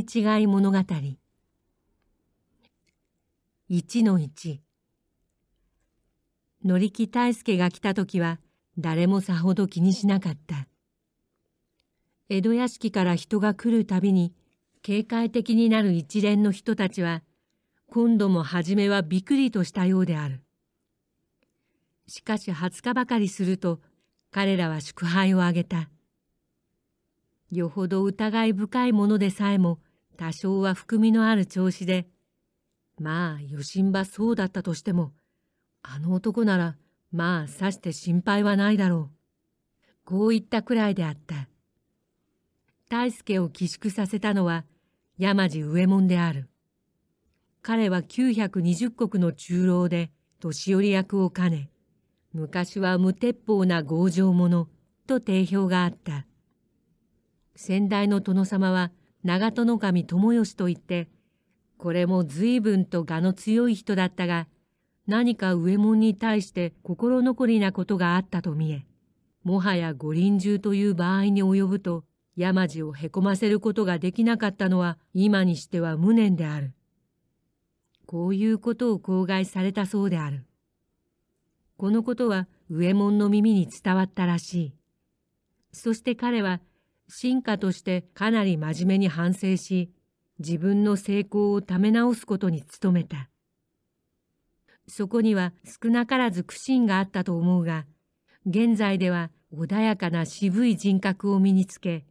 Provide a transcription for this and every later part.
違い物語1の1乗木大助が来た時は誰もさほど気にしなかった江戸屋敷から人が来るたびに警戒的になる一連の人たちは今度も初めはびくりとしたようであるしかし20日ばかりすると彼らは祝杯をあげたよほど疑い深いものでさえも多少は含みのある調子で、まあ、余震はそうだったとしても、あの男なら、まあ、さして心配はないだろう。こう言ったくらいであった。大助を寄宿させたのは、山路上門である。彼は920国の中老で、年寄り役を兼ね、昔は無鉄砲な強情者、と定評があった。先代の殿様は、長門守友義といって、これも随分と我の強い人だったが、何か上門に対して心残りなことがあったと見え、もはや五輪中という場合に及ぶと、山路をへこませることができなかったのは今にしては無念である。こういうことを口外されたそうである。このことは上門の耳に伝わったらしい。そして彼は進化としてかなり真面目に反省し、自分の成功をため直すことに努めた。そこには少なからず苦心があったと思うが、現在では穏やかな渋い人格を身につけ、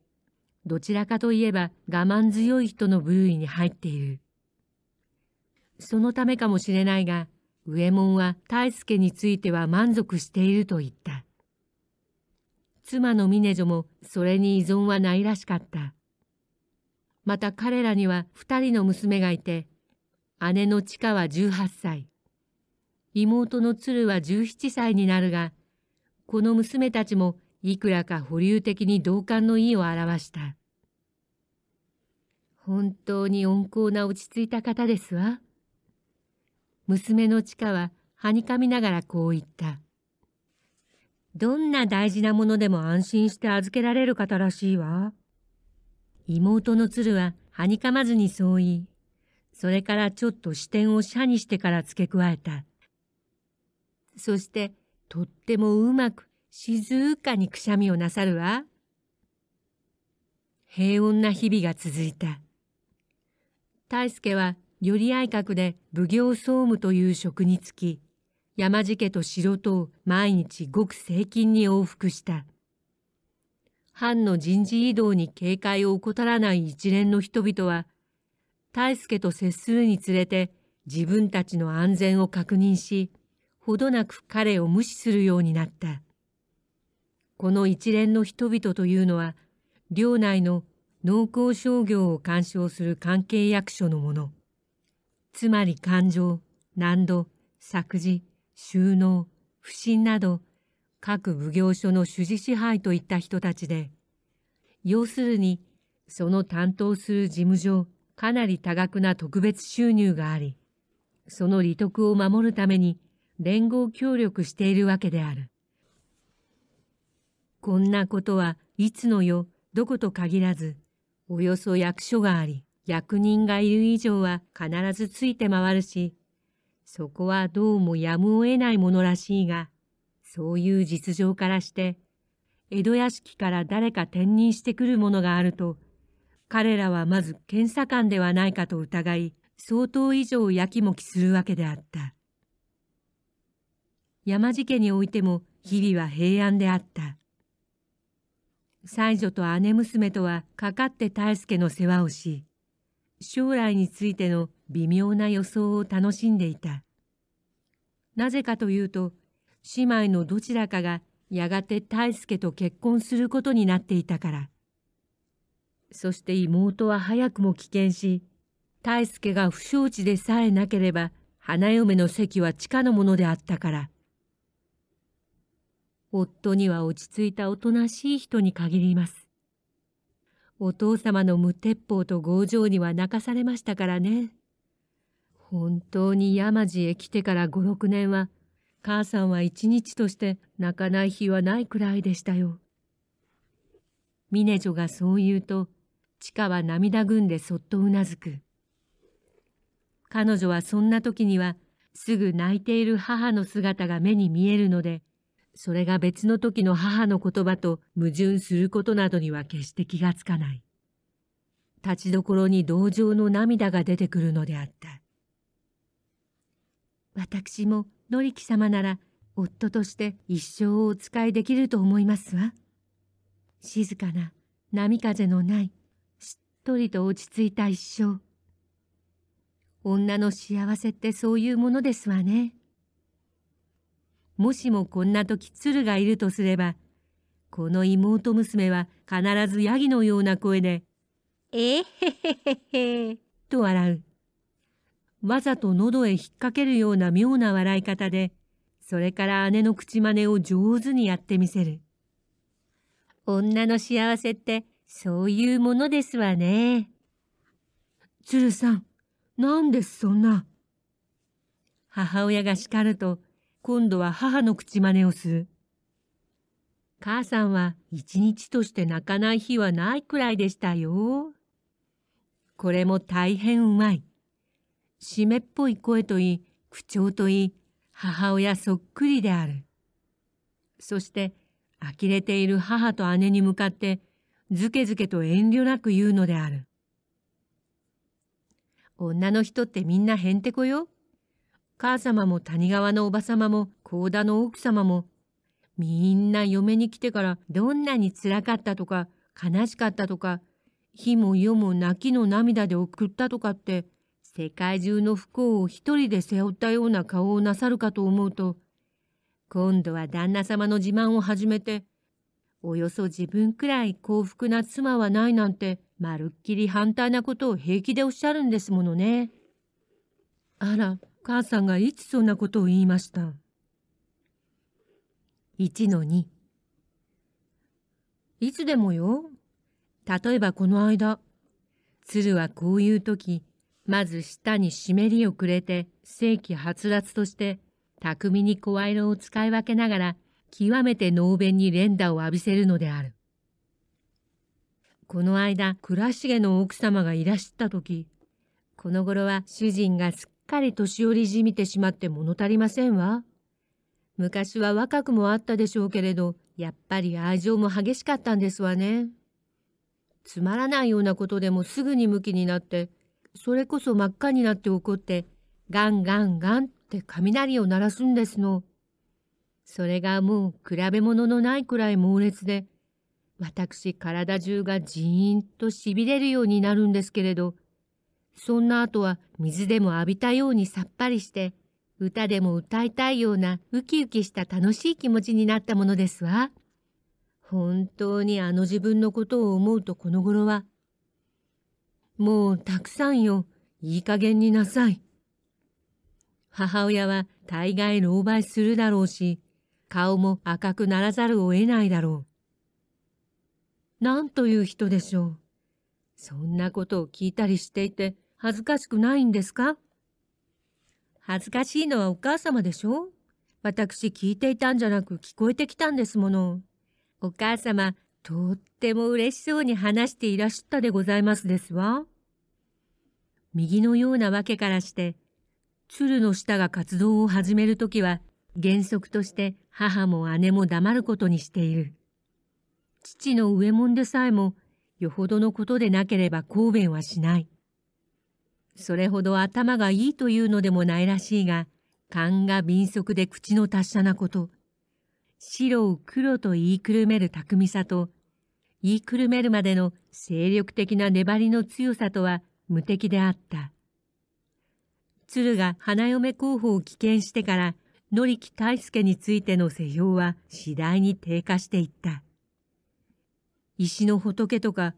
どちらかといえば我慢強い人の部類に入っている。そのためかもしれないが、上門は大輔については満足していると言った。妻のミネジョもそれに依存はないらしかったまた彼らには2人の娘がいて姉の知花は18歳妹の鶴は17歳になるがこの娘たちもいくらか保留的に同感の意を表した本当に温厚な落ち着いた方ですわ娘の知花ははにかみながらこう言った「どんな大事なものでも安心して預けられる方らしいわ。妹の鶴ははにかまずにそう言い、それからちょっと視点を斜にしてから付け加えた。そして、とってもうまく、静かにくしゃみをなさるわ。平穏な日々が続いた。大助は、より愛覚で奉行総務という職に就き、山地家と城とを毎日ごく税勤に往復した。藩の人事異動に警戒を怠らない一連の人々は、大助と接するにつれて自分たちの安全を確認し、ほどなく彼を無視するようになった。この一連の人々というのは、領内の農耕商業を干渉する関係役所のもの。つまり勘定、難度、作事、収納不審など各奉行所の主事支配といった人たちで要するにその担当する事務所かなり多額な特別収入がありその利得を守るために連合協力しているわけである。こんなことはいつの世どこと限らずおよそ役所があり役人がいる以上は必ずついて回るしそこはどうもやむを得ないものらしいが、そういう実情からして、江戸屋敷から誰か転任してくるものがあると、彼らはまず検査官ではないかと疑い、相当以上やきもきするわけであった。山地家においても日々は平安であった。妻女と姉娘とはかかって大助の世話をし、将来についての微妙な予想を楽しんでいたなぜかというと姉妹のどちらかがやがて大助と結婚することになっていたからそして妹は早くも危険し大助が不承知でさえなければ花嫁の席は地下のものであったから夫には落ち着いたおとなしい人に限りますお父様の無鉄砲と強情には泣かされましたからね。本当に山路へ来てから5、6年は、母さんは一日として泣かない日はないくらいでしたよ。ミネ女がそう言うと、チカは涙ぐんでそっとうなずく。彼女はそんな時には、すぐ泣いている母の姿が目に見えるので、それが別の時の母の言葉と矛盾することなどには決して気がつかない。立ちどころに同情の涙が出てくるのであった。私も紀り様なら夫として一生をお使いできると思いますわ。静かな波風のないしっとりと落ち着いた一生。女の幸せってそういうものですわね。もしもこんな時鶴がいるとすれば、この妹娘は必ずヤギのような声で、えへへへへ、と笑う。わざと喉へ引っ掛けるような妙な笑い方で、それから姉の口真似を上手にやってみせる。女の幸せってそういうものですわね。鶴さん、なんでそんな。母親が叱ると、今度は母の口真似をする。母さんは一日として泣かない日はないくらいでしたよ。これも大変うまい。湿っぽい声といい、口調といい、母親そっくりである。そして、呆れている母と姉に向かって、ずけずけと遠慮なく言うのである。女の人ってみんなへんてこよ。母様も谷川のおば様も、幸田の奥様も、みんな嫁に来てからどんなに辛かったとか、悲しかったとか、日も夜も泣きの涙で送ったとかって、世界中の不幸を一人で背負ったような顔をなさるかと思うと、今度は旦那様の自慢を始めて、およそ自分くらい幸福な妻はないなんて、まるっきり反対なことを平気でおっしゃるんですものね。あら、母さんがいつそんなことを言いました。1-2いつでもよ。例えばこの間、鶴はこういう時、まず舌に湿りをくれて正規はつらつとして巧みに声色を使い分けながら極めて能弁に連打を浴びせるのである。この間倉重の奥様がいらした時この頃は主人がすっかり年寄りじみてしまって物足りませんわ。昔は若くもあったでしょうけれどやっぱり愛情も激しかったんですわね。つまらないようなことでもすぐにムキになってそれこそ真っ赤になって怒ってガンガンガンって雷を鳴らすんですの。それがもう比べ物のないくらい猛烈で私体中がジーンとしびれるようになるんですけれどそんな後は水でも浴びたようにさっぱりして歌でも歌いたいようなウキウキした楽しい気持ちになったものですわ。本当にあの自分のことを思うとこの頃はもうたくさんよ。いい加減になさい。母親は大概狼狽するだろうし、顔も赤くならざるを得ないだろう。なんという人でしょう。そんなことを聞いたりしていて恥ずかしくないんですか恥ずかしいのはお母様でしょ私聞いていたんじゃなく聞こえてきたんですもの。お母様、とっても嬉しそうに話していらっしゃったでございますですわ。右のようなわけからして、鶴の下が活動を始めるときは、原則として母も姉も黙ることにしている。父の上門でさえも、よほどのことでなければ抗弁はしない。それほど頭がいいというのでもないらしいが、勘が敏速で口の達者なこと。白を黒と言いくるめる巧みさと、言いくるめるまでの精力的な粘りの強さとは無敵であった。鶴が花嫁候補を棄権してから、野木大助についての世評は次第に低下していった。石の仏とか、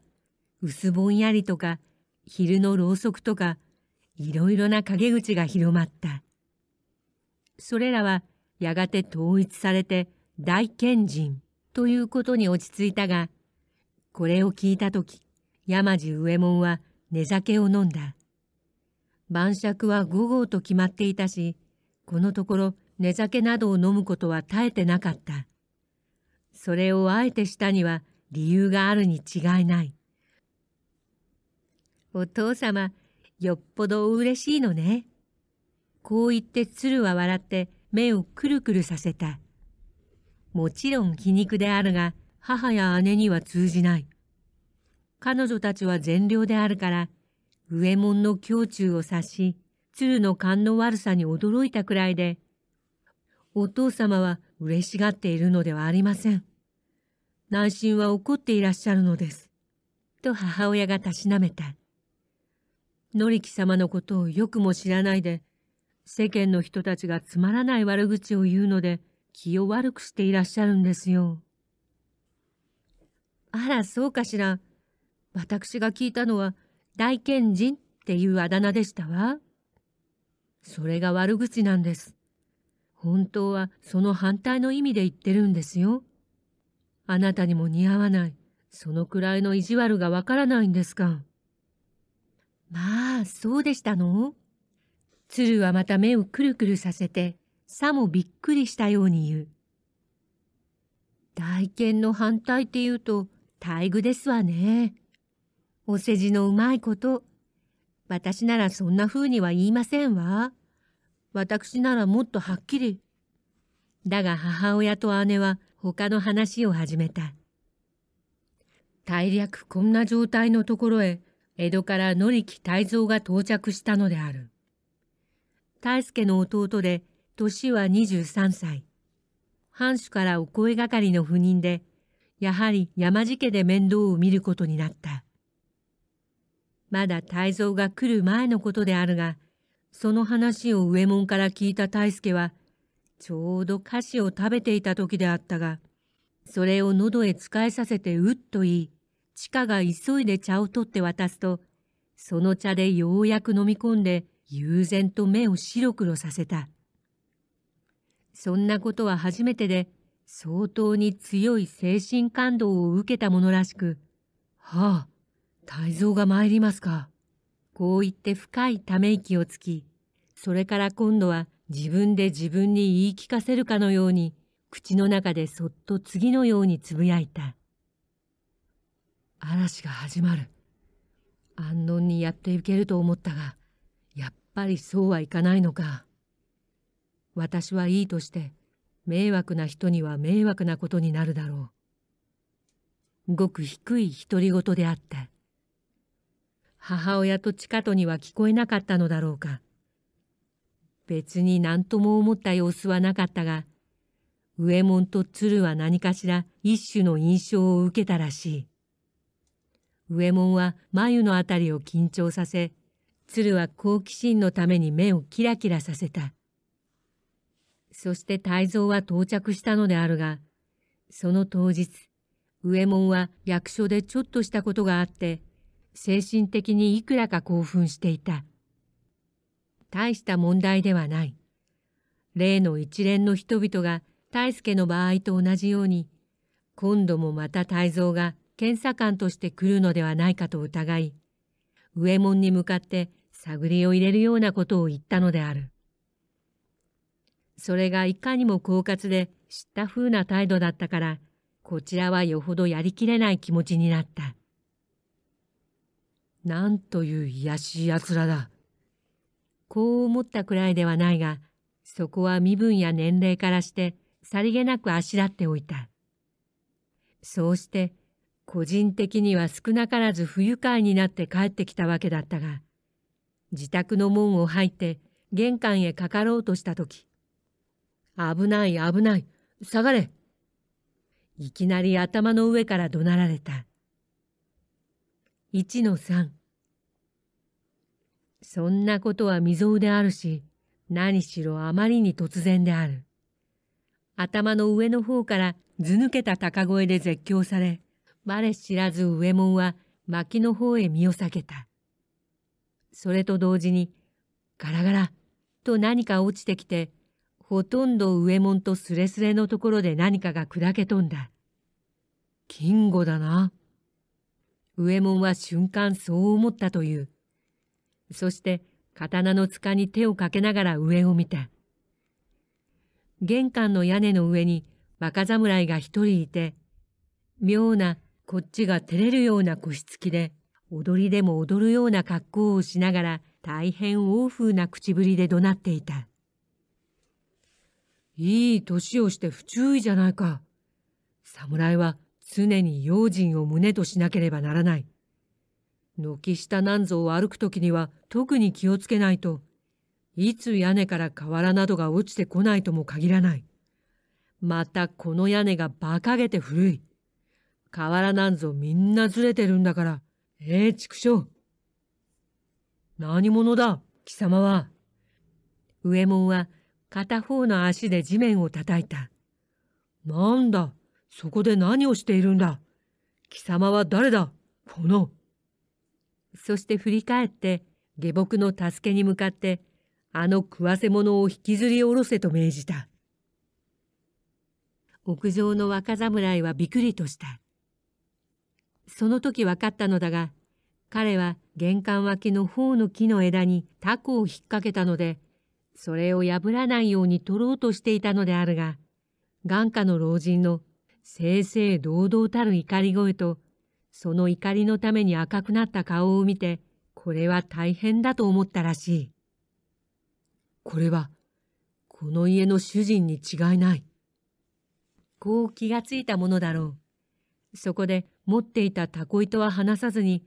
薄ぼんやりとか、昼のろうそくとか、いろいろな陰口が広まった。それらはやがて統一されて大賢人ということに落ち着いたが、これを聞いた時、山路右衛門は寝酒を飲んだ。晩酌は午後と決まっていたし、このところ寝酒などを飲むことは絶えてなかった。それをあえてしたには理由があるに違いない。お父様、よっぽどお嬉しいのね。こう言って鶴は笑って目をくるくるさせた。もちろん皮肉であるが、母や姉には通じない。彼女たちは善良であるから、上門の胸中を察し、鶴の勘の悪さに驚いたくらいで、お父様は嬉しがっているのではありません。内心は怒っていらっしゃるのです。と母親がたしなめた。のりき様のことをよくも知らないで、世間の人たちがつまらない悪口を言うので、気を悪くしていらっしゃるんですよ。あら、そうかしら。私が聞いたのは、大賢人っていうあだ名でしたわ。それが悪口なんです。本当はその反対の意味で言ってるんですよ。あなたにも似合わない、そのくらいの意地悪がわからないんですか。まあ、そうでしたの鶴はまた目をくるくるさせて、さもびっくりしたように言う。大剣の反対って言うと大遇ですわね。お世辞のうまいこと。私ならそんな風には言いませんわ。私ならもっとはっきり。だが母親と姉は他の話を始めた。大略こんな状態のところへ江戸からり木泰造が到着したのである。大助の弟で年は23歳。藩主からお声がかりの赴任で、やはり山地家で面倒を見ることになった。まだ泰造が来る前のことであるが、その話を上門から聞いた大助は、ちょうど菓子を食べていた時であったが、それを喉へ使えさせてうっと言い、地下が急いで茶を取って渡すと、その茶でようやく飲み込んで、悠然と目を白黒させた。そんなことは初めてで、相当に強い精神感動を受けたものらしく、はあ、泰造が参りますか。こう言って深いため息をつき、それから今度は自分で自分に言い聞かせるかのように、口の中でそっと次のようにつぶやいた。嵐が始まる。安穏にやっていけると思ったが、やっぱりそうはいかないのか。私はいいとして迷惑な人には迷惑なことになるだろう。ごく低い独り言であった。母親とチカとには聞こえなかったのだろうか。別に何とも思った様子はなかったが、上門と鶴は何かしら一種の印象を受けたらしい。上門は眉のあたりを緊張させ、鶴は好奇心のために目をキラキラさせた。そして泰造は到着したのであるが、その当日、衛門は役所でちょっとしたことがあって、精神的にいくらか興奮していた。大した問題ではない。例の一連の人々が大助の場合と同じように、今度もまた泰造が検査官として来るのではないかと疑い、衛門に向かって探りを入れるようなことを言ったのである。それがいかにも狡猾で知ったふうな態度だったから、こちらはよほどやりきれない気持ちになった。なんという癒しい奴らだ。こう思ったくらいではないが、そこは身分や年齢からしてさりげなくあしらっておいた。そうして、個人的には少なからず不愉快になって帰ってきたわけだったが、自宅の門を入って玄関へかかろうとしたとき、危ない危ない、下がれ。いきなり頭の上から怒鳴られた。一の三。そんなことは未曾有であるし、何しろあまりに突然である。頭の上の方から図抜けた高声で絶叫され、我知らず上門は薪の方へ身を避けた。それと同時に、ガラガラと何か落ちてきて、ほとんど上門とすれすれのところで何かが砕け飛んだ。金吾だな。上門は瞬間そう思ったという。そして刀の塚に手をかけながら上を見た。玄関の屋根の上に若侍が一人いて、妙なこっちが照れるような腰つきで、踊りでも踊るような格好をしながら大変欧風な口ぶりで怒鳴っていた。いい年をして不注意じゃないか。侍は常に用心を胸としなければならない。軒下なんぞを歩くときには特に気をつけないと、いつ屋根から瓦などが落ちてこないとも限らない。またこの屋根が馬鹿げて古い。瓦なんぞみんなずれてるんだから、ええー、畜生。何者だ、貴様は。上門は片方の足で地面を叩いた。なんだ、そこで何をしているんだ。貴様は誰だ、この。そして振り返って、下僕の助けに向かって、あの食わせ者を引きずり下ろせと命じた。屋上の若侍はびくりとした。その時分かったのだが、彼は玄関脇の方の木の枝にタコを引っ掛けたので、それを破らないように取ろうとしていたのであるが、眼下の老人の正々堂々たる怒り声と、その怒りのために赤くなった顔を見て、これは大変だと思ったらしい。これは、この家の主人に違いない。こう気がついたものだろう。そこで持っていたタコ糸は離さずに、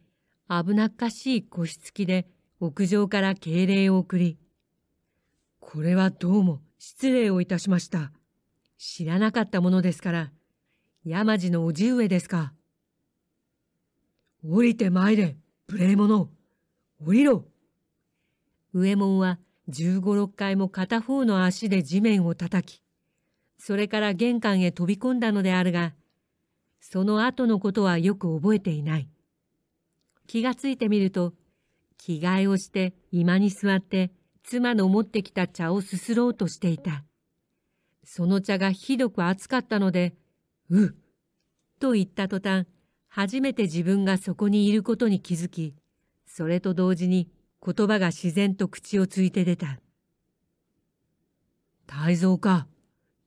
危なっかしい腰つきで屋上から敬礼を送り、これはどうも失礼をいたしました。知らなかったものですから、山路の叔父上ですか。降りてまいれ、無礼者。降りろ。上門は十五六回も片方の足で地面を叩き、それから玄関へ飛び込んだのであるが、その後のことはよく覚えていない。気がついてみると、着替えをして居間に座って妻の持ってきた茶をすすろうとしていた。その茶がひどく熱かったので、うっと言った途端、初めて自分がそこにいることに気づき、それと同時に言葉が自然と口をついて出た。太蔵か。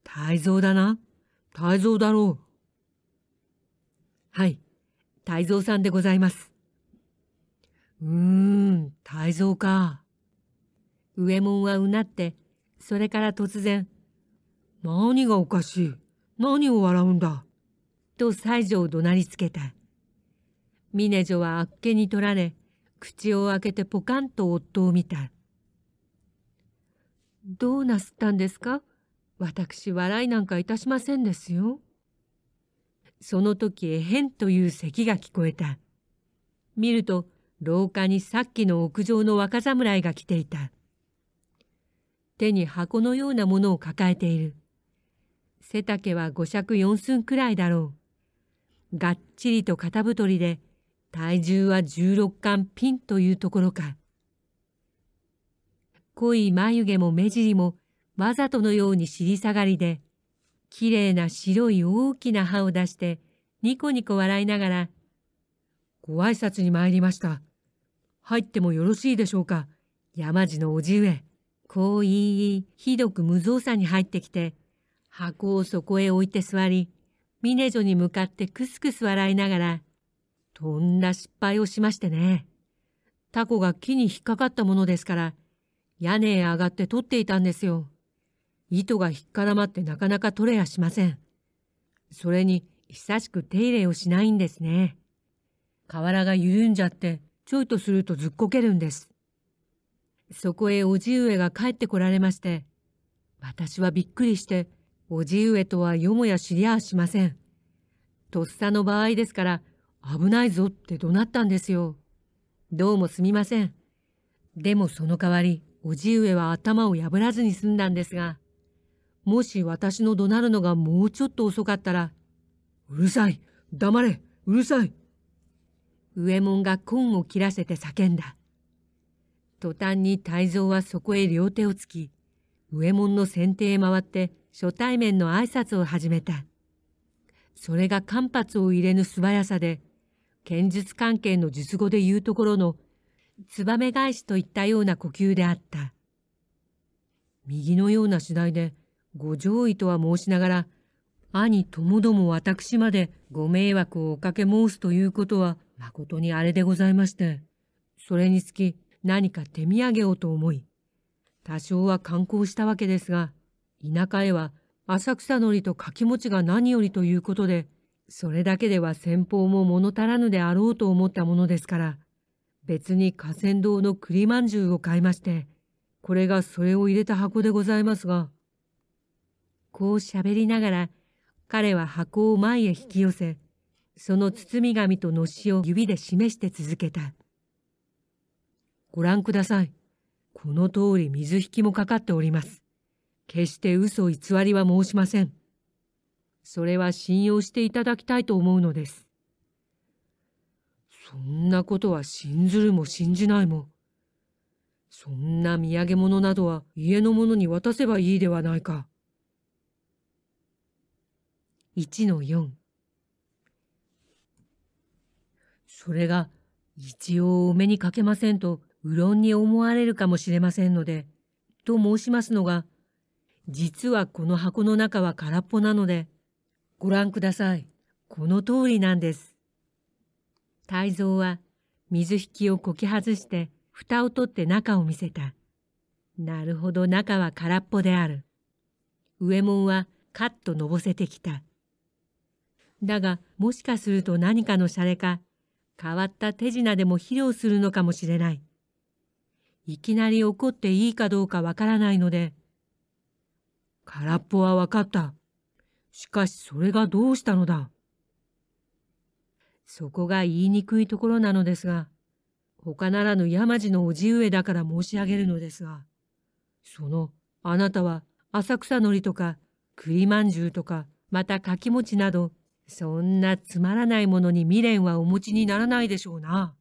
太蔵だな。泰造だろう。はい。泰造さんでございます。うーん、泰造か。右衛門はうなってそれから突然「何がおかしい何を笑うんだ」と西条怒鳴りつけた峰女はあっけに取られ口を開けてポカンと夫を見た「どうなすったんですか私笑いなんかいたしませんですよ」その時えへんという咳が聞こえた見ると廊下にさっきの屋上の若侍が来ていた。手に箱のようなものを抱えている。背丈は五尺四寸くらいだろう。がっちりと肩太りで、体重は十六貫ピンというところか。濃い眉毛も目尻もわざとのように尻下がりで、綺麗な白い大きな歯を出して、ニコニコ笑いながら、ご挨拶に参りました。入ってもよろしいでしょうか、山路のおじ上。こう言い、ひどく無造作に入ってきて、箱をそこへ置いて座り、ミネジョに向かってクスクス笑いながら、とんだ失敗をしましてね。タコが木に引っかかったものですから、屋根へ上がって取っていたんですよ。糸が引っからまってなかなか取れやしません。それに、久しく手入れをしないんですね。瓦が緩んじゃって、ちょいとするとずっこけるんです。そこへ叔父上が帰ってこられまして私はびっくりして叔父上とはよもや知りゃあしませんとっさの場合ですから危ないぞって怒鳴ったんですよどうもすみませんでもその代わり叔父上は頭を破らずに済んだんですがもし私の怒鳴るのがもうちょっと遅かったら「うるさい黙れうるさい」上門が紺を切らせて叫んだ途端に泰造はそこへ両手をつき上門の先手へ回って初対面の挨拶を始めたそれが間髪を入れぬ素早さで剣術関係の術語で言うところのつばめ返しといったような呼吸であった右のような次第でご上位とは申しながら兄ともども私までご迷惑をおかけ申すということは誠にあれでございましてそれにつき何か手土産をと思い、多少は観光したわけですが、田舎へは浅草のりと持ちが何よりということで、それだけでは先方も物足らぬであろうと思ったものですから、別に河川堂の栗まんじゅうを買いまして、これがそれを入れた箱でございますが。こう喋りながら、彼は箱を前へ引き寄せ、その包み紙とのしを指で示して続けた。ご覧ください。この通り水引きもかかっております。決して嘘偽りは申しません。それは信用していただきたいと思うのです。そんなことは信ずるも信じないも。そんな土産物などは家の者に渡せばいいではないか。1-4それが一応お目にかけませんとうろんに思われるかもしれませんので、と申しますのが、実はこの箱の中は空っぽなので、ご覧ください。この通りなんです。泰造は水引きをこき外して、蓋を取って中を見せた。なるほど中は空っぽである。上門はカッとのぼせてきた。だがもしかすると何かのシャレか、変わった手品でも披露するのかもしれない。いきなり怒っていいかどうかわからないので、空っぽはわかった。しかしそれがどうしたのだ。そこが言いにくいところなのですが、他ならぬ山路の叔父上だから申し上げるのですが、そのあなたは浅草のりとか栗まんじゅうとかまたかき餅など、そんなつまらないものに未練はお持ちにならないでしょうな。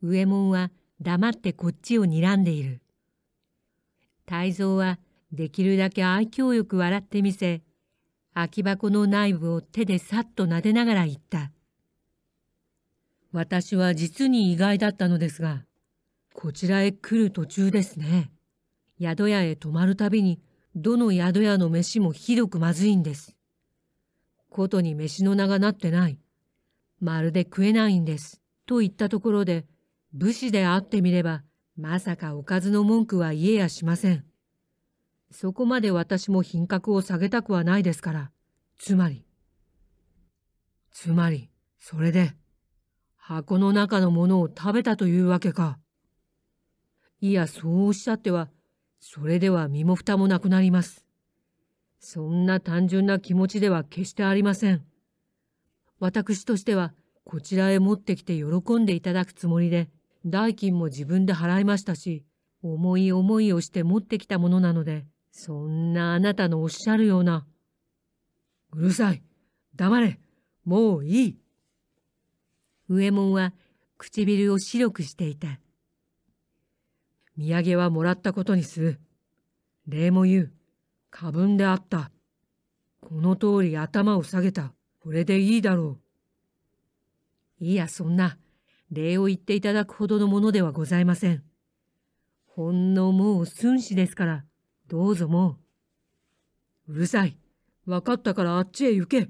上門は黙ってこっちを睨んでいる泰造はできるだけ愛嬌よく笑ってみせ空き箱の内部を手でさっと撫でながら言った私は実に意外だったのですがこちらへ来る途中ですね宿屋へ泊まるたびにどの宿屋の飯もひどくまずいんですことに飯の名がなってないまるで食えないんですと言ったところで武士であってみれば、まさかおかずの文句は言えやしません。そこまで私も品格を下げたくはないですから。つまり、つまり、それで、箱の中のものを食べたというわけか。いや、そうおっしゃっては、それでは身も蓋もなくなります。そんな単純な気持ちでは決してありません。私としては、こちらへ持ってきて喜んでいただくつもりで、代金も自分で払いましたし、思い思いをして持ってきたものなので、そんなあなたのおっしゃるような。うるさい黙れもういい上門は唇を白くしていた。土産はもらったことにする。礼も言う。過分であった。この通り頭を下げた。これでいいだろう。いや、そんな。礼を言っていただくほどのものではございません。ほんのもう寸志ですから、どうぞもう。うるさい。分かったからあっちへ行け。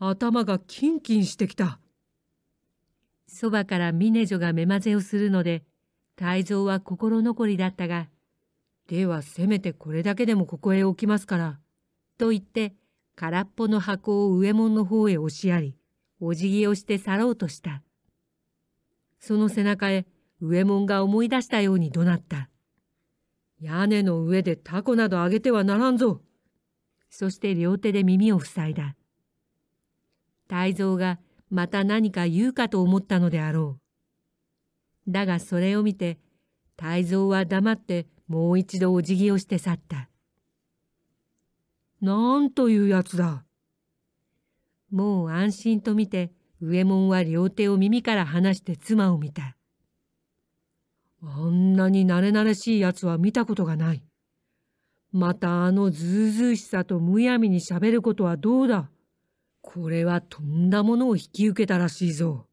頭がキンキンしてきた。そばから峰女が目まぜをするので、泰造は心残りだったが、ではせめてこれだけでもここへ置きますから、と言って、空っぽの箱を上門の方へ押しやり、お辞儀をして去ろうとした。その背中へ上門が思い出したように怒鳴った。屋根の上でタコなどあげてはならんぞ。そして両手で耳を塞いだ。泰造がまた何か言うかと思ったのであろう。だがそれを見て、泰造は黙ってもう一度お辞儀をして去った。なんというやつだ。もう安心と見て、右衛門は両手を耳から離して妻を見た。あんなに慣れ慣れしい奴は見たことがない。またあのずうずうしさとむやみに喋ることはどうだ。これはとんだものを引き受けたらしいぞ。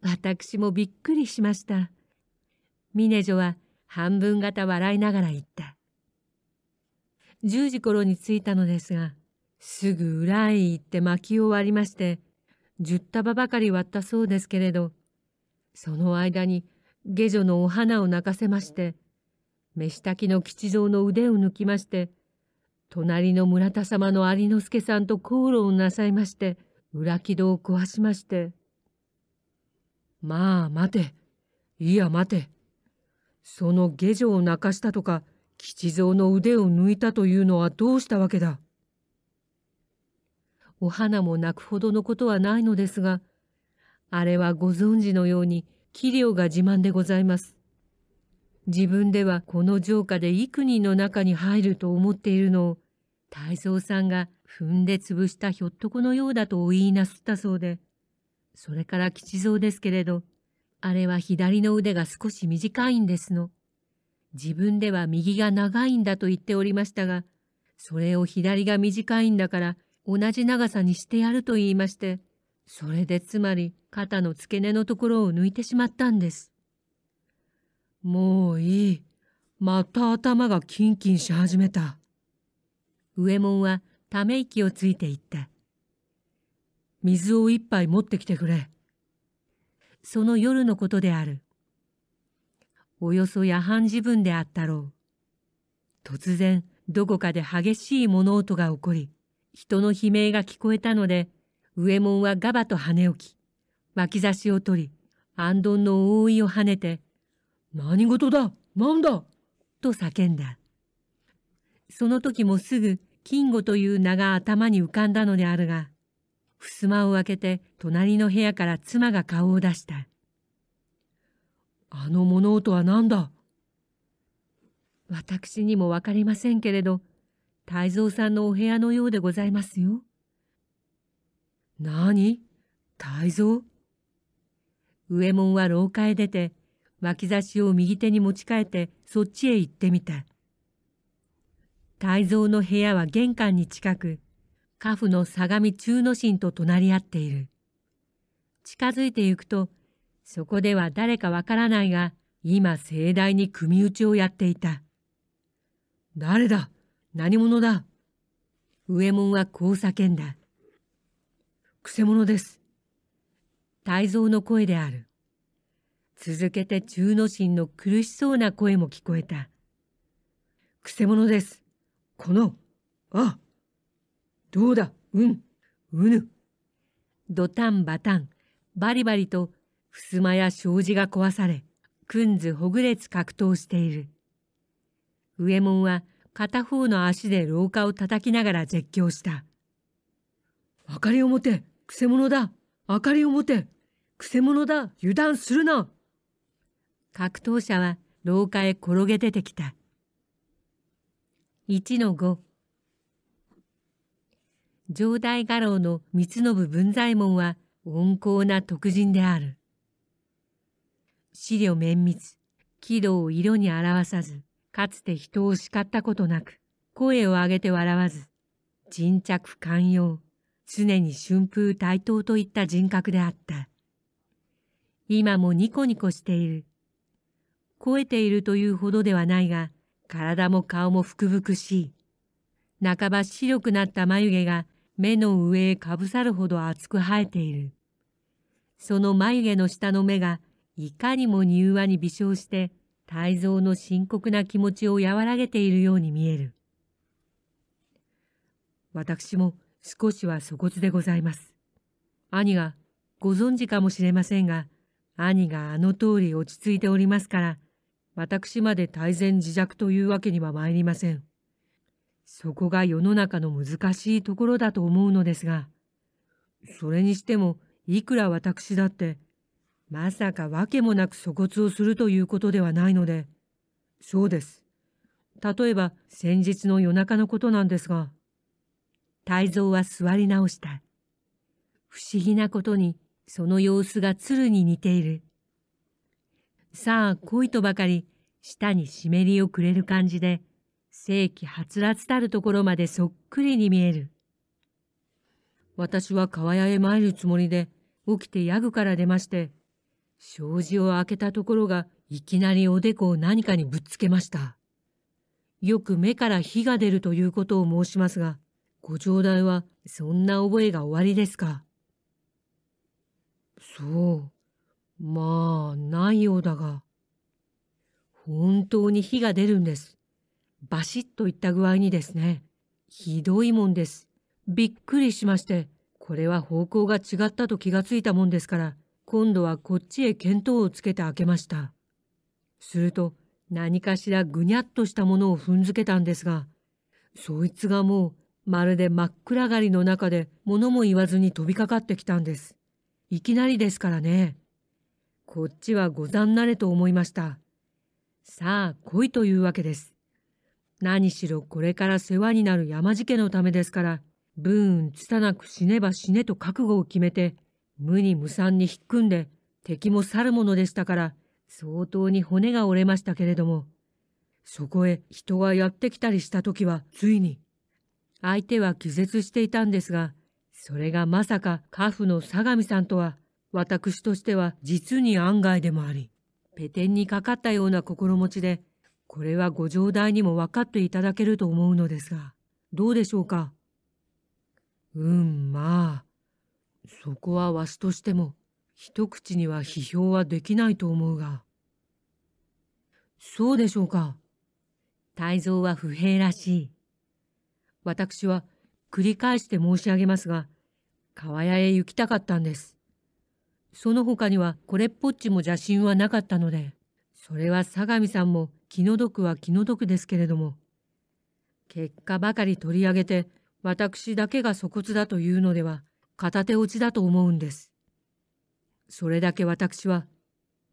私もびっくりしました。ミネジョは半分方笑いながら言った。10時頃に着いたのですが、すぐ裏へ行って巻き終わりまして、十束ばかり割ったそうですけれど、その間に下女のお花を泣かせまして、飯炊きの吉蔵の腕を抜きまして、隣の村田様の有之助さんと口論をなさいまして、裏木戸を壊しまして。まあ待て、いや待て。その下女を泣かしたとか、吉蔵の腕を抜いたというのはどうしたわけだ。お花も泣くほどのことはないのですが、あれはご存知のように、器量が自慢でございます。自分ではこの城下で幾人の中に入ると思っているのを、太蔵さんが踏んで潰したひょっとこのようだとお言いなすったそうで、それから吉蔵ですけれど、あれは左の腕が少し短いんですの。自分では右が長いんだと言っておりましたが、それを左が短いんだから同じ長さにしてやると言いまして、それでつまり肩の付け根のところを抜いてしまったんです。もういい。また頭がキンキンし始めた。上門はため息をついていった。水を一杯持ってきてくれ。その夜のことである。およそ夜半時分であったろう。突然、どこかで激しい物音が起こり、人の悲鳴が聞こえたので、上門はガバと跳ね起き、脇差しを取り、安どんの覆いを跳ねて、何事だ何だと叫んだ。その時もすぐ、金吾という名が頭に浮かんだのであるが、襖を開けて隣の部屋から妻が顔を出した。あの物音は何だ私にもわかりませんけれど、太蔵さんのお部屋のようでございますよ。何太蔵上門は廊下へ出て、脇差しを右手に持ち替えてそっちへ行ってみた。太蔵の部屋は玄関に近く、家父の相模中之進と隣り合っている。近づいて行くと、そこでは誰かわからないが、今盛大に組打ちをやっていた。誰だ何者だ右衛門はこう叫んだ。くせ者です。泰造の声である。続けて中之進の苦しそうな声も聞こえた。くせ者です。この、あどうだ、うん、うぬ。ドタンバタン、バリバリと、襖や障子が壊され、くんずほぐれつ格闘している。右衛門は片方の足で廊下を叩きながら絶叫した。明かりを持てくせ者だ明かりを持てくせ者だ油断するな格闘者は廊下へ転げ出てきた。1の5上代画廊の三信文左衛門は温厚な特人である。資料綿密、軌道を色に表さず、かつて人を叱ったことなく、声を上げて笑わず、沈着寛容、常に春風対等といった人格であった。今もニコニコしている。肥えているというほどではないが、体も顔も福々しい。半ば白くなった眉毛が目の上へかぶさるほど厚く生えている。その眉毛の下の目がいかにも柔和に微笑して泰造の深刻な気持ちを和らげているように見える。私も少しは粗骨でございます。兄がご存知かもしれませんが、兄があの通り落ち着いておりますから、私まで大前自弱というわけには参りません。そこが世の中の難しいところだと思うのですが、それにしても、いくら私だって、まさか訳もなく粗骨をするということではないので。そうです。例えば先日の夜中のことなんですが。太蔵は座り直した。不思議なことにその様子が鶴に似ている。さあ来いとばかり舌に湿りをくれる感じで世紀はつらつたるところまでそっくりに見える。私は川屋へ参るつもりで起きてヤグから出まして障子を開けたところがいきなりおでこを何かにぶっつけました。よく目から火が出るということを申しますが、ご冗談はそんな覚えがおありですか。そう、まあ、ないようだが。本当に火が出るんです。バシッといった具合にですね。ひどいもんです。びっくりしまして、これは方向が違ったと気がついたもんですから、今度はこっちへ見当をつけて開けました。すると何かしらぐにゃっとしたものを踏んづけたんですが、そいつがもうまるで真っ暗がりの中で物も言わずに飛びかかってきたんです。いきなりですからね。こっちはござんなれと思いました。さあ来いというわけです。何しろこれから世話になる山地家のためですから、ブーンつたなく死ねば死ねと覚悟を決めて無に無産に引っ組んで敵も去るものでしたから相当に骨が折れましたけれどもそこへ人がやってきたりした時はついに相手は気絶していたんですがそれがまさか家父の相模さんとは私としては実に案外でもありペテンにかかったような心持ちでこれはご上代にも分かっていただけると思うのですがどうでしょうかうんまあそこはわしとしても一口には批評はできないと思うが。そうでしょうか。泰造は不平らしい。私は繰り返して申し上げますが、川屋へ行きたかったんです。その他にはこれっぽっちも邪神はなかったので、それは相模さんも気の毒は気の毒ですけれども、結果ばかり取り上げて私だけが粗骨だというのでは片手落ちだと思うんです。それだけ私は、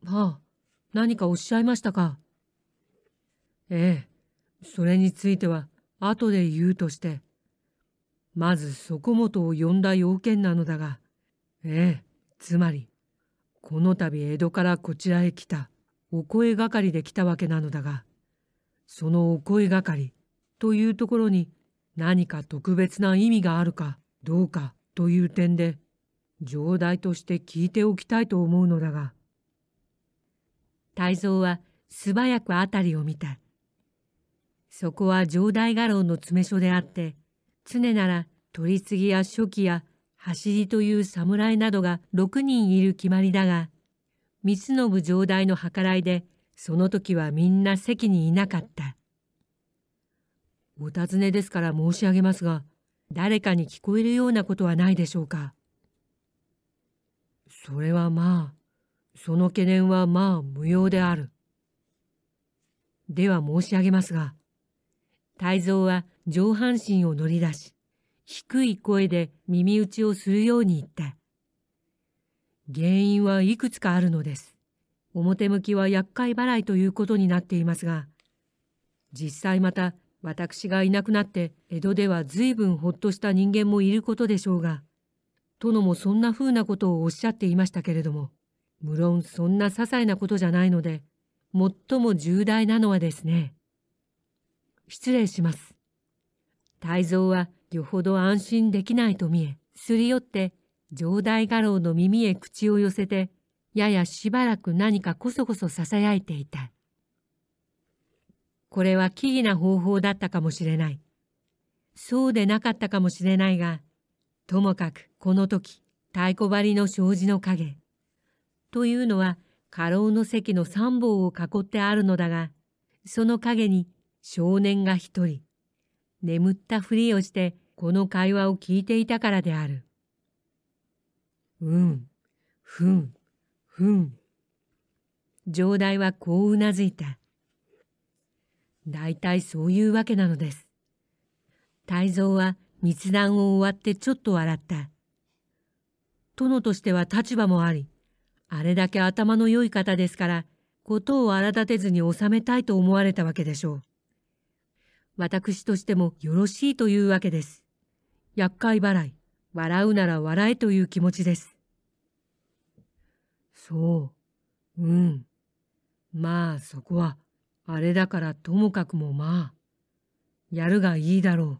ああ、何かおっしゃいましたか。ええ、それについては後で言うとして、まずそこもとを呼んだ要件なのだが、ええ、つまり、この度江戸からこちらへ来たお声がかりで来たわけなのだが、そのお声がかりというところに何か特別な意味があるかどうかという点で上代として聞いておきたいと思うのだが泰造は素早く辺りを見たそこは上代画廊の詰め所であって常なら取り次ぎや初期や走りという侍などが6人いる決まりだが光信上代の計らいでその時はみんな席にいなかった。お尋ねですから申し上げますが、誰かに聞こえるようなことはないでしょうかそれはまあその懸念はまあ無用であるでは申し上げますが泰造は上半身を乗り出し低い声で耳打ちをするように言った原因はいくつかあるのです表向きは厄介払いということになっていますが実際また私がいなくなって江戸では随分ほっとした人間もいることでしょうが、殿もそんなふうなことをおっしゃっていましたけれども、無論そんな些細なことじゃないので、最も重大なのはですね。失礼します。泰造はよほど安心できないと見え、すり寄って、城代画廊の耳へ口を寄せて、ややしばらく何かこそこそ囁いていた。これは奇異な方法だったかもしれない。そうでなかったかもしれないが、ともかくこの時、太鼓張りの障子の影。というのは、家老の席の三本を囲ってあるのだが、その影に少年が一人、眠ったふりをしてこの会話を聞いていたからである。うん、ふん、ふん。上代はこううなずいた。大体そういうわけなのです。泰造は密談を終わってちょっと笑った。殿としては立場もあり、あれだけ頭の良い方ですから、ことを荒立てずに収めたいと思われたわけでしょう。私としてもよろしいというわけです。厄介払い、笑うなら笑えという気持ちです。そう、うん。まあそこはあれだからともかくもまあ、やるがいいだろう。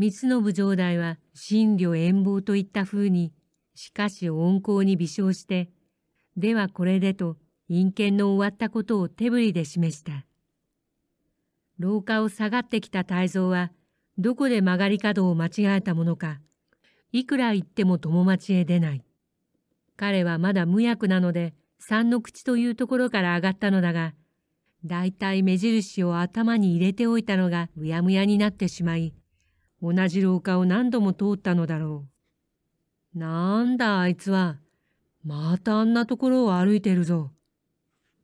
三信城代は真慮遠望といったふうに、しかし温厚に微笑して、ではこれでと陰見の終わったことを手振りで示した。廊下を下がってきた泰造は、どこで曲がり角を間違えたものか、いくら行っても友町へ出ない。彼はまだ無役なので、三の口というところから上がったのだが、だいたい目印を頭に入れておいたのがうやむやになってしまい、同じ廊下を何度も通ったのだろう。なんだあいつは、またあんなところを歩いてるぞ。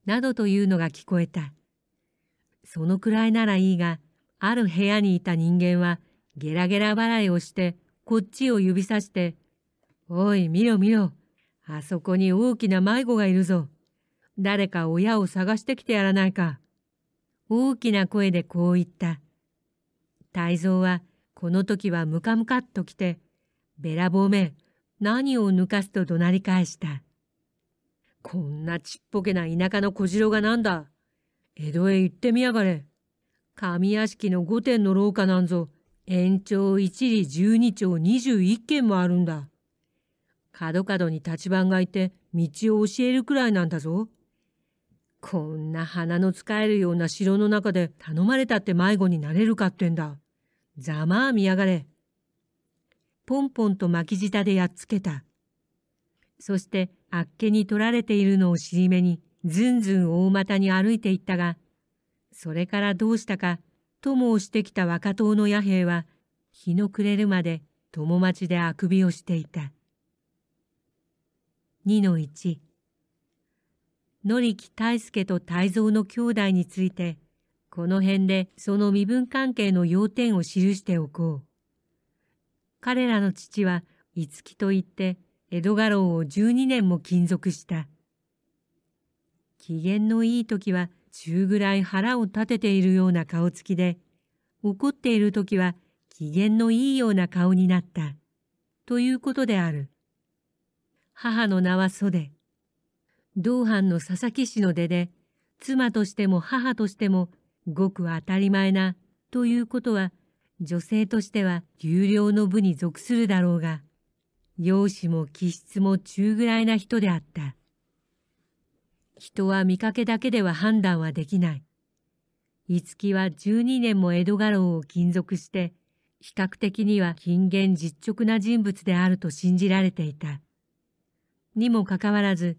などというのが聞こえた。そのくらいならいいが、ある部屋にいた人間はゲラゲラ払いをしてこっちを指さして、おい見ろ見ろ、あそこに大きな迷子がいるぞ。誰か親を探してきてやらないか。大きな声でこう言った。泰造はこの時はムカムカっと来て、べらぼうめ、何を抜かすと怒鳴り返した。こんなちっぽけな田舎の小次郎がなんだ。江戸へ行ってみやがれ。上屋敷の御殿の廊下なんぞ、延長一里十二丁二十一軒もあるんだ。角角に立ち番がいて道を教えるくらいなんだぞ。こんな鼻の使えるような城の中で頼まれたって迷子になれるかってんだ。ざまあ見やがれ。ポンポンと巻き舌でやっつけた。そしてあっけに取られているのを尻目にずんずん大股に歩いていったが、それからどうしたか、友をしてきた若党の野兵は、日の暮れるまで友町であくびをしていた。2-1たいすけと泰造の兄弟についてこの辺でその身分関係の要点を記しておこう。彼らの父は五木といって江戸家老を12年も勤続した。機嫌のいい時は中ぐらい腹を立てているような顔つきで、怒っている時は機嫌のいいような顔になった。ということである。母の名は袖。同藩の佐々木氏の出で、妻としても母としてもごく当たり前なということは女性としては有料の部に属するだろうが容姿も気質も中ぐらいな人であった人は見かけだけでは判断はできない五木は12年も江戸家老を勤続して比較的には金言実直な人物であると信じられていたにもかかわらず、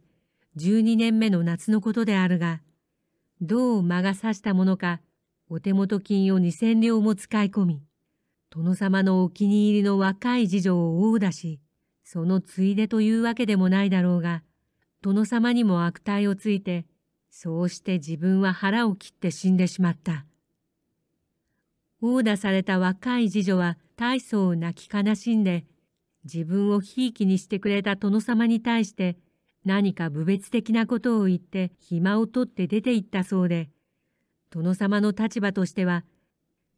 12年目の夏のことであるが、どう魔が差したものか、お手元金を2000両も使い込み、殿様のお気に入りの若い次女を殴打し、そのついでというわけでもないだろうが、殿様にも悪態をついて、そうして自分は腹を切って死んでしまった。殴打された若い次女は大層泣き悲しんで自分をひいきにしてくれた殿様に対して何か侮蔑的なことを言って暇を取って出て行ったそうで、殿様の立場としては、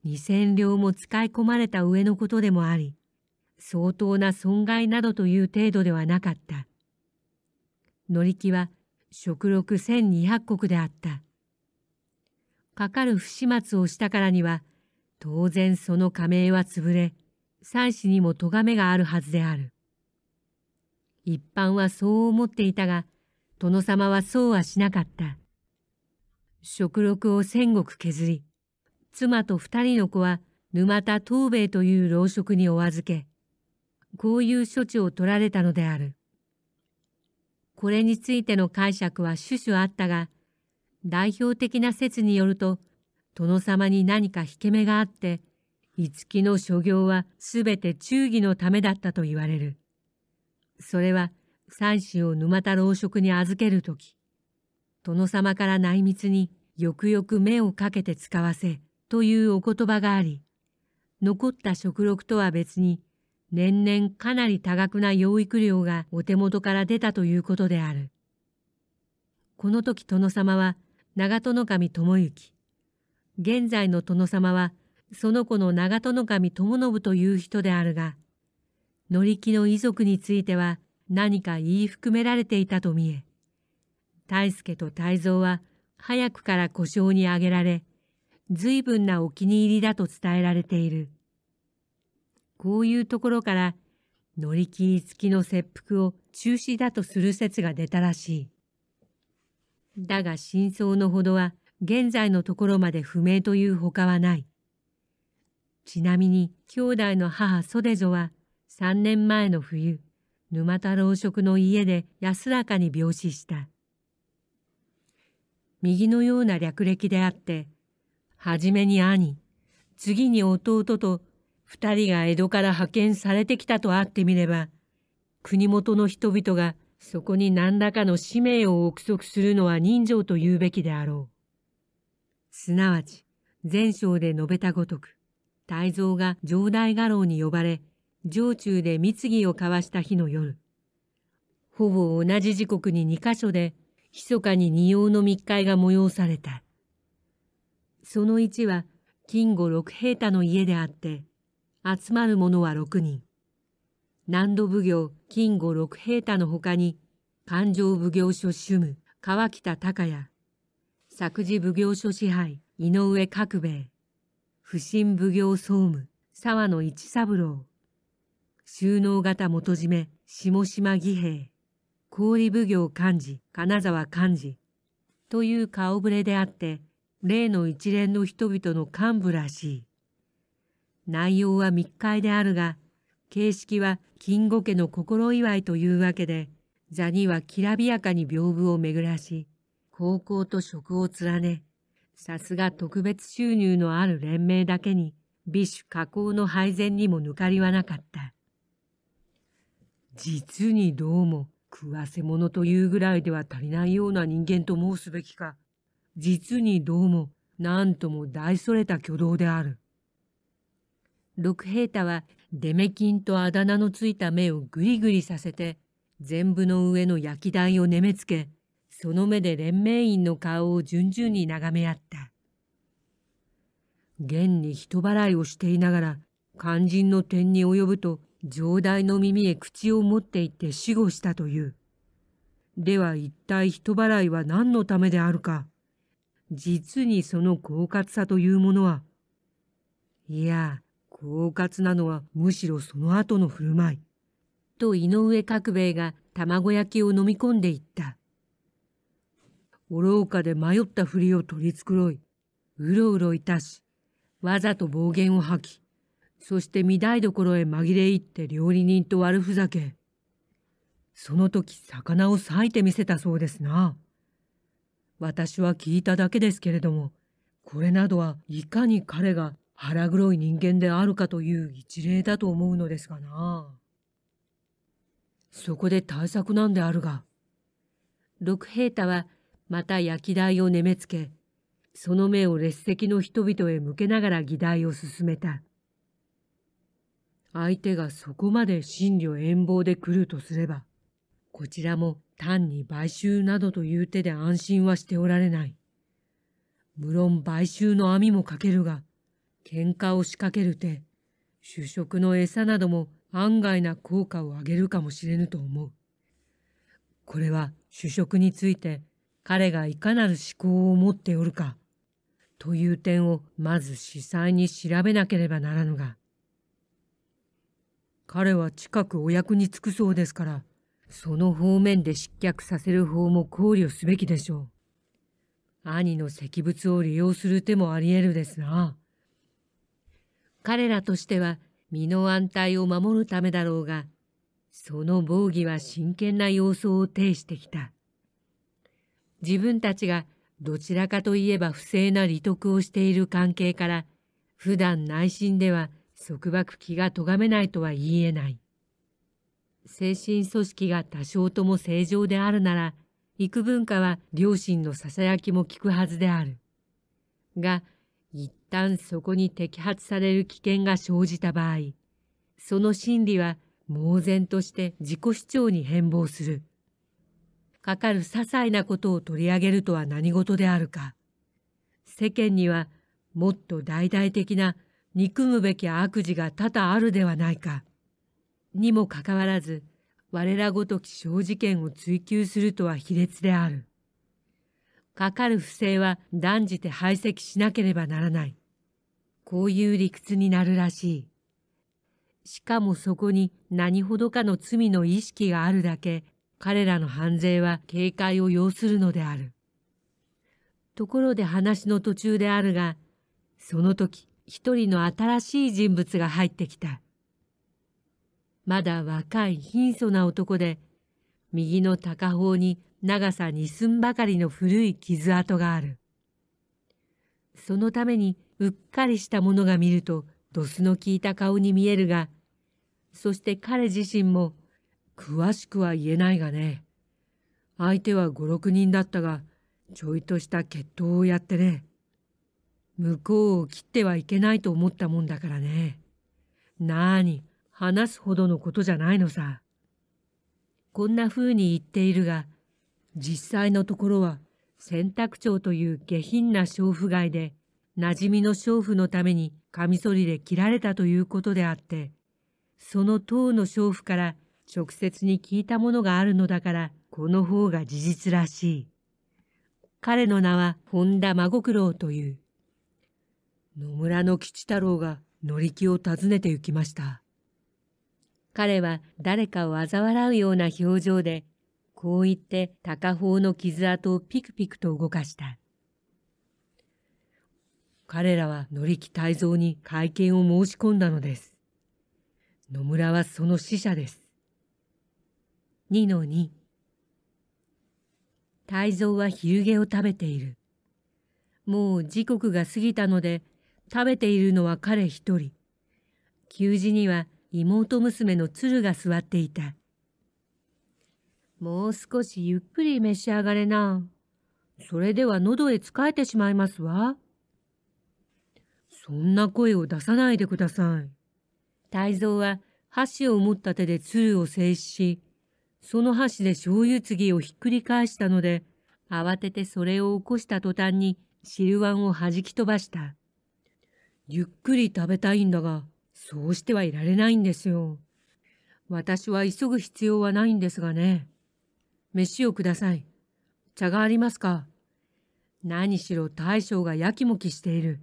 二千両も使い込まれた上のことでもあり、相当な損害などという程度ではなかった。乗り気は食禄千二百石であった。かかる不始末をしたからには、当然その加盟は潰れ、三子にも咎めがあるはずである。一般はそう思っていたが、殿様はそうはしなかった。食録を千石削り、妻と二人の子は沼田東兵衛という老職にお預け、こういう処置を取られたのである。これについての解釈は種々あったが、代表的な説によると、殿様に何か引け目があって、樹の所業はすべて忠義のためだったと言われる。それは三子を沼田老職に預けるとき、殿様から内密によくよく目をかけて使わせというお言葉があり、残った食録とは別に年々かなり多額な養育料がお手元から出たということである。この時殿様は長門守智之、現在の殿様はその子の長門守友信という人であるが、乗り気の遺族については何か言い含められていたと見え、大助と泰造は早くから故障に挙げられ、随分なお気に入りだと伝えられている。こういうところから、乗り切り付きの切腹を中止だとする説が出たらしい。だが真相のほどは現在のところまで不明というほかはない。ちなみに兄弟の母ソデゾは3年前の冬沼田老職の家で安らかに病死した右のような略歴であって初めに兄次に弟と二人が江戸から派遣されてきたとあってみれば国元の人々がそこに何らかの使命を憶測するのは人情と言うべきであろう。すなわち前章で述べたごとく泰造が城代画廊に呼ばれ城中で密議を交わした日の夜ほぼ同じ時刻に2箇所で密かに二様の密会が催されたその1は金吾六平太の家であって集まる者は6人南土奉行金吾六平太のほかに勘定奉行所主務川北隆也作事奉行所支配井上角兵衛不審奉行総務、沢野一三郎。収納型元締め、下島義兵。氷奉行幹事、金沢幹事。という顔ぶれであって、例の一連の人々の幹部らしい。内容は密会であるが、形式は金吾家の心祝いというわけで、座にはきらびやかに屏風を巡らし、高校と職を連ね、さすが特別収入のある連盟だけに、美酒加工の配膳にも抜かりはなかった。実にどうも食わせ者というぐらいでは足りないような人間と申すべきか、実にどうも何とも大それた挙動である。六平太はデメキンとあだ名のついた目をぐりぐりさせて、全部の上の焼き台をねめつけ、その目で連盟員の顔を順々に眺め合った。現に人払いをしていながら、肝心の点に及ぶと、上代の耳へ口を持っていって死後したという。では一体人払いは何のためであるか。実にその狡猾さというものは。いや、狡猾なのはむしろその後の振る舞い。と井上角兵衛が卵焼きを飲み込んでいった。愚かで迷ったふりを取り繕い、うろうろいたし、わざと暴言を吐き、そして御台所へ紛れ入って料理人と悪ふざけ、その時魚を裂いてみせたそうですな。私は聞いただけですけれども、これなどはいかに彼が腹黒い人間であるかという一例だと思うのですがな。そこで対策なんであるが。六平太はまた焼き台をねめつけ、その目を列席の人々へ向けながら議題を進めた。相手がそこまで真理を遠望で来るとすれば、こちらも単に買収などという手で安心はしておられない。無論買収の網もかけるが、喧嘩を仕掛ける手、主食の餌なども案外な効果を上げるかもしれぬと思う。これは主食について彼がいかなる思考を持っておるか、という点をまず司祭に調べなければならぬが。彼は近くお役に就くそうですから、その方面で失脚させる方も考慮すべきでしょう。兄の石仏を利用する手もあり得るですな。彼らとしては身の安泰を守るためだろうが、その防御は真剣な様相を呈してきた。自分たちがどちらかといえば不正な利得をしている関係から、普段内心では束縛気が咎めないとは言えない。精神組織が多少とも正常であるなら、幾分かは両親のささやきも聞くはずである。が、一旦そこに摘発される危険が生じた場合、その心理は猛然として自己主張に変貌する。かかる些細なことを取り上げるとは何事であるか。世間にはもっと大々的な憎むべき悪事が多々あるではないか。にもかかわらず、我らごとき小事件を追求するとは卑劣である。かかる不正は断じて排斥しなければならない。こういう理屈になるらしい。しかもそこに何ほどかの罪の意識があるだけ彼らの犯罪は警戒を要するのである。ところで話の途中であるが、その時一人の新しい人物が入ってきた。まだ若い貧相な男で、右の高方に長さ二寸ばかりの古い傷跡がある。そのためにうっかりした者が見ると、ドスの効いた顔に見えるが、そして彼自身も詳しくは言えないがね。相手は五六人だったが、ちょいとした決闘をやってね。向こうを切ってはいけないと思ったもんだからね。なーに、話すほどのことじゃないのさ。こんな風に言っているが、実際のところは、洗濯長という下品な娼婦街で、馴染みの娼婦のためにカミソリで切られたということであって、その当の娼婦から直接に聞いたものがあるのだからこの方が事実らしい。彼の名は本田孫九郎という。野村の吉太郎が乗り気を訪ねて行きました。彼は誰かを嘲笑うような表情で、こう言って高砲の傷跡をピクピクと動かした。彼らは乗り気泰造に会見を申し込んだのです。野村はその死者です。2の2泰造は昼毛を食べている。もう時刻が過ぎたので、食べているのは彼一人。給仕には妹娘の鶴が座っていた。もう少しゆっくり召し上がれな。それでは喉へ疲れてしまいますわ。そんな声を出さないでください。泰造は箸を持った手で鶴を制止し、その箸で醤油継ぎをひっくり返したので、慌ててそれを起こした途端に汁碗を弾き飛ばした。ゆっくり食べたいんだが、そうしてはいられないんですよ。私は急ぐ必要はないんですがね。飯をください。茶がありますか何しろ大将がやきもきしている。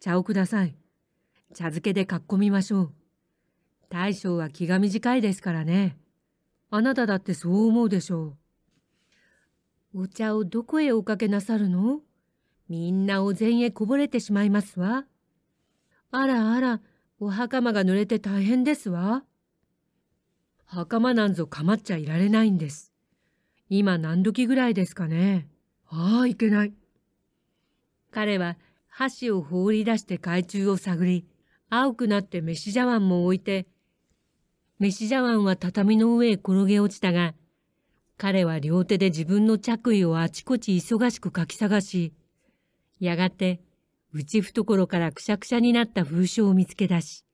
茶をください。茶漬けでかっこみましょう。大将は気が短いですからね。あなただってそう思うでしょう。お茶をどこへおかけなさるのみんなお膳へこぼれてしまいますわ。あらあら、お袴が濡れて大変ですわ。袴なんぞかまっちゃいられないんです。今何時ぐらいですかね。ああ、いけない。彼は箸を放り出して海中を探り、青くなって飯茶碗も置いて、飯茶碗は畳の上へ転げ落ちたが、彼は両手で自分の着衣をあちこち忙しく書き探し、やがて内懐からくしゃくしゃになった風書を見つけ出し、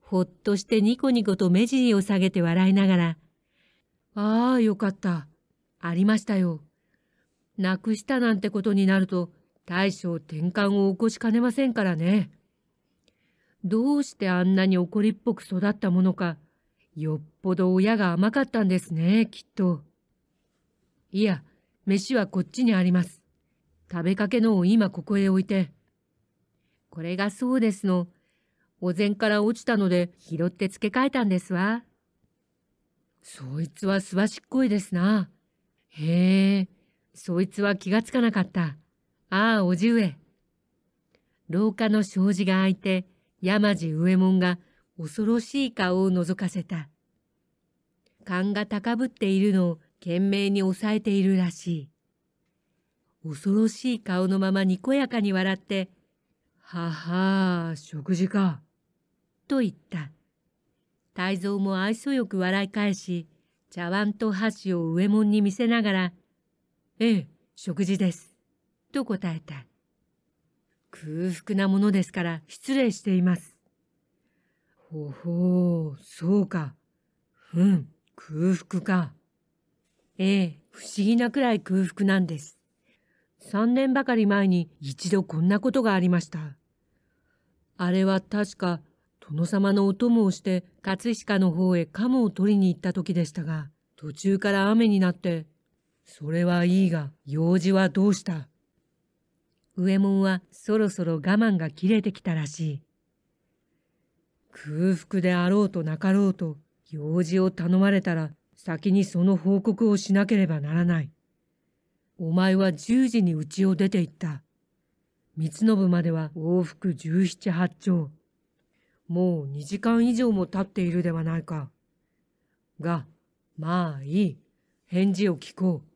ほっとしてニコニコと目尻を下げて笑いながら、ああ、よかった。ありましたよ。なくしたなんてことになると、大将転換を起こしかねませんからね。どうしてあんなに怒りっぽく育ったものか、よっぽど親が甘かったんですね、きっと。いや、飯はこっちにあります。食べかけのを今ここへ置いて。これがそうですの。お膳から落ちたので拾って付け替えたんですわ。そいつはすばしっこいですな。へえ、そいつは気がつかなかった。ああ、おじ上。廊下の障子が開いて、山路右衛門が恐ろしい顔を覗かせた。勘が高ぶっているのを懸命に抑えているらしい。恐ろしい顔のままにこやかに笑って、ははあ、食事か。と言った。泰造も愛想よく笑い返し、茶碗と箸を上門に見せながら、ええ、食事です。と答えた。空腹なものですから失礼しています。ほほう、そうか。うん、空腹か。ええ、不思議なくらい空腹なんです。3年ばかり前に一度こんなことがありました。あれは確か、殿様のお供をして、葛飾の方へ鴨を取りに行った時でしたが、途中から雨になって、それはいいが、用事はどうした右衛門はそろそろ我慢が切れてきたらしい。空腹であろうとなかろうと、用事を頼まれたら先にその報告をしなければならない。お前は10時に家を出て行った。三信までは往復17、八丁。もう2時間以上も経っているではないか。が、まあいい。返事を聞こう。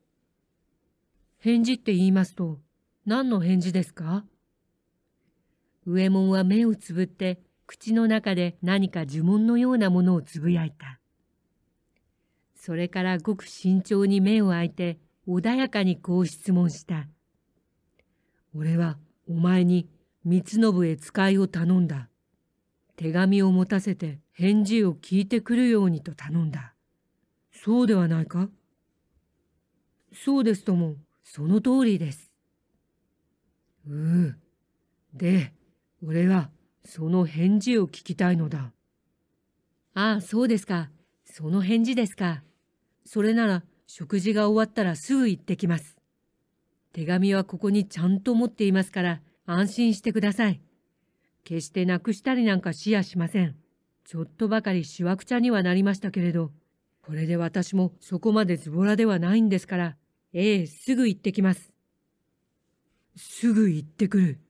返事って言いますと、何の返事ですか右衛門は目をつぶって口の中で何か呪文のようなものをつぶやいた。それからごく慎重に目を開いて穏やかにこう質問した。俺はお前に光信へ使いを頼んだ。手紙を持たせて返事を聞いてくるようにと頼んだ。そうではないかそうですとも、その通りです。うん。で、俺はその返事を聞きたいのだ。ああ、そうですか。その返事ですか。それなら食事が終わったらすぐ行ってきます。手紙はここにちゃんと持っていますから安心してください。決してなくしたりなんかしやしません。ちょっとばかりしわくちゃにはなりましたけれど、これで私もそこまでズボラではないんですから、ええ、すぐ行ってきます。すぐ行ってくる。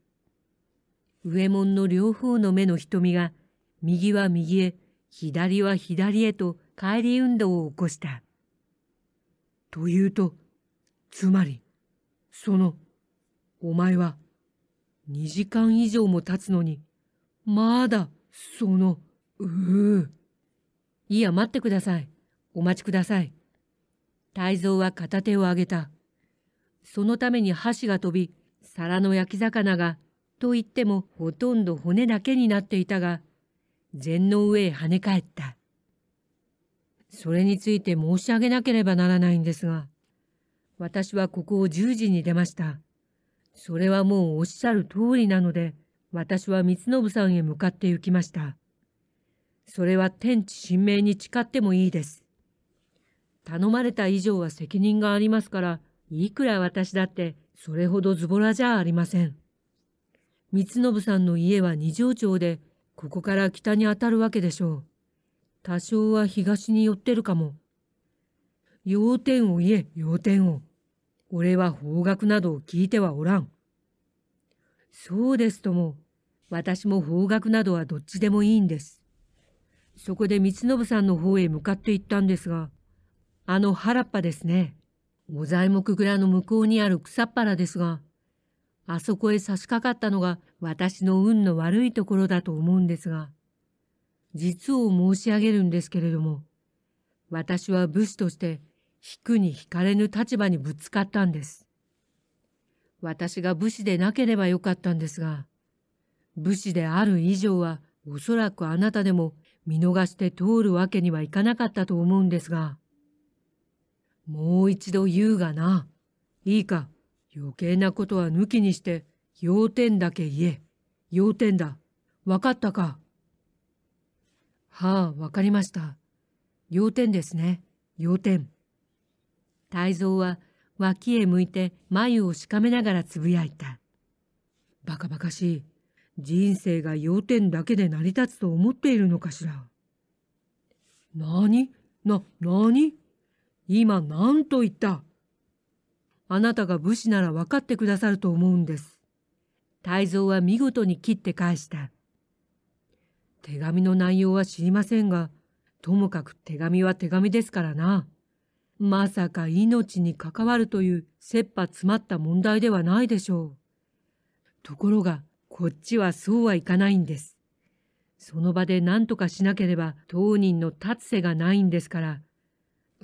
上門の両方の目の瞳が、右は右へ、左は左へと帰り運動を起こした。というと、つまり、その、お前は、2時間以上も経つのに、まだ、その、うう。いや、待ってください。お待ちください。泰蔵は片手を上げた。そのために箸が飛び、皿の焼き魚がと言ってもほとんど骨だけになっていたが、禅の上へ跳ね返った。それについて申し上げなければならないんですが、私はここを10時に出ました。それはもうおっしゃる通りなので、私は光信さんへ向かって行きました。それは天地神明に誓ってもいいです。頼まれた以上は責任がありますから、いくら私だってそれほどズボラじゃありません。三信さんの家は二条町で、ここから北にあたるわけでしょう。多少は東に寄ってるかも。要点を言え、要点を。俺は方角などを聞いてはおらん。そうですとも、私も方角などはどっちでもいいんです。そこで光信さんの方へ向かって行ったんですが、あの原っぱですね。御材木蔵の向こうにある草っぱらですが、あそこへ差し掛かったのが私の運の悪いところだと思うんですが、実を申し上げるんですけれども、私は武士として引くに引かれぬ立場にぶつかったんです。私が武士でなければよかったんですが、武士である以上はおそらくあなたでも見逃して通るわけにはいかなかったと思うんですが、もう一度言うがな。いいか、余計なことは抜きにして、要点だけ言え。要点だ。わかったかはあ、わかりました。要点ですね。要点。泰造は脇へ向いて眉をしかめながらつぶやいた。バカバカしい。人生が要点だけで成り立つと思っているのかしら。何な、何今何と言ったあなたが武士なら分かってくださると思うんです。泰造は見事に切って返した。手紙の内容は知りませんが、ともかく手紙は手紙ですからな。まさか命に関わるという切羽詰まった問題ではないでしょう。ところが、こっちはそうはいかないんです。その場で何とかしなければ当人の立つ瀬がないんですから、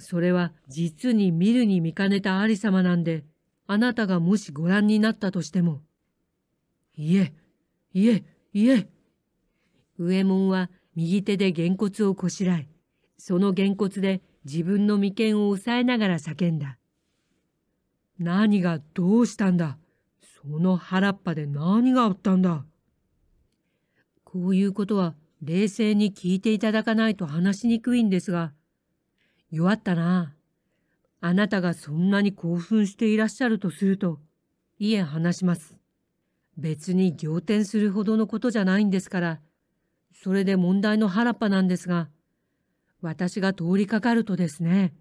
それは実に見るに見かねたありさまなんで、あなたがもしご覧になったとしても。いえ、いえ、いえ。右衛門は右手でげんこつをこしらえ、そのげんこつで自分の眉間を押さえながら叫んだ。何がどうしたんだその腹っぱで何があったんだこういうことは冷静に聞いていただかないと話しにくいんですが、弱ったな。あなたがそんなに興奮していらっしゃるとすると、いえ話します。別に仰天するほどのことじゃないんですから、それで問題の原っぱなんですが、私が通りかかるとですね、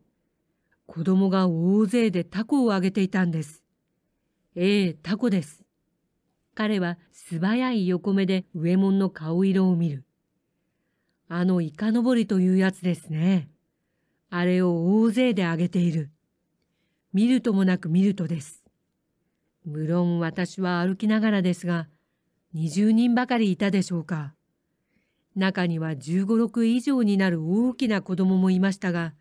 子供が大勢でタコをあげていたんです。ええ、タコです。彼は素早い横目で上門の顔色を見る。あのイカのぼりというやつですね。あれを大勢であげている。見るともなく見るとです。無論私は歩きながらですが、二十人ばかりいたでしょうか。中には十五六以上になる大きな子供もいましたが、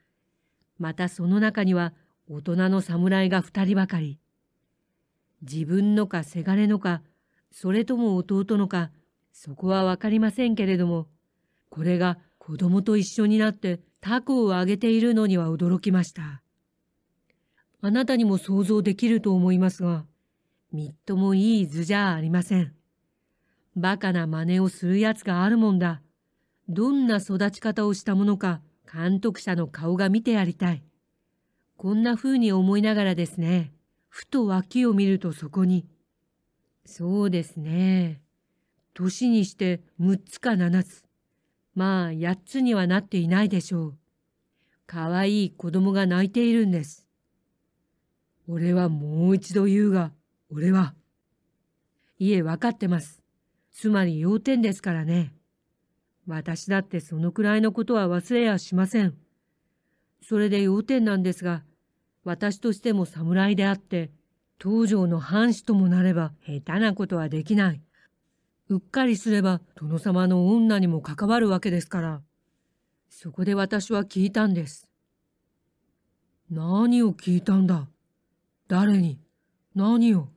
またその中には大人の侍が二人ばかり。自分のかせがれのか、それとも弟のか、そこはわかりませんけれども、これが子供と一緒になってタコを揚げているのには驚きました。あなたにも想像できると思いますが、みっともいい図じゃありません。バカな真似をする奴があるもんだ。どんな育ち方をしたものか、監督者の顔が見てやりたい。こんな風に思いながらですね、ふと脇を見るとそこに、そうですね。年にして6つか7つ。まあ、八つにはなっていないでしょう。かわいい子供が泣いているんです。俺はもう一度言うが、俺は。いえ、わかってます。つまり要点ですからね。私だってそのくらいのことは忘れやしません。それで要点なんですが、私としても侍であって、東条の藩士ともなれば下手なことはできない。うっかりすれば殿様の女にも関わるわけですから。そこで私は聞いたんです。何を聞いたんだ誰に何を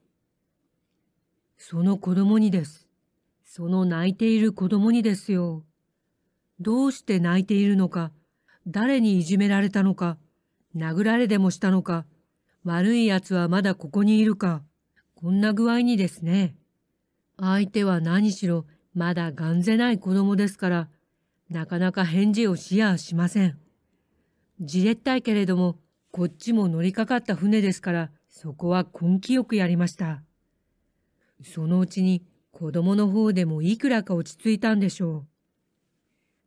その子供にです。その泣いている子供にですよ。どうして泣いているのか、誰にいじめられたのか、殴られでもしたのか、悪い奴はまだここにいるか、こんな具合にですね。相手は何しろまだがんぜない子供ですから、なかなか返事をしやしません。じれったいけれども、こっちも乗りかかった船ですから、そこは根気よくやりました。そのうちに子供の方でもいくらか落ち着いたんでしょう。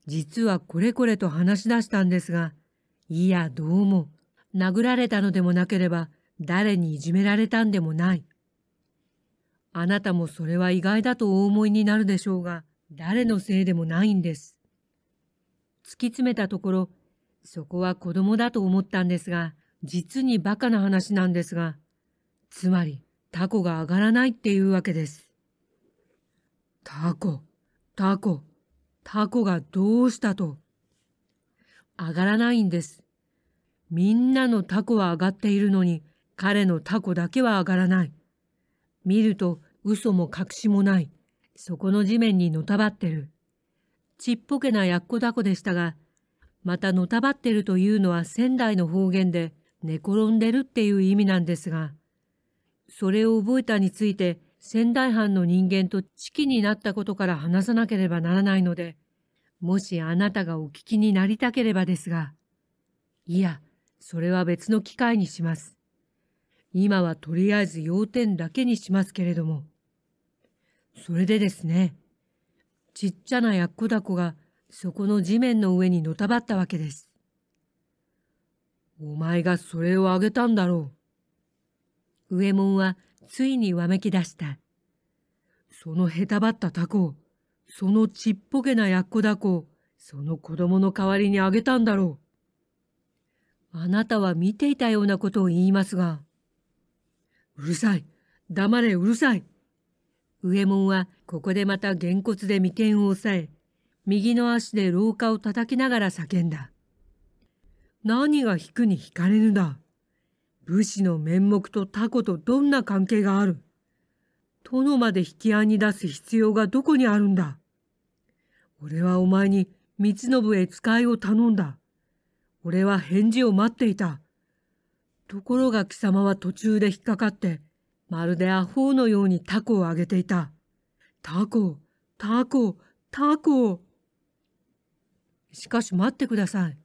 実はこれこれと話し出したんですが、いやどうも、殴られたのでもなければ、誰にいじめられたんでもない。あなたもそれは意外だとお思いになるでしょうが、誰のせいでもないんです。突き詰めたところ、そこは子供だと思ったんですが、実にバカな話なんですが、つまり、タコが上がらないっていうわけです。タコ、タコ、タコがどうしたと。上がらないんです。みんなのタコは上がっているのに、彼のタコだけは上がらない。見ると、嘘も隠しもない。そこの地面にのたばってる。ちっぽけなやっこだこでしたが、またのたばってるというのは仙台の方言で寝転んでるっていう意味なんですが、それを覚えたについて仙台藩の人間と知己になったことから話さなければならないので、もしあなたがお聞きになりたければですが、いや、それは別の機会にします。今はとりあえず要点だけにしますけれども。それでですね、ちっちゃなヤッコダコがそこの地面の上にのたばったわけです。お前がそれをあげたんだろう。上門はついにわめき出した。そのへたばったタコ、そのちっぽけなヤッコダコ、その子供の代わりにあげたんだろう。あなたは見ていたようなことを言いますが。うるさい。黙れうるさい。右衛門はここでまたげんこつで眉間を押さえ右の足で廊下を叩きながら叫んだ。何が引くに引かれぬだ。武士の面目とタコとどんな関係がある殿まで引き合いに出す必要がどこにあるんだ俺はお前に光信へ使いを頼んだ。俺は返事を待っていた。ところが貴様は途中で引っかかってまるでアホのようにタコをあげていた。タコ、タコ、タコ。しかし待ってください。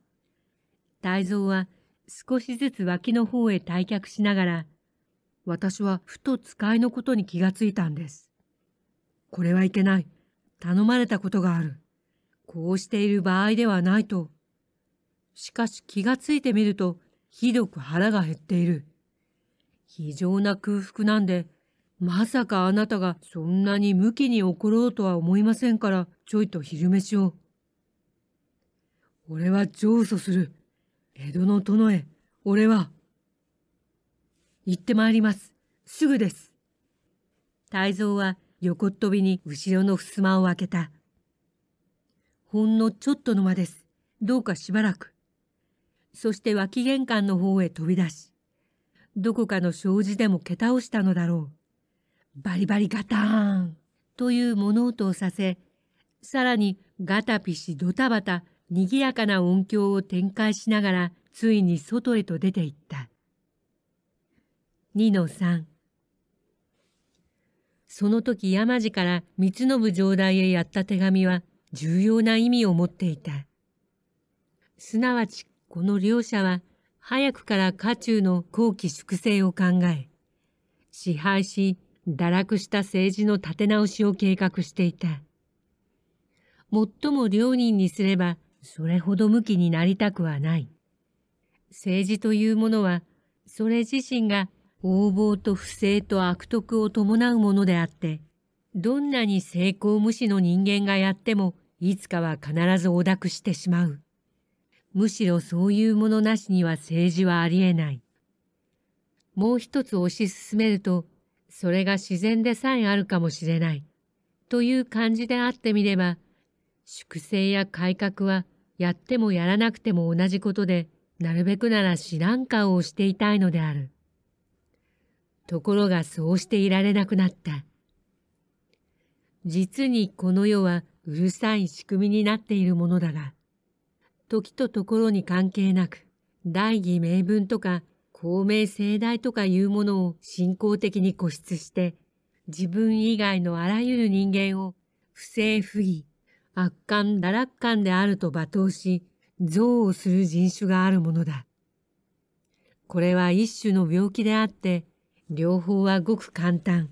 大蔵は少しずつ脇の方へ退却しながら、私はふと使いのことに気がついたんです。これはいけない。頼まれたことがある。こうしている場合ではないと。しかし気がついてみると、ひどく腹が減っている。非常な空腹なんで、まさかあなたがそんなに無きに怒ろうとは思いませんから、ちょいと昼飯を。俺は上訴する。江戸の殿へ、俺は。行ってまいります。すぐです。泰造は横っ飛びに後ろの襖を開けた。ほんのちょっとの間です。どうかしばらく。そして脇玄関の方へ飛び出し、どこかの障子でも蹴倒したのだろう。バリバリガターンという物音をさせ、さらにガタピシドタバタ、賑やかな音響を展開しながら、ついに外へと出て行った。の三。その時山路から三信上代へやった手紙は重要な意味を持っていた。すなわちこの両者は早くから家中の後期粛清を考え、支配し、堕落した政治の立て直しを計画していた。最も両人にすれば、それほど向きになりたくはない。政治というものは、それ自身が横暴と不正と悪徳を伴うものであって、どんなに成功無視の人間がやっても、いつかは必ず汚だしてしまう。むしろそういうものなしには政治はありえない。もう一つ推し進めると、それが自然でさえあるかもしれない。という感じであってみれば、粛清や改革はやってもやらなくても同じことで、なるべくなら知らん顔をしていたいのである。ところがそうしていられなくなった。実にこの世はうるさい仕組みになっているものだが、時とところに関係なく、大義名分とか公明正大とかいうものを信仰的に固執して、自分以外のあらゆる人間を不正不義、悪感堕落感であると罵倒し、憎悪する人種があるものだ。これは一種の病気であって、両方はごく簡単。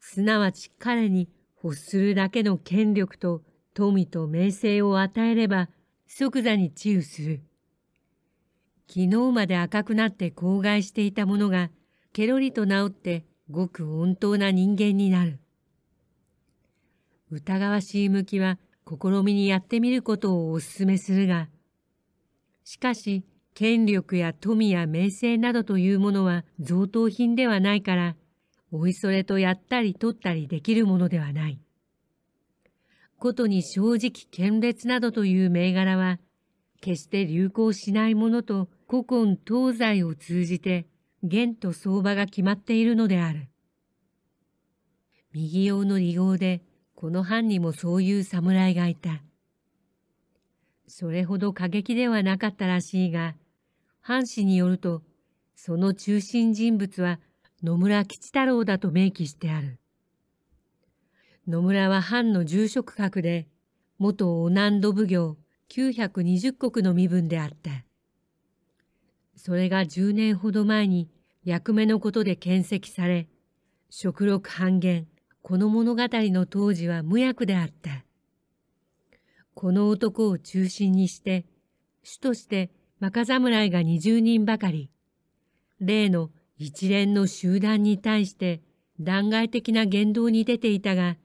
すなわち彼に欲するだけの権力と富と名声を与えれば、即座に治癒する。昨日まで赤くなって口外していたものが、ケロリと治ってごく温当な人間になる。疑わしい向きは試みにやってみることをお勧めするが、しかし、権力や富や名声などというものは贈答品ではないから、おいそれとやったり取ったりできるものではない。ことに正直堅烈などという銘柄は、決して流行しないものと古今東西を通じて、元と相場が決まっているのである。右用の利号で、この藩にもそういう侍がいた。それほど過激ではなかったらしいが、藩士によると、その中心人物は野村吉太郎だと明記してある。野村は藩の住職格で、元お南ン奉行920国の身分であった。それが10年ほど前に役目のことで検責され、食禄半減、この物語の当時は無役であった。この男を中心にして、主として若侍が20人ばかり、例の一連の集団に対して断崖的な言動に出ていたが、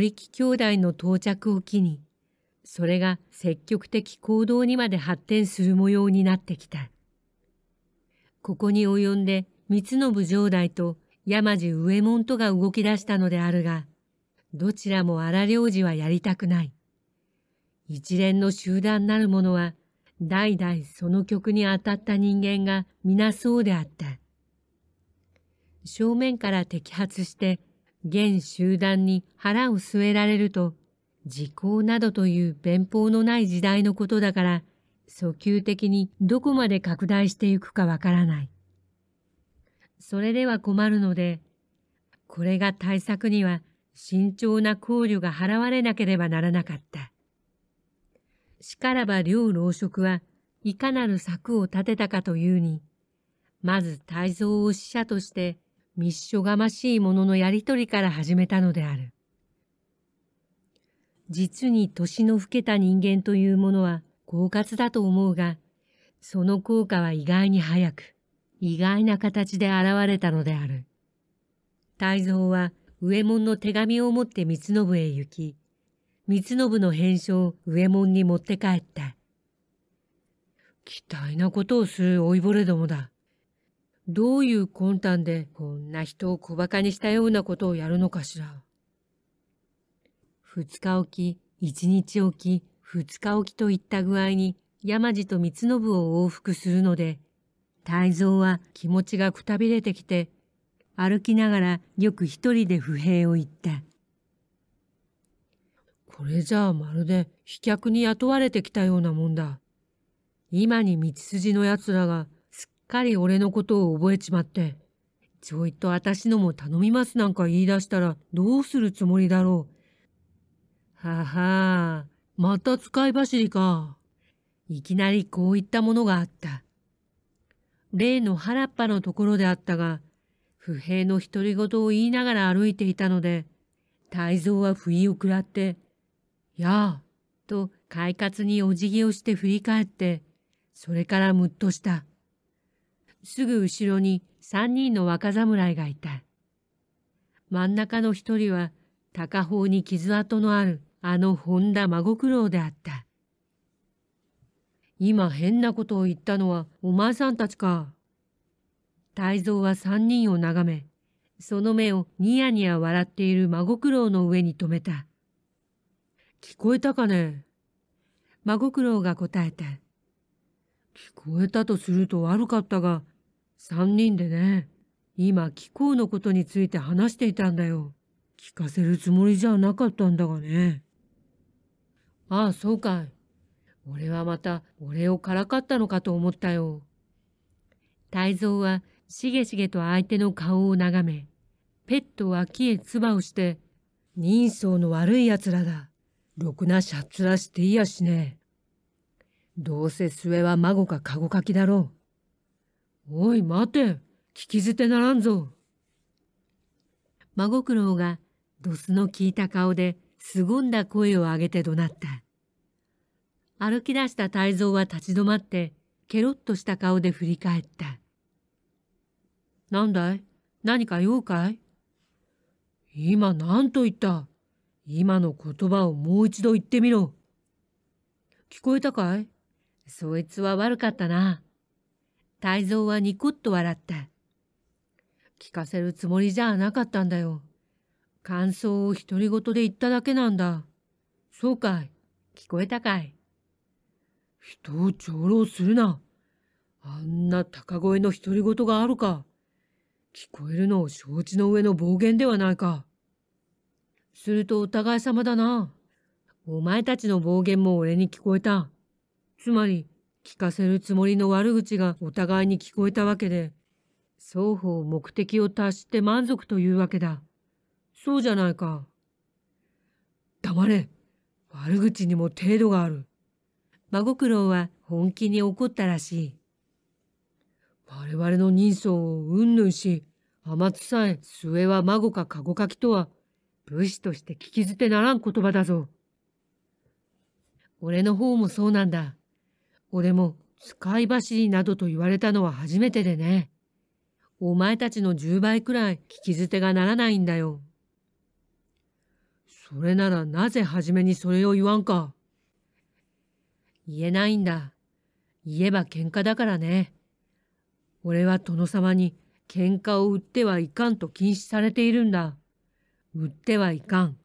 り気兄弟の到着を機に、それが積極的行動にまで発展する模様になってきた。ここに及んで、三信城代と山路上門とが動き出したのであるが、どちらも荒領事はやりたくない。一連の集団なるものは、代々その曲に当たった人間が皆そうであった。正面から摘発して現集団に腹を据えられると、時効などという弁法のない時代のことだから、訴求的にどこまで拡大していくかわからない。それでは困るので、これが対策には慎重な考慮が払われなければならなかった。しからば両老職はいかなる策を立てたかというに、まず大蔵を使者として密書がましいもののやりとりから始めたのである。実に年の老けた人間というものは狡猾だと思うが、その効果は意外に早く、意外な形で現れたのである。泰造は上門の手紙を持って光信へ行き、光信の返書を上門に持って帰った。期待なことをする老いぼれどもだ。どういう魂胆でこんな人を小馬鹿にしたようなことをやるのかしら。二日置き、一日置き、二日置きといった具合に山路と光信を往復するので、泰造は気持ちがくたびれてきて、歩きながらよく一人で不平を言った。これじゃあまるで飛脚に雇われてきたようなもんだ。今に道筋の奴らがかり俺のことを覚えちまって、ちょいと私のも頼みますなんか言い出したらどうするつもりだろう。ははあ、また使い走りか。いきなりこういったものがあった。例の原っぱのところであったが、不平の独り言を言いながら歩いていたので、泰造は不意を食らって、やあ、と快活にお辞儀をして振り返って、それからむっとした。すぐ後ろに三人の若侍がいた。真ん中の一人は高うに傷跡のあるあの本田孫九郎であった。今変なことを言ったのはお前さんたちか。泰造は三人を眺め、その目をニヤニヤ笑っている孫九郎の上に止めた。聞こえたかね孫九郎が答えた。聞こえたとすると悪かったが、三人でね、今気候のことについて話していたんだよ。聞かせるつもりじゃなかったんだがね。ああ、そうかい。俺はまた俺をからかったのかと思ったよ。泰造はしげしげと相手の顔を眺め、ペット脇へ唾をして、人相の悪い奴らだ。ろくなシャツらしていやしねどうせ末は孫か籠かきだろう。おい待て聞き捨てならんぞ。孫九郎がドスの効いた顔で凄んだ声を上げて怒鳴った。歩き出した泰造は立ち止まってケロッとした顔で振り返った。なんだい何か用かい今何と言った今の言葉をもう一度言ってみろ。聞こえたかいそいつは悪かったな。泰造はニコッと笑った。聞かせるつもりじゃなかったんだよ。感想を独り言で言っただけなんだ。そうかい。聞こえたかい。人を長老するな。あんな高声の独り言があるか。聞こえるのを承知の上の暴言ではないか。するとお互い様だな。お前たちの暴言も俺に聞こえた。つまり、聞かせるつもりの悪口がお互いに聞こえたわけで、双方目的を達して満足というわけだ。そうじゃないか。黙れ。悪口にも程度がある。孫九郎は本気に怒ったらしい。我々の人相をうんぬんし、天津さえ末は孫か籠かきとは、武士として聞き捨てならん言葉だぞ。俺の方もそうなんだ。俺も使い走りなどと言われたのは初めてでね。お前たちの10倍くらい聞き捨てがならないんだよ。それならなぜ初めにそれを言わんか。言えないんだ。言えば喧嘩だからね。俺は殿様に喧嘩を売ってはいかんと禁止されているんだ。売ってはいかん。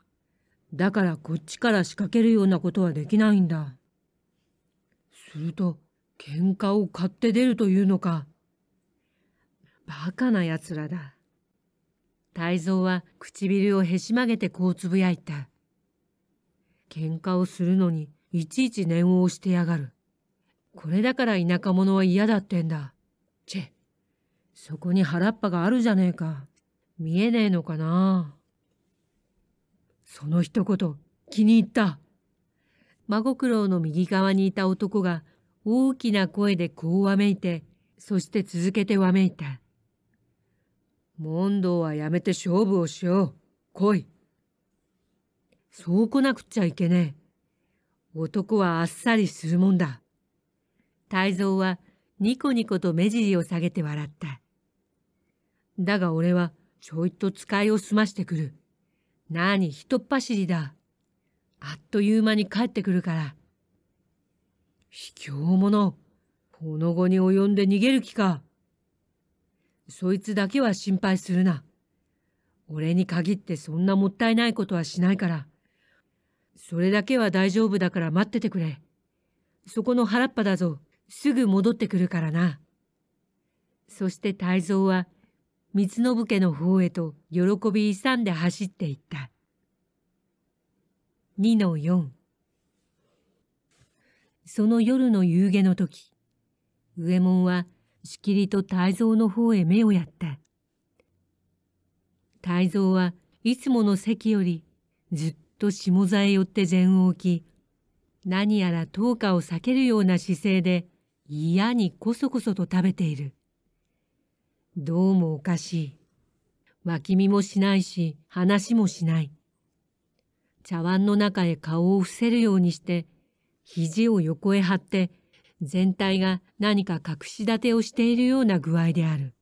だからこっちから仕掛けるようなことはできないんだ。すると喧嘩を買って出るというのか。バカな奴らだ。泰蔵は唇をへし曲げてこうつぶやいた。喧嘩をするのにいちいち念を押してやがる。これだから田舎者は嫌だってんだ。チェ、そこに腹っぱがあるじゃねえか。見えねえのかな。その一言、気に入った。孫九郎の右側にいた男が大きな声でこうわめいて、そして続けてわめいた。問答はやめて勝負をしよう。来い。そう来なくっちゃいけねえ。男はあっさりするもんだ。泰造はニコニコと目尻を下げて笑った。だが俺はちょいと使いを済ましてくる。なに、ひとっ走りだ。あっという間に帰ってくるから。卑怯者、この後に及んで逃げる気か。そいつだけは心配するな。俺に限ってそんなもったいないことはしないから。それだけは大丈夫だから待っててくれ。そこの原っぱだぞ。すぐ戻ってくるからな。そして泰造は、三信家の方へと喜び勇んで走っていった。2-4その夜の夕げの時上門はしきりと泰造の方へ目をやった泰造はいつもの席よりずっと下座へ寄って禅を置き何やら灯火を避けるような姿勢で嫌にこそこそと食べているどうもおかしい脇見もしないし話もしない茶碗の中へ顔を伏せるようにして肘を横へ張って全体が何か隠し立てをしているような具合である。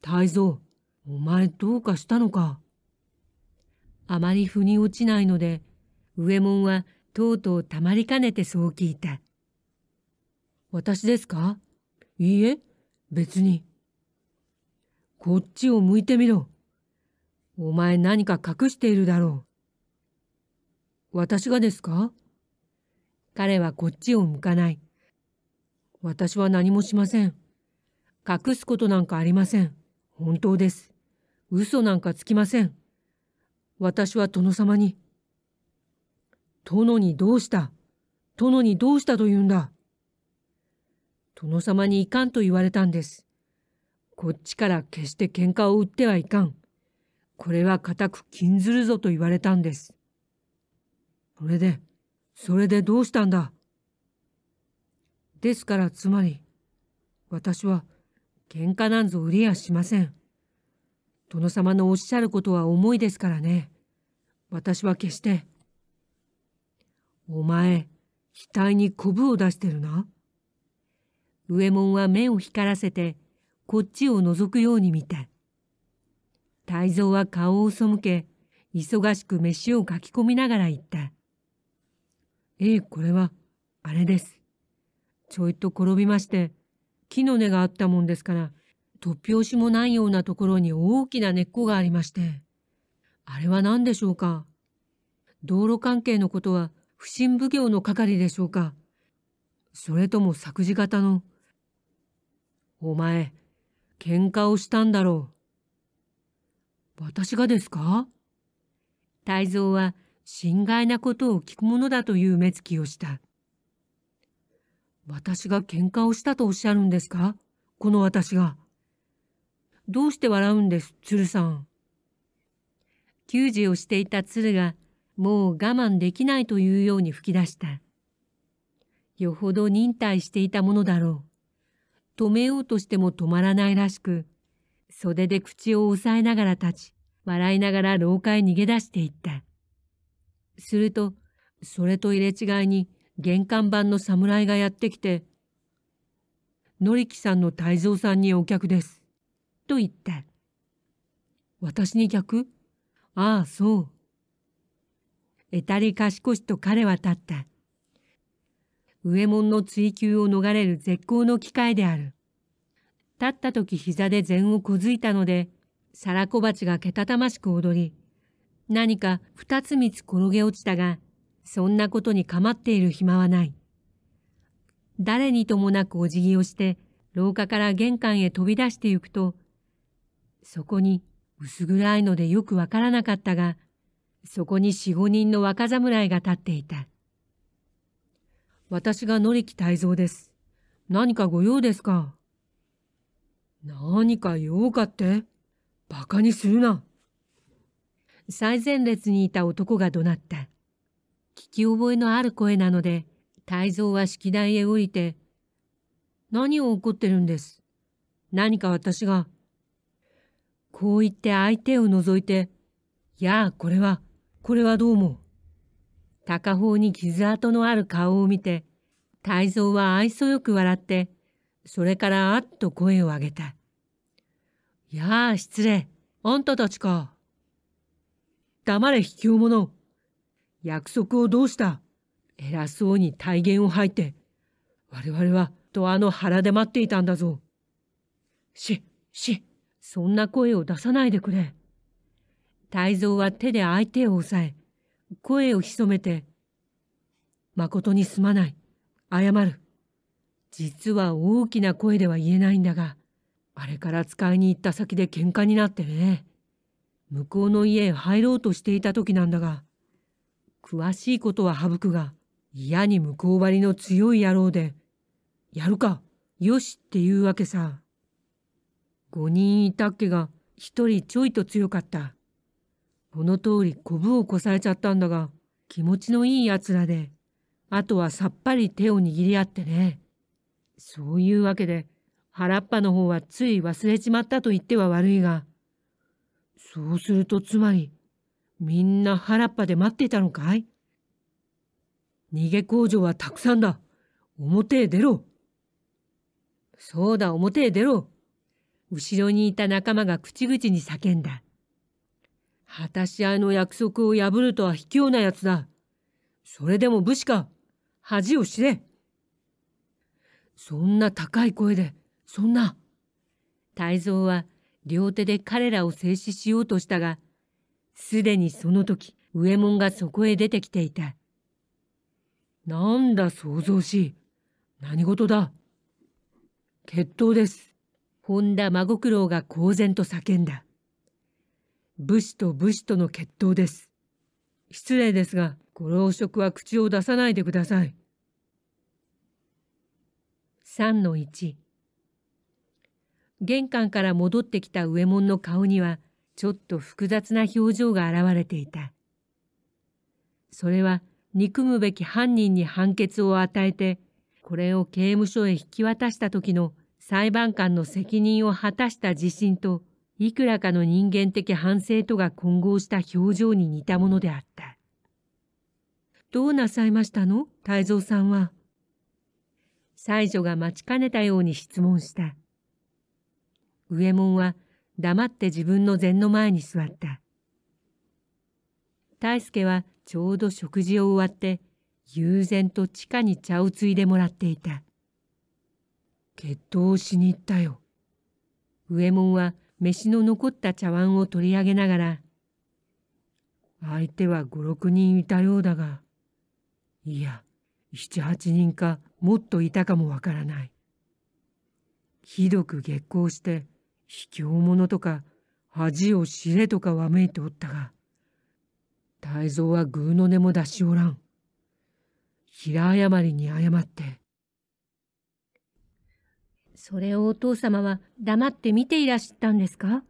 泰造、お前どうかしたのか。あまり腑に落ちないので、上門はとうとうたまりかねてそう聞いた。私ですかいいえ、別に。こっちを向いてみろ。お前何か隠しているだろう。私がですか彼はこっちを向かない。私は何もしません。隠すことなんかありません。本当です。嘘なんかつきません。私は殿様に。殿にどうした殿にどうしたと言うんだ殿様にいかんと言われたんです。こっちから決して喧嘩を売ってはいかん。これは固く禁ずるぞと言われたんです。それで、それでどうしたんだですからつまり、私は喧嘩なんぞ売りやしません。殿様のおっしゃることは重いですからね。私は決して。お前、額にコブを出してるな。右衛門は目を光らせて、こっちを覗くように見た。泰造は顔を背け、忙しく飯をかき込みながら言った。ええ、これは、あれです。ちょいと転びまして、木の根があったもんですから、突拍子もないようなところに大きな根っこがありまして、あれは何でしょうか道路関係のことは不審奉行の係でしょうかそれとも作事型の、お前、喧嘩をしたんだろう。私がですか泰造は心外なことを聞くものだという目つきをした。私が喧嘩をしたとおっしゃるんですかこの私が。どうして笑うんです、鶴さん。給仕をしていた鶴が、もう我慢できないというように吹き出した。よほど忍耐していたものだろう。止めようとしても止まらないらしく、袖で口を押さえながら立ち、笑いながら廊下へ逃げ出していった。すると、それと入れ違いに玄関版の侍がやってきて、のりきさんの泰造さんにお客です。と言った。私に客ああ、そう。えたり賢しと彼は立った。上門の追求を逃れる絶好の機会である。立った時膝で禅をこづいたので、皿小鉢がけたたましく踊り、何か二つ三つ転げ落ちたが、そんなことに構っている暇はない。誰にともなくお辞儀をして、廊下から玄関へ飛び出してゆくと、そこに薄暗いのでよくわからなかったが、そこに四五人の若侍が立っていた。私がり木泰造です。何かご用ですか何か用かって馬鹿にするな。最前列にいた男が怒鳴った。聞き覚えのある声なので、泰造は式台へ降りて、何を怒ってるんです。何か私が。こう言って相手を覗いて、やあ、これは、これはどうも。高方に傷跡のある顔を見て、泰造は愛想よく笑って、それからあっと声を上げた。やあ、失礼。あんたたちか。黙れ卑怯者。約束をどうした偉そうに体言を吐いて、我々は、ドあの腹で待っていたんだぞ。し、し、そんな声を出さないでくれ。泰造は手で相手を押さえ、声を潜めて、まことにすまない。謝る。実は大きな声では言えないんだが、あれから使いに行った先で喧嘩になってね。向こうの家へ入ろうとしていた時なんだが、詳しいことは省くが、嫌に向こう張りの強い野郎で、やるか、よしっていうわけさ。5人いたっけが、1人ちょいと強かった。この通りコブをこされちゃったんだが、気持ちのいい奴らで、あとはさっぱり手を握り合ってね。そういうわけで、原っぱの方はつい忘れちまったと言っては悪いが、そうするとつまり、みんな原っぱで待っていたのかい逃げ工場はたくさんだ。表へ出ろ。そうだ、表へ出ろ。後ろにいた仲間が口々に叫んだ。果たし合いの約束を破るとは卑怯な奴だ。それでも武士か。恥を知れ。そんな高い声で、そんな。泰造は両手で彼らを制止しようとしたが、すでにその時、上門がそこへ出てきていた。なんだ、想像し。何事だ。決闘です。本田真九郎が公然と叫んだ。武士と武士との決闘です。失礼ですが、ご老職は口を出さないでください。3の1玄関から戻ってきた右衛門の顔にはちょっと複雑な表情が現れていた。それは憎むべき犯人に判決を与えて、これを刑務所へ引き渡した時の裁判官の責任を果たした自信と、いくらかの人間的反省とが混合した表情に似たものであった。どうなさいましたの太蔵さんは。妻女が待ちかねたように質問した。右衛門は黙って自分の禅の前に座った大助はちょうど食事を終わって悠然と地下に茶をついでもらっていた決闘しに行ったよ右衛門は飯の残った茶碗を取り上げながら相手は五六人いたようだがいや七八人かもっといたかもわからないひどく月光して卑怯者とか恥を知れとかわめいておったが泰造は偶の根も出しおらん平謝りに謝ってそれをお父様は黙って見ていらっしゃったんですか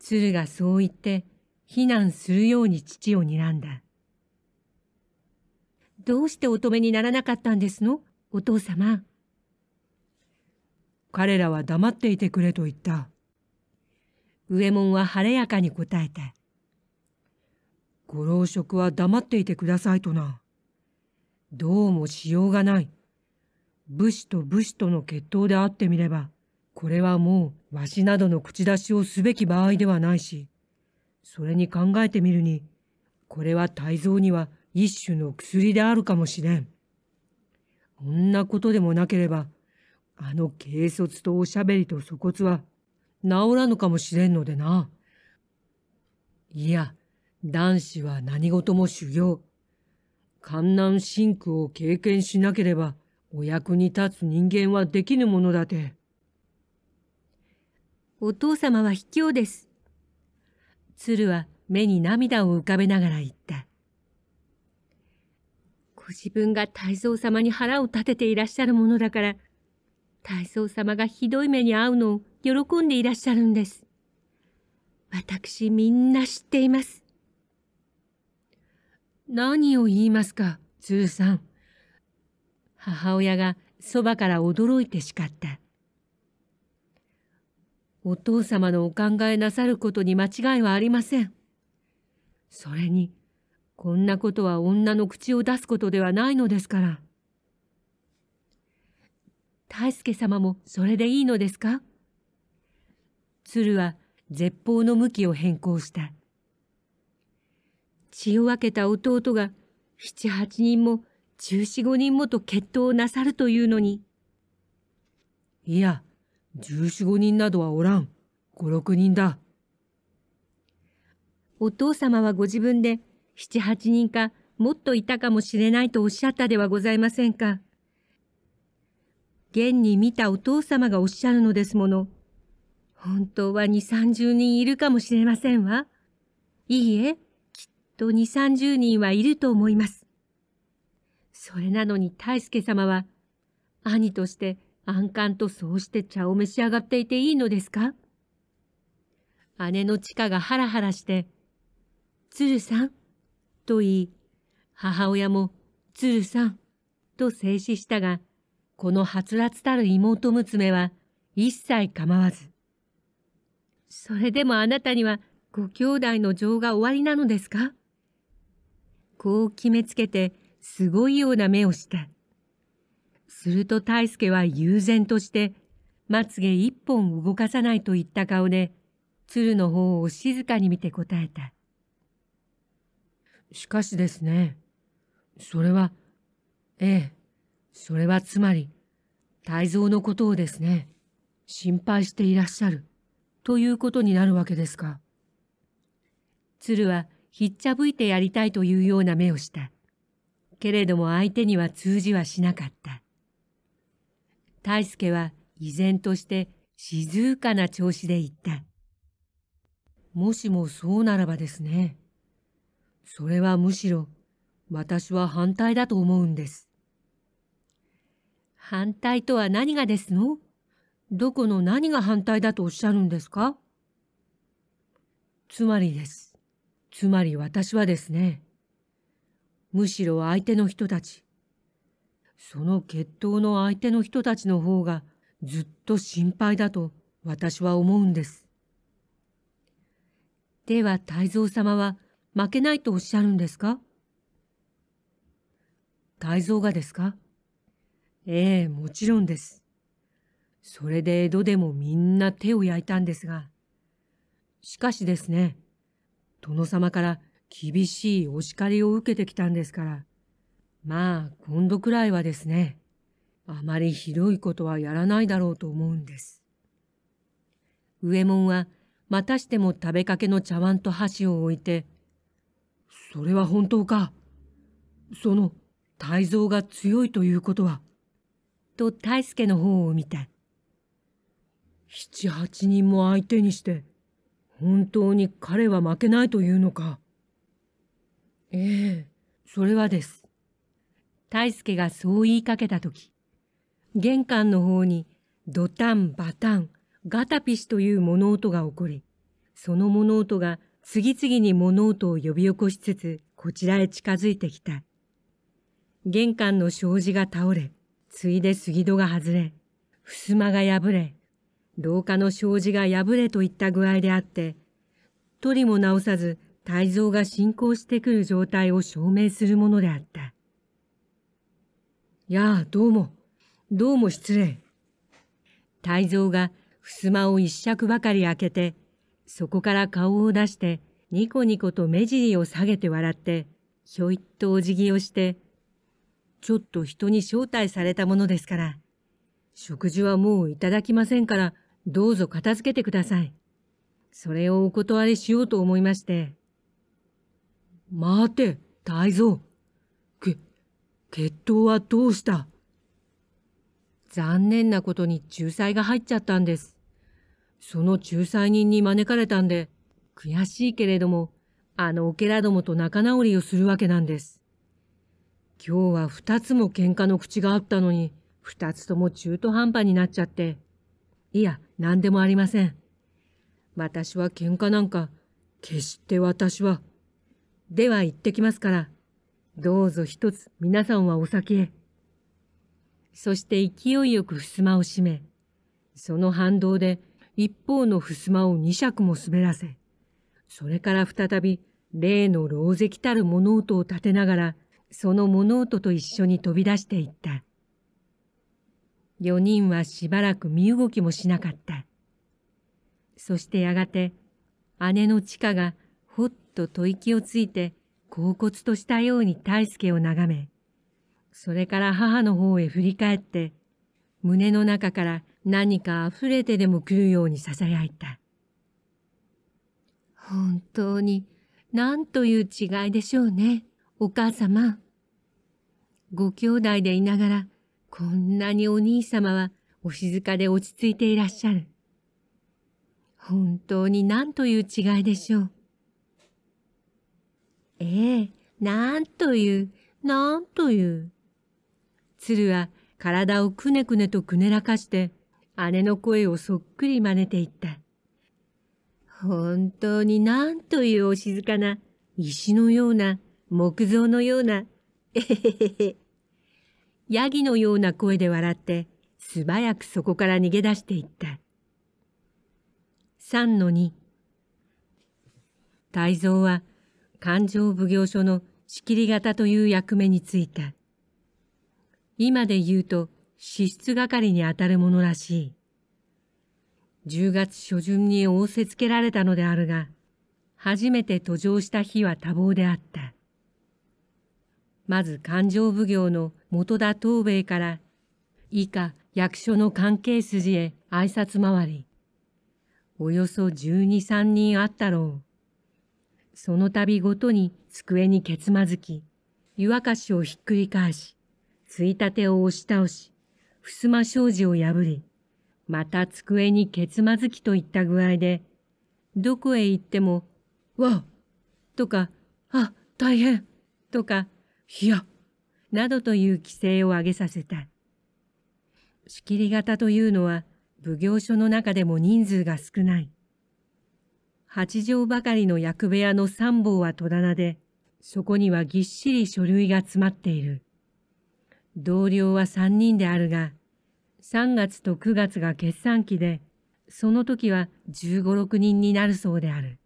鶴がそう言って非難するように父を睨んだどうしてお止めにならなかったんですのお父様彼らは黙っていてくれと言った。上門は晴れやかに答えた。ご老職は黙っていてくださいとな。どうもしようがない。武士と武士との決闘であってみれば、これはもうわしなどの口出しをすべき場合ではないし、それに考えてみるに、これは泰造には一種の薬であるかもしれん。こんなことでもなければ、あの軽率とおしゃべりと粗骨は治らぬかもしれんのでな。いや、男子は何事も修行。観難神苦を経験しなければお役に立つ人間はできぬものだて。お父様は卑怯です。鶴は目に涙を浮かべながら言った。ご自分が太蔵様に腹を立てていらっしゃるものだから、大僧様がひどい目に遭うのを喜んでいらっしゃるんです。私みんな知っています。何を言いますか、通さん。母親がそばから驚いて叱った。お父様のお考えなさることに間違いはありません。それに、こんなことは女の口を出すことではないのですから。大助様もそれでいいのですか鶴は絶望の向きを変更した。血を分けた弟が七八人も十四五人もと決闘をなさるというのに。いや、十四五人などはおらん。五六人だ。お父様はご自分で七八人かもっといたかもしれないとおっしゃったではございませんか。現に見たお父様がおっしゃるのですもの。本当は二三十人いるかもしれませんわ。いいえ、きっと二三十人はいると思います。それなのに大助様は、兄として暗官とそうして茶を召し上がっていていいのですか姉の地下がハラハラして、鶴さん、と言い、母親も鶴さん、と静止したが、このはつらつたる妹娘は一切構わず。それでもあなたにはご兄弟の情が終わりなのですかこう決めつけてすごいような目をした。すると大助は悠然としてまつげ一本動かさないといった顔で鶴の方を静かに見て答えた。しかしですね、それは、ええ、それはつまり、泰造のことをですね、心配していらっしゃる、ということになるわけですか。鶴はひっちゃぶいてやりたいというような目をした。けれども相手には通じはしなかった。大助は依然として静かな調子で言った。もしもそうならばですね。それはむしろ私は反対だと思うんです。反対とは何がですのどこの何が反対だとおっしゃるんですかつまりです。つまり私はですね。むしろ相手の人たち。その決闘の相手の人たちの方がずっと心配だと私は思うんです。では太蔵様は負けないとおっしゃるんですか太蔵がですかええ、もちろんです。それで江戸でもみんな手を焼いたんですが、しかしですね、殿様から厳しいお叱りを受けてきたんですから、まあ今度くらいはですね、あまりひどいことはやらないだろうと思うんです。上門はまたしても食べかけの茶碗と箸を置いて、それは本当か。その、泰造が強いということは、と大輔の方を見た七八人も相手にして本当に彼は負けないというのかええそれはです大輔がそう言いかけた時玄関の方にドタンバタンガタピシという物音が起こりその物音が次々に物音を呼び起こしつつこちらへ近づいてきた玄関の障子が倒れついで杉戸が外れ、襖が破れ、廊下の障子が破れといった具合であって、取りも直さず、体蔵が進行してくる状態を証明するものであった。やあ、どうも、どうも失礼。泰蔵が襖を一尺ばかり開けて、そこから顔を出して、ニコニコと目尻を下げて笑って、ひょいっとお辞儀をして、ちょっと人に招待されたものですから。食事はもういただきませんから、どうぞ片付けてください。それをお断りしようと思いまして。待て、大蔵。け、決闘はどうした残念なことに仲裁が入っちゃったんです。その仲裁人に招かれたんで、悔しいけれども、あのオケラどもと仲直りをするわけなんです。今日は二つも喧嘩の口があったのに、二つとも中途半端になっちゃって。いや、何でもありません。私は喧嘩なんか、決して私は。では行ってきますから。どうぞ一つ皆さんはお先へ。そして勢いよく襖を閉め、その反動で一方の襖を二尺も滑らせ、それから再び例の牢石たる物音を立てながら、その物音と一緒に飛び出していった四人はしばらく身動きもしなかったそしてやがて姉の知花がほっと吐息をついて恍惚としたように大助を眺めそれから母の方へ振り返って胸の中から何か溢れてでも来るようにささやいた本当に何という違いでしょうねお母様、ご兄弟でいながら、こんなにお兄様はお静かで落ち着いていらっしゃる。本当に何という違いでしょう。ええ、なんという、なんという。鶴は体をくねくねとくねらかして、姉の声をそっくり真似ていった。本当になんというお静かな、石のような木造のような、えへへへ。ヤギのような声で笑って、素早くそこから逃げ出していった。三の二。泰造は、勘定奉行所の仕切り型という役目に就いた。今で言うと、支出係にあたるものらしい。10月初旬に仰せつけられたのであるが、初めて途上した日は多忙であった。まず勘定奉行の元田東兵衛から以下役所の関係筋へ挨拶回りおよそ十二三人あったろうその度ごとに机にけつまずき湯沸かしをひっくり返しついたてを押し倒し襖障子を破りまた机にけつまずきといった具合でどこへ行っても「わっ!」とか「あ大変!」とかひよなどという規制を上げさせた。仕切り型というのは奉行所の中でも人数が少ない。八畳ばかりの役部屋の三房は戸棚で、そこにはぎっしり書類が詰まっている。同僚は三人であるが、3月と9月が決算期で、その時は15、六6人になるそうである。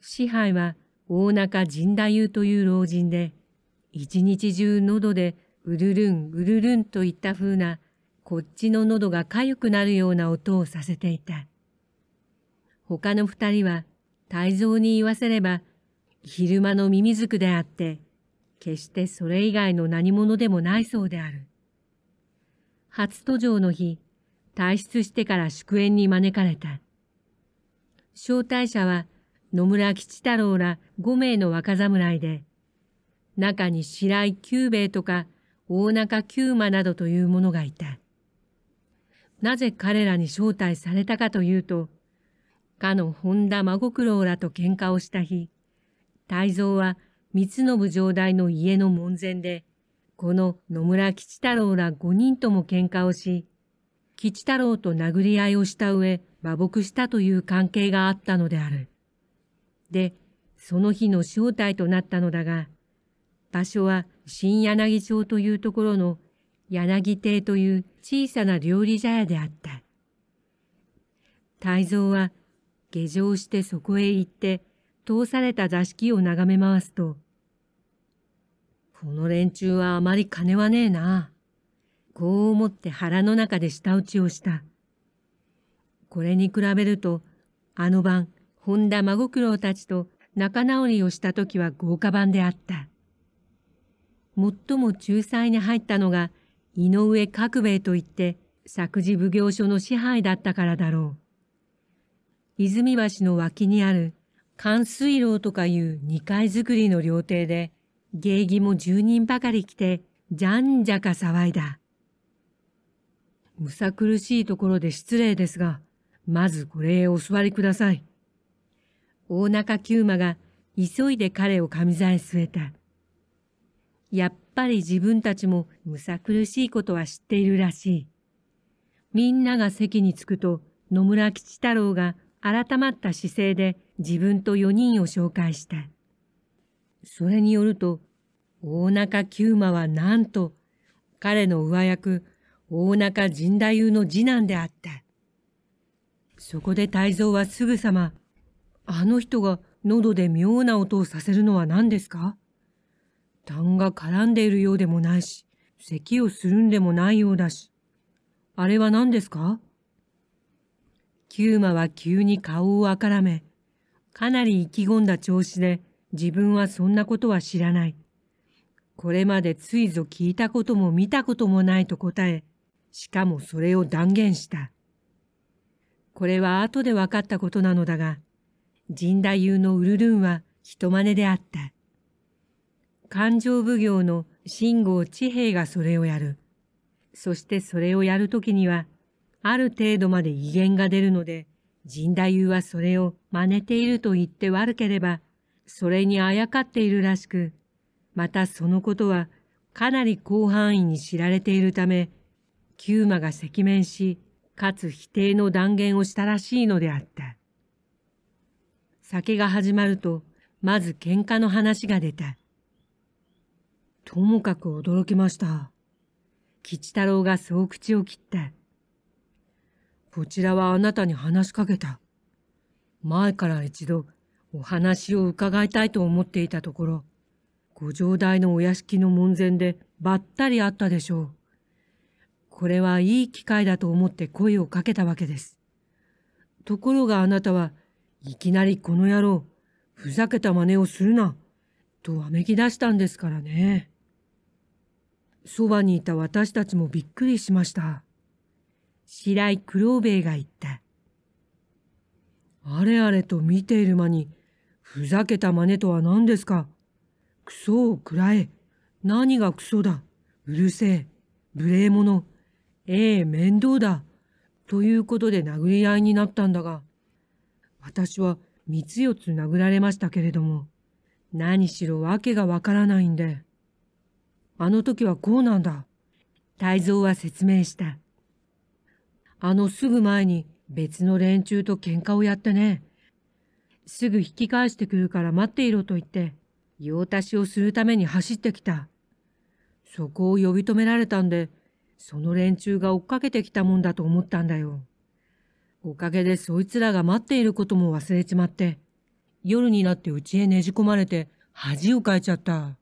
支配は大中神太夫という老人で、一日中喉でうるるんうるるんといった風なこっちの喉が痒くなるような音をさせていた。他の二人は泰造に言わせれば昼間のミミズクであって決してそれ以外の何者でもないそうである。初途上の日、退出してから祝宴に招かれた。招待者は野村吉太郎ら5名の若侍で、中に白井久兵衛とか大中久馬などという者がいた。なぜ彼らに招待されたかというと、かの本田孫九郎らと喧嘩をした日、泰造は三信城代の家の門前で、この野村吉太郎ら五人とも喧嘩をし、吉太郎と殴り合いをした上、馬牧したという関係があったのである。で、その日の招待となったのだが、場所は新柳町というところの柳亭という小さな料理茶屋であった。泰造は下城してそこへ行って通された座敷を眺め回すと、この連中はあまり金はねえな。こう思って腹の中で舌打ちをした。これに比べると、あの晩、本田孫九郎たちと仲直りをした時は豪華版であった。最も仲裁に入ったのが井上角兵衛といって作事奉行所の支配だったからだろう。泉橋の脇にある関水楼とかいう二階造りの料亭で芸妓も十人ばかり来てじゃんじゃか騒いだ。むさ苦しいところで失礼ですが、まずこれへお座りください。大中九馬が急いで彼を上座へ据えた。やっぱり自分たちもむさ苦しいことは知っているらしい。みんなが席に着くと野村吉太郎が改まった姿勢で自分と4人を紹介した。それによると、大中九馬はなんと、彼の上役、大中神太夫の次男であった。そこで泰造はすぐさま、あの人が喉で妙な音をさせるのは何ですか痰が絡んでいるようでもないし、咳をするんでもないようだし。あれは何ですかキューマは急に顔をあからめ、かなり意気込んだ調子で、自分はそんなことは知らない。これまでついぞ聞いたことも見たこともないと答え、しかもそれを断言した。これは後で分かったことなのだが、神太夫のウルルンは人真似であった。勘定奉行の信号地平がそれをやる。そしてそれをやるときには、ある程度まで威厳が出るので、神太夫はそれを真似ていると言って悪ければ、それにあやかっているらしく、またそのことはかなり広範囲に知られているため、九馬が赤面し、かつ否定の断言をしたらしいのであった。酒が始まると、まず喧嘩の話が出た。ともかく驚きました。吉太郎がそう口を切って。こちらはあなたに話しかけた。前から一度お話を伺いたいと思っていたところ、ご城代のお屋敷の門前でばったり会ったでしょう。これはいい機会だと思って声をかけたわけです。ところがあなたはいきなりこの野郎、ふざけた真似をするな、とわめき出したんですからね。そばにいた私たちもびっくりしました。白井黒郎兵衛が言った。あれあれと見ている間に、ふざけた真似とは何ですか。クソをくらえ。何がクソだ。うるせえ。無礼者。ええ、面倒だ。ということで殴り合いになったんだが、私は三つ四つ殴られましたけれども、何しろ訳がわからないんで。あの時はこうなんだ。泰造は説明した。あのすぐ前に別の連中と喧嘩をやってね。すぐ引き返してくるから待っていろと言って、用足しをするために走ってきた。そこを呼び止められたんで、その連中が追っかけてきたもんだと思ったんだよ。おかげでそいつらが待っていることも忘れちまって、夜になってうちへねじ込まれて恥をかいちゃった。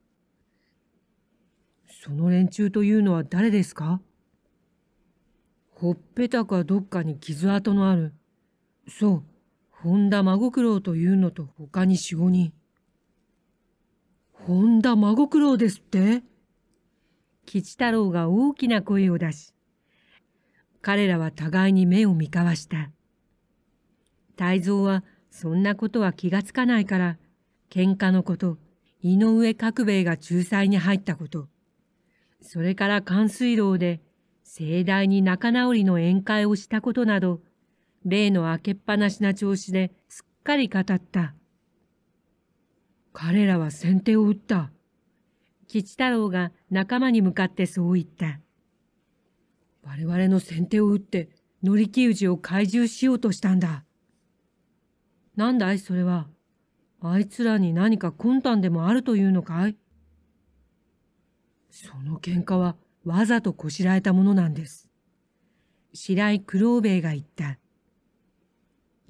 その連中というのは誰ですかほっぺたかどっかに傷跡のある。そう、本田孫九郎というのと他に四五人。本田孫九郎ですって吉太郎が大きな声を出し、彼らは互いに目を見交わした。泰造はそんなことは気がつかないから、喧嘩のこと、井上角兵衛が仲裁に入ったこと、それから冠水楼で盛大に仲直りの宴会をしたことなど、例の開けっぱなしな調子ですっかり語った。彼らは先手を打った。吉太郎が仲間に向かってそう言った。我々の先手を打って、乗り気氏を懐柔しようとしたんだ。なんだいそれは。あいつらに何か魂胆でもあるというのかいその喧嘩はわざとこしらえたものなんです。白井九郎兵衛が言った。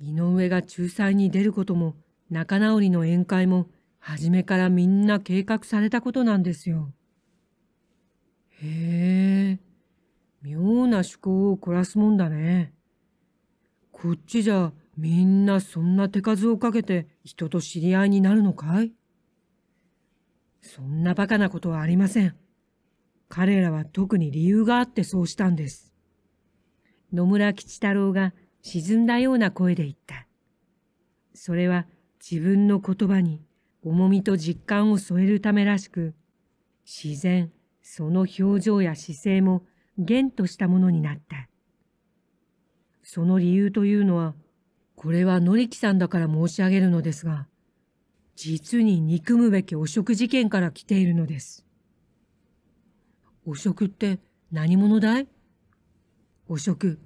井上が仲裁に出ることも仲直りの宴会も初めからみんな計画されたことなんですよ。へえ、妙な趣向を凝らすもんだね。こっちじゃみんなそんな手数をかけて人と知り合いになるのかいそんなバカなことはありません。彼らは特に理由があってそうしたんです。野村吉太郎が沈んだような声で言った。それは自分の言葉に重みと実感を添えるためらしく、自然、その表情や姿勢も厳としたものになった。その理由というのは、これはのりきさんだから申し上げるのですが、実に憎むべき汚職事件から来ているのです。汚職って何者だい汚職、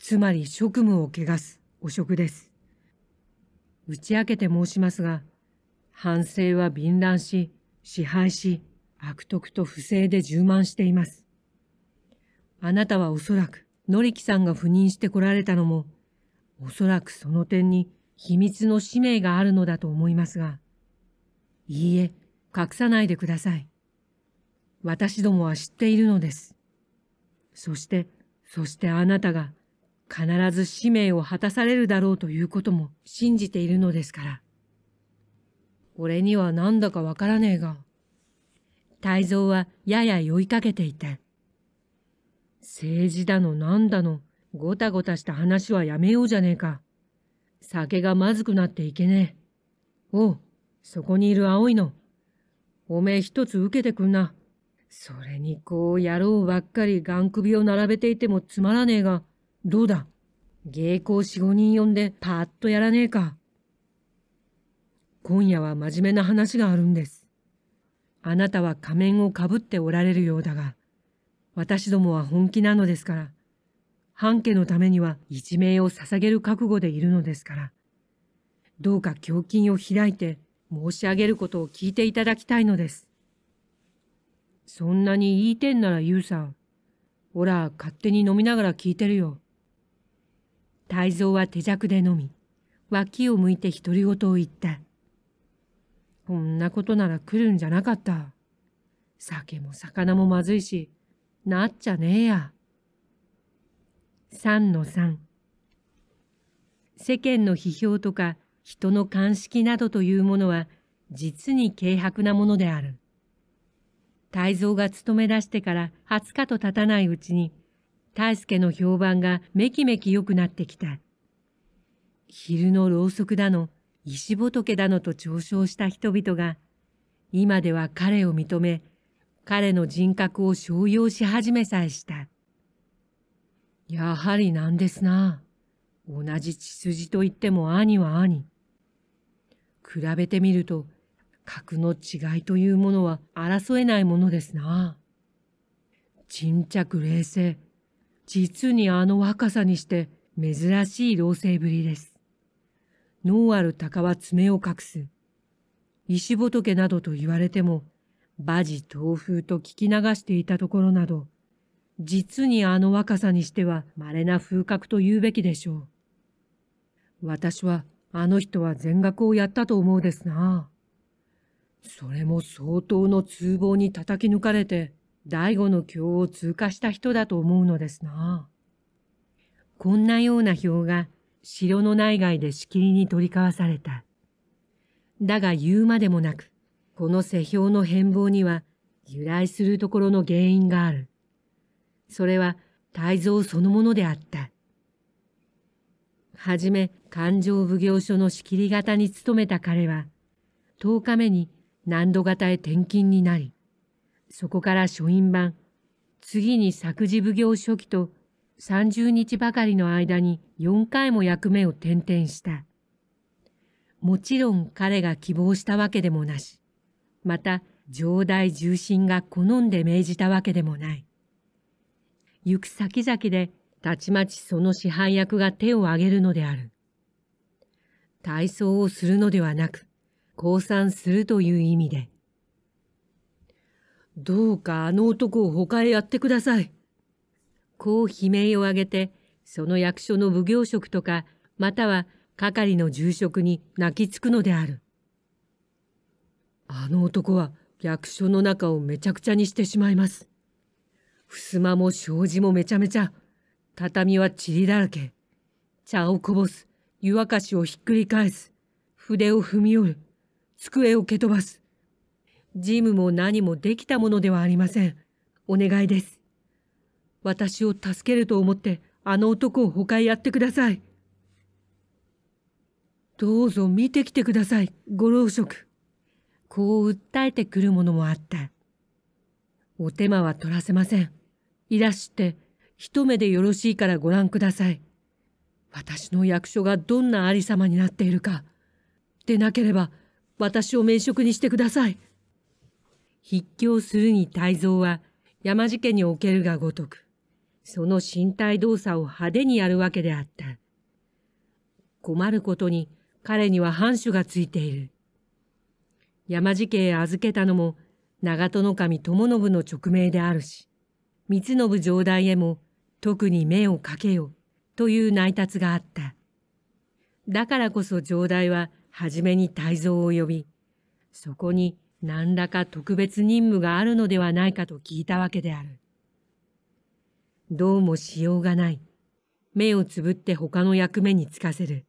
つまり職務を汚す汚職です。打ち明けて申しますが、反省は敏乱し、支配し、悪徳と不正で充満しています。あなたはおそらく、のりきさんが赴任してこられたのも、おそらくその点に秘密の使命があるのだと思いますが、いいえ、隠さないでください。私どもは知っているのです。そして、そしてあなたが必ず使命を果たされるだろうということも信じているのですから。俺にはなんだかわからねえが。泰造はやや酔いかけていて。政治だのなんだの、ごたごたした話はやめようじゃねえか。酒がまずくなっていけねえ。おう、そこにいる青いの。おめえ一つ受けてくんな。それにこう野郎ばっかりがん首を並べていてもつまらねえが、どうだ芸妓四五人呼んでパーッとやらねえか。今夜は真面目な話があるんです。あなたは仮面をかぶっておられるようだが、私どもは本気なのですから、半家のためには一命を捧げる覚悟でいるのですから、どうか胸筋を開いて申し上げることを聞いていただきたいのです。そんなに言いてんならゆうさん。ほら、勝手に飲みながら聞いてるよ。泰造は手酌で飲み、脇を向いて独り言を言った。こんなことなら来るんじゃなかった。酒も魚もまずいし、なっちゃねえや。3の3世間の批評とか人の鑑識などというものは実に軽薄なものである。泰造が勤め出してから20日と経たないうちに、大助の評判がめきめき良くなってきた。昼のろうそくだの、石仏だのと嘲笑した人々が、今では彼を認め、彼の人格を商用し始めさえした。やはりなんですな。同じ血筋といっても兄は兄。比べてみると、格の違いというものは争えないものですな。沈着冷静。実にあの若さにして珍しい老成ぶりです。能ある鷹は爪を隠す。石仏などと言われても、馬事東風と聞き流していたところなど、実にあの若さにしては稀な風格と言うべきでしょう。私はあの人は全額をやったと思うですな。それも相当の通報に叩き抜かれて、第五の経を通過した人だと思うのですな。こんなような表が城の内外でしきりに取り交わされた。だが言うまでもなく、この世表の変貌には由来するところの原因がある。それは泰造そのものであった。はじめ、勘定奉行所の仕切り方に勤めた彼は、10日目に何度型へ転勤になり、そこから書院版、次に作事奉行初期と30日ばかりの間に4回も役目を転々した。もちろん彼が希望したわけでもなし、また上代重臣が好んで命じたわけでもない。行く先々でたちまちその支配役が手を挙げるのである。体操をするのではなく、降参するという意味で。どうかあの男を他へやってください。こう悲鳴を上げて、その役所の奉行職とか、または係の住職に泣きつくのである。あの男は役所の中をめちゃくちゃにしてしまいます。襖も障子もめちゃめちゃ、畳は塵だらけ、茶をこぼす、湯沸かしをひっくり返す、筆を踏み折る、机を蹴飛ばす。ジムも何もできたものではありません。お願いです。私を助けると思ってあの男を他へやってください。どうぞ見てきてください、ご老職。こう訴えてくるものもあった。お手間は取らせません。いらして、一目でよろしいからご覧ください。私の役所がどんなありさまになっているか。でなければ、私を免職にしてください。筆教するに泰造は山路家におけるがごとく、その身体動作を派手にやるわけであった。困ることに彼には藩主がついている。山路家へ預けたのも長門守友信の直命であるし、三信上代へも特に目をかけよという内達があった。だからこそ上代は初めに泰造を呼び、そこに何らか特別任務があるのではないかと聞いたわけである。どうもしようがない。目をつぶって他の役目に就かせる。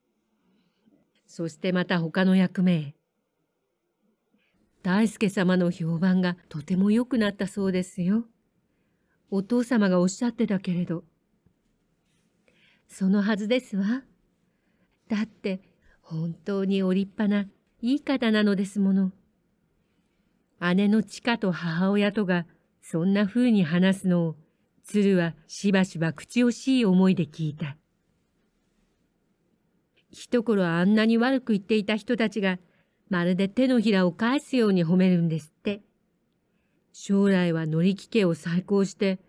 そしてまた他の役目へ。大助様の評判がとても良くなったそうですよ。お父様がおっしゃってたけれど。そのはずですわ。だって本当にお立派ないい方なのですもの。姉の地下と母親とがそんな風に話すのを、鶴はしばしば口惜しい思いで聞いた。一頃あんなに悪く言っていた人たちが、まるで手のひらを返すように褒めるんですって。将来は乗り気家を再興して、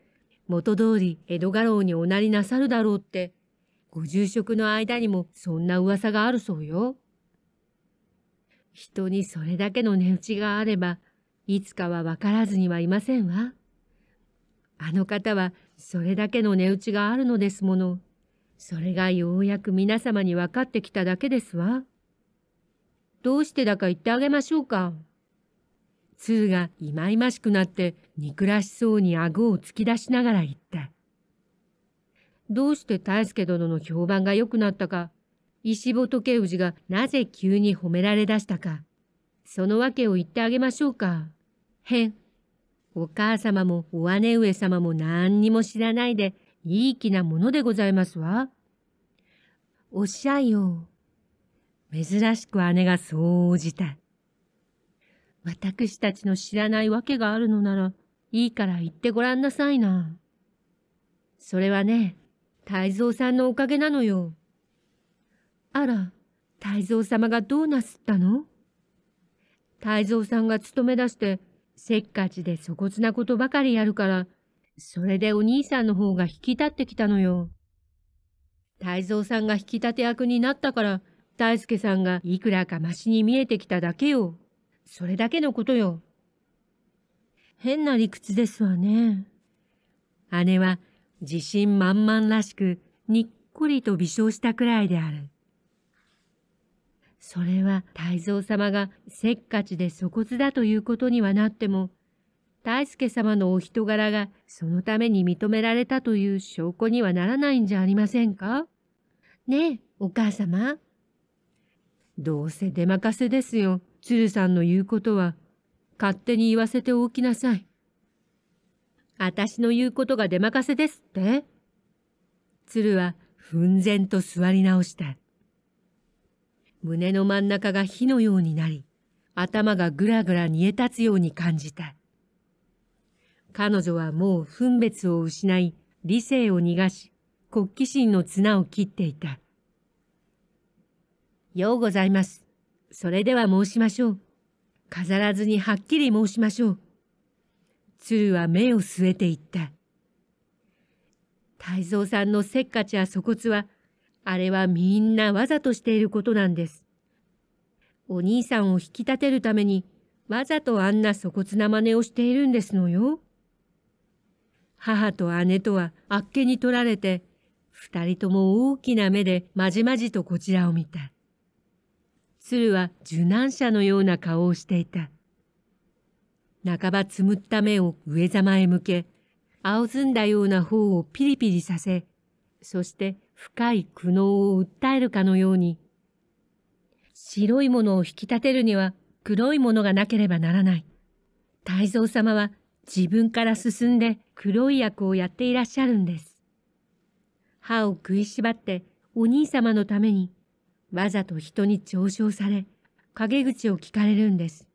元通り江戸家老におなりなさるだろうって、ご住職の間にもそんな噂があるそうよ。人にそれだけの値打ちがあれば、いつかは分からずにはいませんわ。あの方はそれだけの値打ちがあるのですもの。それがようやく皆様に分かってきただけですわ。どうしてだか言ってあげましょうか。ツがいまいましくなって憎らしそうに顎を突き出しながら言った。どうして大輔殿の評判が良くなったか、石仏氏がなぜ急に褒められ出したか、その訳を言ってあげましょうか。へん。お母様もお姉上様も何にも知らないで、いい気なものでございますわ。おっしゃいよ。珍しく姉がそう応じた。私たちの知らないわけがあるのなら、いいから言ってごらんなさいな。それはね、泰造さんのおかげなのよ。あら、泰造様がどうなすったの泰造さんが勤め出して、せっかちで粗骨なことばかりやるから、それでお兄さんの方が引き立ってきたのよ。泰造さんが引き立て役になったから、大輔さんがいくらかましに見えてきただけよ。それだけのことよ。変な理屈ですわね。姉は自信満々らしくにっこりと微笑したくらいである。それは泰造様がせっかちで粗骨だということにはなっても、大助様のお人柄がそのために認められたという証拠にはならないんじゃありませんかねえ、お母様。どうせ出まかせですよ、鶴さんの言うことは。勝手に言わせておきなさい。私の言うことが出まかせですって。鶴は奮然と座り直した。胸の真ん中が火のようになり、頭がぐらぐら煮え立つように感じた。彼女はもう分別を失い、理性を逃がし、国旗心の綱を切っていた。ようございます。それでは申しましょう。飾らずにはっきり申しましょう。鶴は目を据えていった。太蔵さんのせっかちや粗骨は、あれはみんなわざとしていることなんです。お兄さんを引き立てるために、わざとあんな粗骨な真似をしているんですのよ。母と姉とはあっけに取られて、二人とも大きな目でまじまじとこちらを見た。鶴は受難者のような顔をしていた。半ばつむった目を上様へ向け、青ずんだような方をピリピリさせ、そして深い苦悩を訴えるかのように、白いものを引き立てるには黒いものがなければならない。太蔵様は自分から進んで黒い役をやっていらっしゃるんです。歯を食いしばってお兄様のためにわざと人に嘲笑され、陰口を聞かれるんです。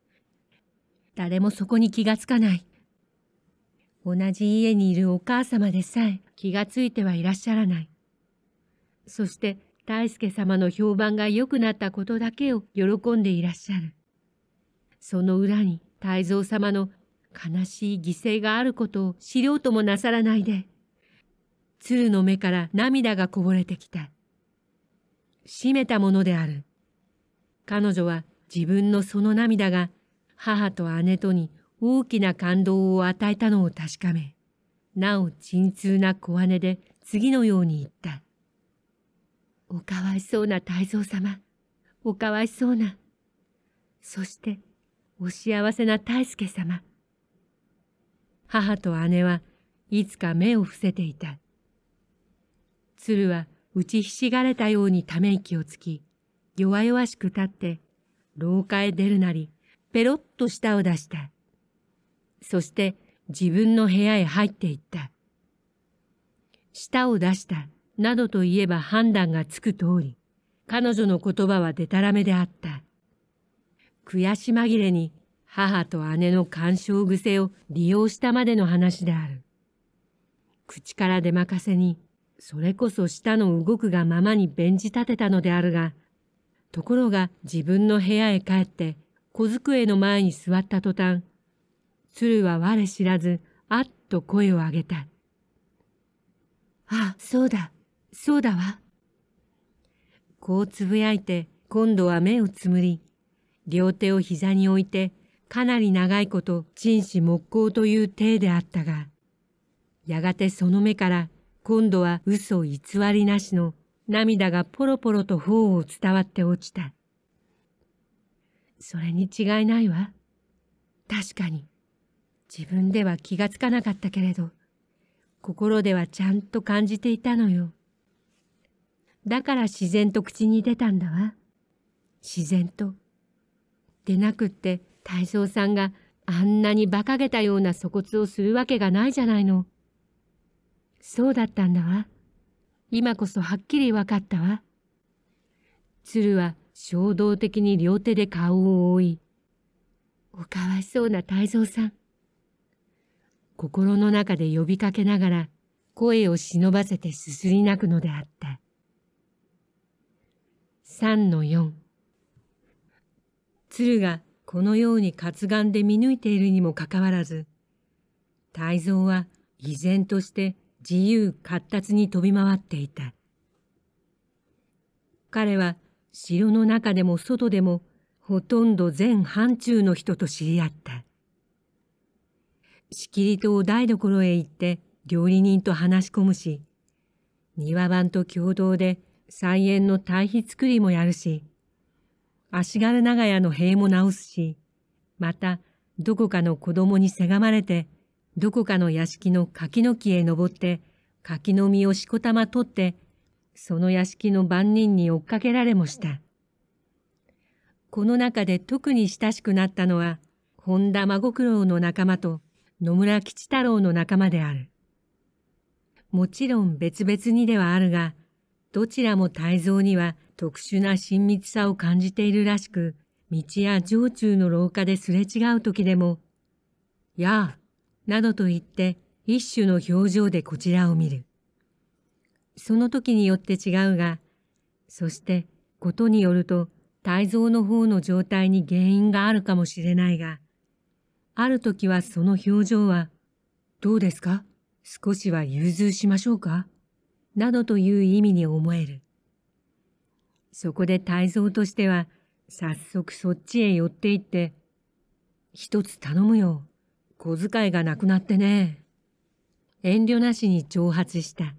誰もそこに気がつかない。同じ家にいるお母様でさえ気がついてはいらっしゃらない。そして大輔様の評判が良くなったことだけを喜んでいらっしゃる。その裏に泰蔵様の悲しい犠牲があることを知ろうともなさらないで、鶴の目から涙がこぼれてきた。閉めたものである。彼女は自分のその涙が母と姉とに大きな感動を与えたのを確かめ、なお沈痛な小姉で次のように言った。おかわいそうな太蔵様、おかわいそうな。そして、お幸せな泰助様。母と姉はいつか目を伏せていた。鶴は打ちひしがれたようにため息をつき、弱々しく立って、廊下へ出るなり、ペロッと舌を出した。そして自分の部屋へ入っていった。舌を出した、などと言えば判断がつく通り、彼女の言葉はデタラメであった。悔し紛れに母と姉の干渉癖を利用したまでの話である。口から出まかせに、それこそ舌の動くがままに弁じ立てたのであるが、ところが自分の部屋へ帰って小机の前に座った途端、鶴は我知らず、あっと声を上げた。あ、そうだ、そうだわ。こうつぶやいて、今度は目をつむり、両手を膝に置いて、かなり長いこと、陳死木工という体であったが、やがてその目から、今度は嘘偽りなしの涙がポロポロと頬を伝わって落ちた。それに違いないわ。確かに、自分では気がつかなかったけれど、心ではちゃんと感じていたのよ。だから自然と口に出たんだわ。自然と。でなくって大将さんがあんなに馬鹿げたような粗骨をするわけがないじゃないの。そうだったんだわ。今こそはっきりわかったわ。鶴は衝動的に両手で顔を覆い、おかわいそうな太蔵さん。心の中で呼びかけながら声を忍ばせてすすり泣くのであった。3の4鶴がこのように活眼で見抜いているにもかかわらず、泰蔵は依然として自由活達に飛び回っていた。彼は城の中でも外でもほとんど全範疇の人と知り合った。しきりとお台所へ行って料理人と話し込むし、庭番と共同で菜園の堆肥作りもやるし、足軽長屋の塀も直すし、またどこかの子供にせがまれて、どこかの屋敷の柿の木へ登って、柿の実をしこたま取ってその屋敷の番人に追っかけられもした。この中で特に親しくなったのは、本田孫九郎の仲間と野村吉太郎の仲間である。もちろん別々にではあるが、どちらも泰造には特殊な親密さを感じているらしく、道や城中の廊下ですれ違う時でも、やあ、などと言って一種の表情でこちらを見る。その時によって違うが、そしてことによると胎蔵の方の状態に原因があるかもしれないが、ある時はその表情は、どうですか少しは融通しましょうかなどという意味に思える。そこで泰造としては、早速そっちへ寄って行って、一つ頼むよ。小遣いがなくなってね。遠慮なしに挑発した。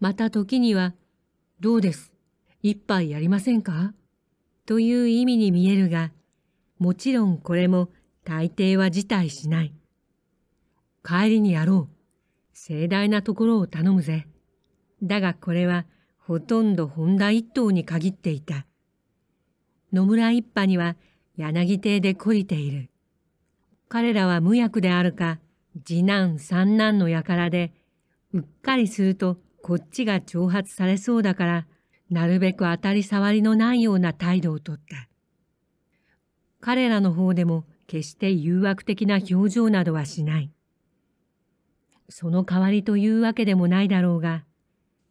また時には、どうです、一杯やりませんかという意味に見えるが、もちろんこれも大抵は辞退しない。帰りにやろう。盛大なところを頼むぜ。だがこれはほとんど本田一頭に限っていた。野村一派には柳亭で懲りている。彼らは無役であるか、次男三男の輩で、うっかりするとこっちが挑発されそうだから、なるべく当たり障りのないような態度をとった。彼らの方でも決して誘惑的な表情などはしない。その代わりというわけでもないだろうが、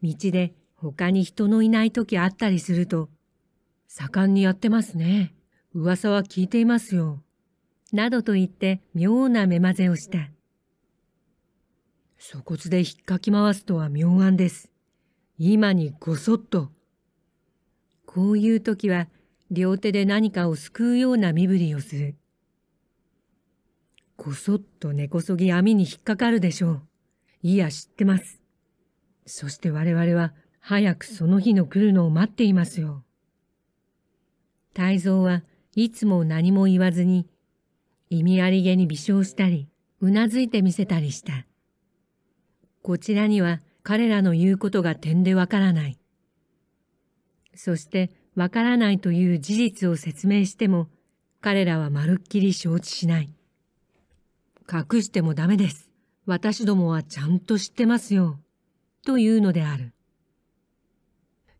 道で他に人のいない時あったりすると、盛んにやってますね。噂は聞いていますよ。などと言って妙な目まぜをした。粗骨でひっかき回すとは妙案です。今にごそっと。こういう時は両手で何かをすくうような身振りをする。こそっと根こそぎ網に引っかかるでしょう。いや知ってます。そして我々は早くその日の来るのを待っていますよ。太蔵はいつも何も言わずに、意味ありげに微笑したり、うなずいてみせたりした。こちらには彼らの言うことが点でわからない。そしてわからないという事実を説明しても彼らはまるっきり承知しない。隠してもダメです。私どもはちゃんと知ってますよ。というのである。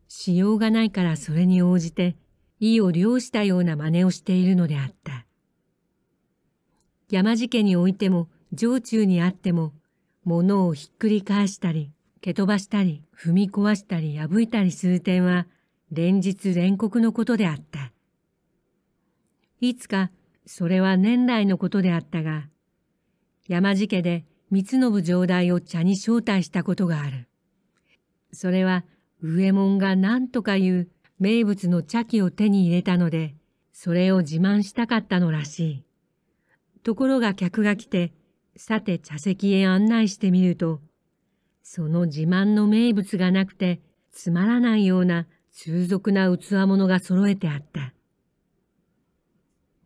しようがないからそれに応じて意を了したような真似をしているのであった。山地家においても、城中にあっても、物をひっくり返したり、蹴飛ばしたり、踏み壊したり破いたりする点は、連日連刻のことであった。いつか、それは年来のことであったが、山地家で三信上代を茶に招待したことがある。それは、上門が何とかいう名物の茶器を手に入れたので、それを自慢したかったのらしい。ところが客が来て、さて茶席へ案内してみるとその自慢の名物がなくてつまらないような通俗な器物が揃えてあった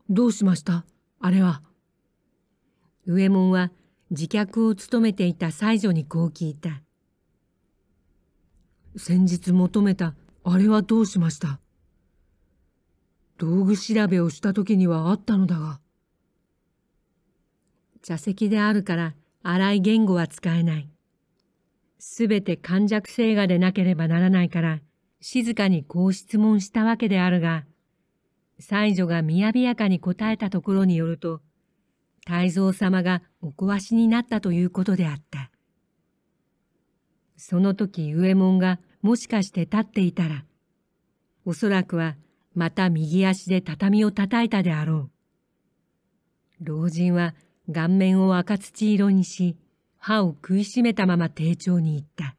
どうしましたあれは上門は自客を務めていた妻女にこう聞いた先日求めたあれはどうしました道具調べをした時にはあったのだが茶席であるから荒い言語は使えない。すべて感弱性がでなければならないから、静かにこう質問したわけであるが、才女がみやびやかに答えたところによると、太蔵様がお壊しになったということであった。その時右衛門がもしかして立っていたら、おそらくはまた右足で畳を叩いたであろう。老人は顔面を赤土色にし、歯を食いしめたまま丁重に言った。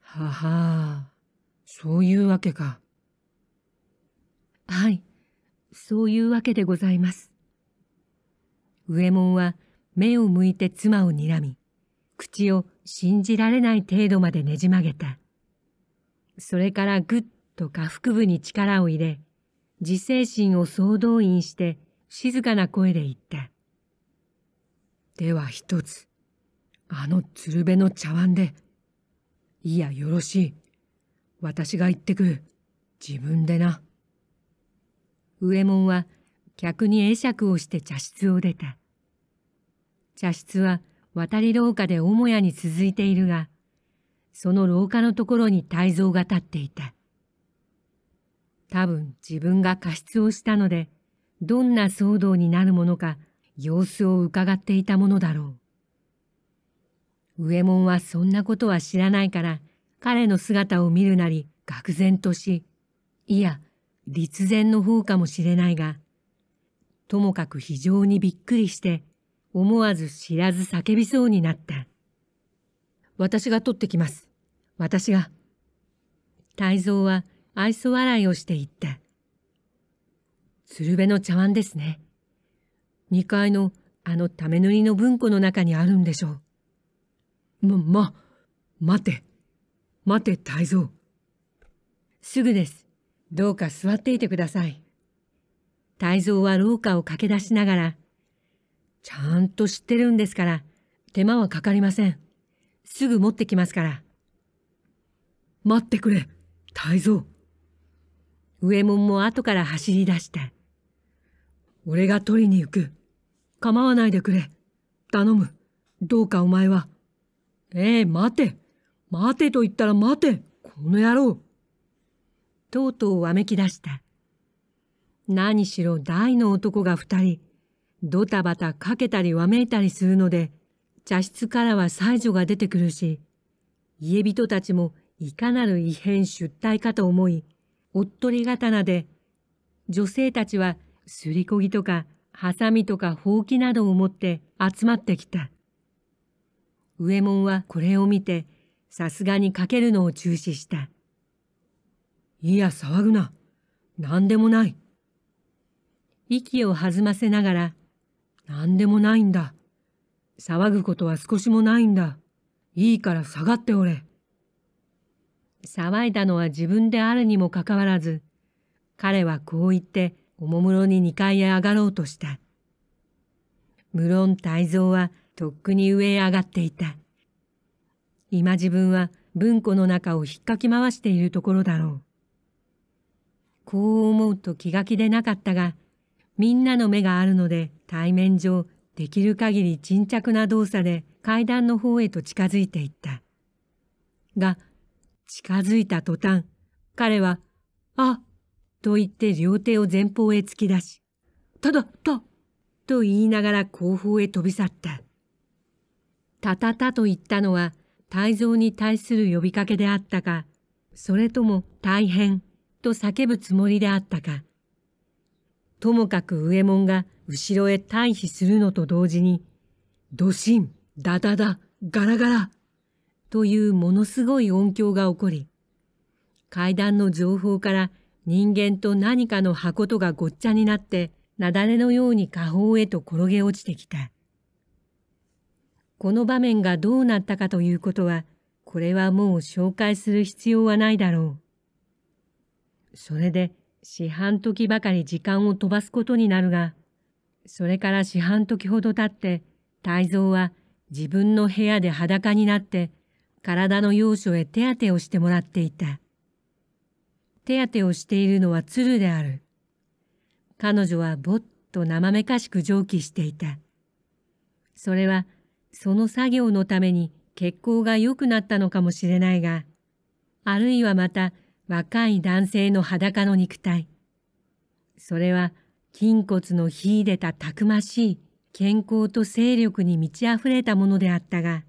ははあ、そういうわけか。はい、そういうわけでございます。右衛門は目を向いて妻を睨み、口を信じられない程度までねじ曲げた。それからぐっと下腹部に力を入れ、自制心を総動員して静かな声で言った。では一つ、あの鶴瓶の茶碗で。いや、よろしい。私が行ってくる。自分でな。右衛門は客に会釈をして茶室を出た。茶室は渡り廊下で母屋に続いているが、その廊下のところに泰造が立っていた。多分自分が過失をしたので、どんな騒動になるものか様子を伺っていたものだろう。右衛門はそんなことは知らないから彼の姿を見るなり愕然とし、いや、立然の方かもしれないが、ともかく非常にびっくりして、思わず知らず叫びそうになった。私が取ってきます。私が。泰造は愛想笑いをして言った。鶴瓶の茶碗ですね。2階のあのため塗りの文庫の中にあるんでしょう。ま、ま、待て。待て、泰造。すぐです。どうか座っていてください。泰造は廊下を駆け出しながら、ちゃんと知ってるんですから、手間はかかりません。すぐ持ってきますから。待ってくれ、泰造。上門も後から走り出した。俺が取りに行く。構わないでくれ。頼む。どうかお前は。ええ、待て。待てと言ったら待て。この野郎。とうとうわめき出した。何しろ大の男が二人、ドタバタかけたりわめいたりするので、茶室からは妻女が出てくるし、家人たちもいかなる異変出退かと思い、おっとり刀で、女性たちはすりこぎとかハサミとかほうきなどを持って集まってきた。右衛門はこれを見てさすがにかけるのを中止した。いや騒ぐな。何でもない。息を弾ませながら、何でもないんだ。騒ぐことは少しもないんだ。いいから下がっておれ。騒いだのは自分であるにもかかわらず、彼はこう言っておもむろに二階へ上がろうとした。無論泰造はとっくに上へ上がっていた。今自分は文庫の中を引っかき回しているところだろう。こう思うと気が気でなかったが、みんなの目があるので対面上できる限り沈着な動作で階段の方へと近づいていった。が、近づいた途端、彼は、あ、と言って両手を前方へ突き出し、ただ、たと言いながら後方へ飛び去った。たたたと言ったのは、泰造に対する呼びかけであったか、それとも大変と叫ぶつもりであったか。ともかく右衛門が後ろへ退避するのと同時に、ドシン、ダダダ、ガラガラ、というものすごい音響が起こり、階段の情報から人間と何かの箱とがごっちゃになって雪崩のように下方へと転げ落ちてきたこの場面がどうなったかということはこれはもう紹介する必要はないだろうそれで四半時ばかり時間を飛ばすことになるがそれから四半時ほど経って泰造は自分の部屋で裸になって体の要所へ手当てをしてもらっていた。手当てをしているのは鶴である。彼女はぼっと生めかしく蒸気していた。それは、その作業のために血行が良くなったのかもしれないが、あるいはまた若い男性の裸の肉体。それは筋骨の秀でたたくましい健康と精力に満ち溢れたものであったが、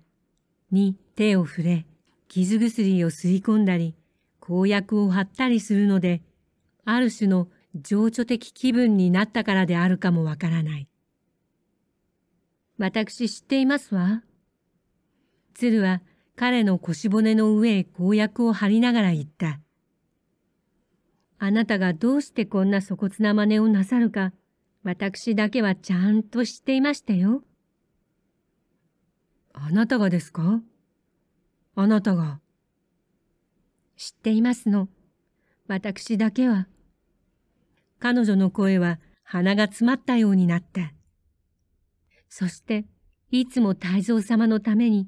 に手を触れ、傷薬を吸い込んだり、公約を張ったりするので、ある種の情緒的気分になったからであるかもわからない。私知っていますわ。鶴は彼の腰骨の上へ公約を張りながら言った。あなたがどうしてこんな粗骨な真似をなさるか、私だけはちゃんと知っていましたよ。あなたがですかあなたが。知っていますの。私だけは。彼女の声は鼻が詰まったようになった。そして、いつも太蔵様のために、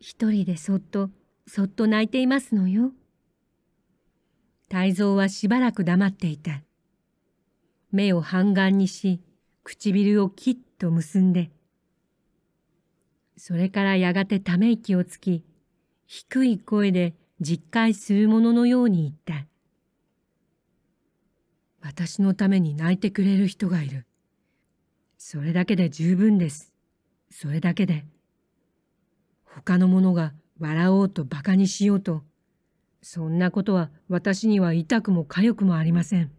一人でそっと、そっと泣いていますのよ。太蔵はしばらく黙っていた。目を半眼にし、唇をきっと結んで。それからやがてため息をつき、低い声で実戒する者のように言った。私のために泣いてくれる人がいる。それだけで十分です。それだけで。他の者が笑おうと馬鹿にしようと、そんなことは私には痛くも痒くもありません。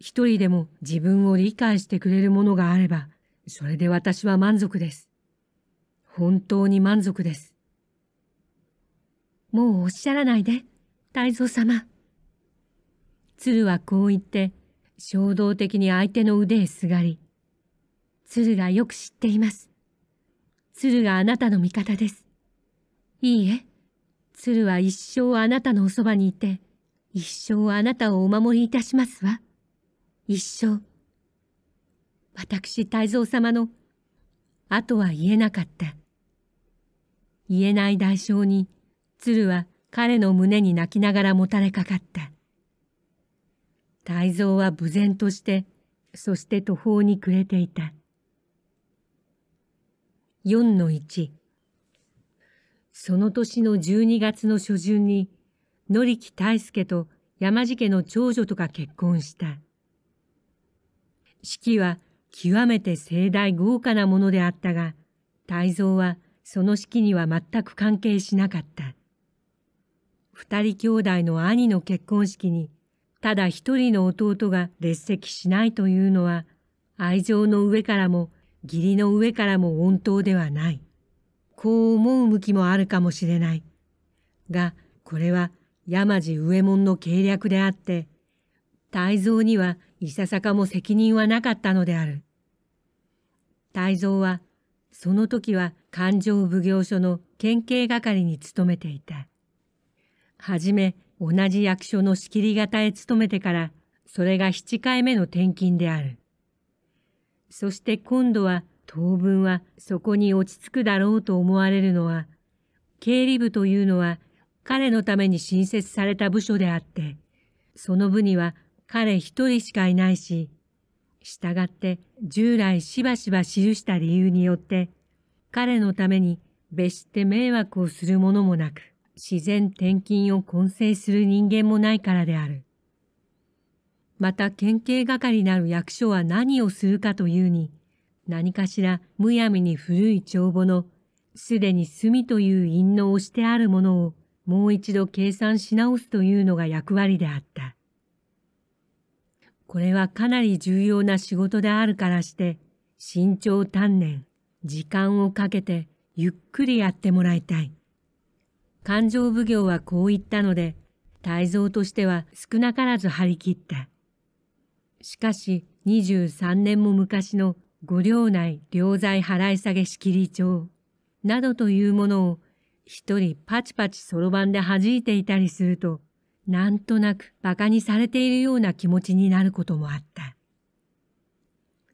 一人でも自分を理解してくれるものがあれば、それで私は満足です。本当に満足です。もうおっしゃらないで、太蔵様。鶴はこう言って、衝動的に相手の腕へすがり、鶴がよく知っています。鶴があなたの味方です。いいえ、鶴は一生あなたのおそばにいて、一生あなたをお守りいたしますわ。一生。私太蔵様の、あとは言えなかった。言えない代償に、鶴は彼の胸に泣きながらもたれかかった。泰造は無然として、そして途方に暮れていた。4の1その年の12月の初旬に、り力大助と山地家の長女とが結婚した。式は極めて盛大豪華なものであったが、泰造はその式には全く関係しなかった。二人兄弟の兄の結婚式にただ一人の弟が列席しないというのは愛情の上からも義理の上からも温当ではない。こう思う向きもあるかもしれない。が、これは山路上門の計略であって、泰造にはいささかも責任はなかったのである。泰造は、その時は勘定奉行所の県警係に勤めていた。はじめ同じ役所の仕切り方へ勤めてからそれが7回目の転勤である。そして今度は当分はそこに落ち着くだろうと思われるのは、経理部というのは彼のために新設された部署であって、その部には彼一人しかいないし、従って従来しばしば記した理由によって、彼のために別して迷惑をするものもなく、自然転勤を混成する人間もないからである。また県警係なる役所は何をするかというに、何かしらむやみに古い帳簿の、すでに墨という印の押してあるものをもう一度計算し直すというのが役割であった。これはかなり重要な仕事であるからして、慎重鍛錬、時間をかけてゆっくりやってもらいたい。勘定奉行はこう言ったので、泰造としては少なからず張り切った。しかし、23年も昔の御両内領財払い下げ仕切り帳などというものを一人パチパチそろばんで弾いていたりすると、なんとなく馬鹿にされているような気持ちになることもあった。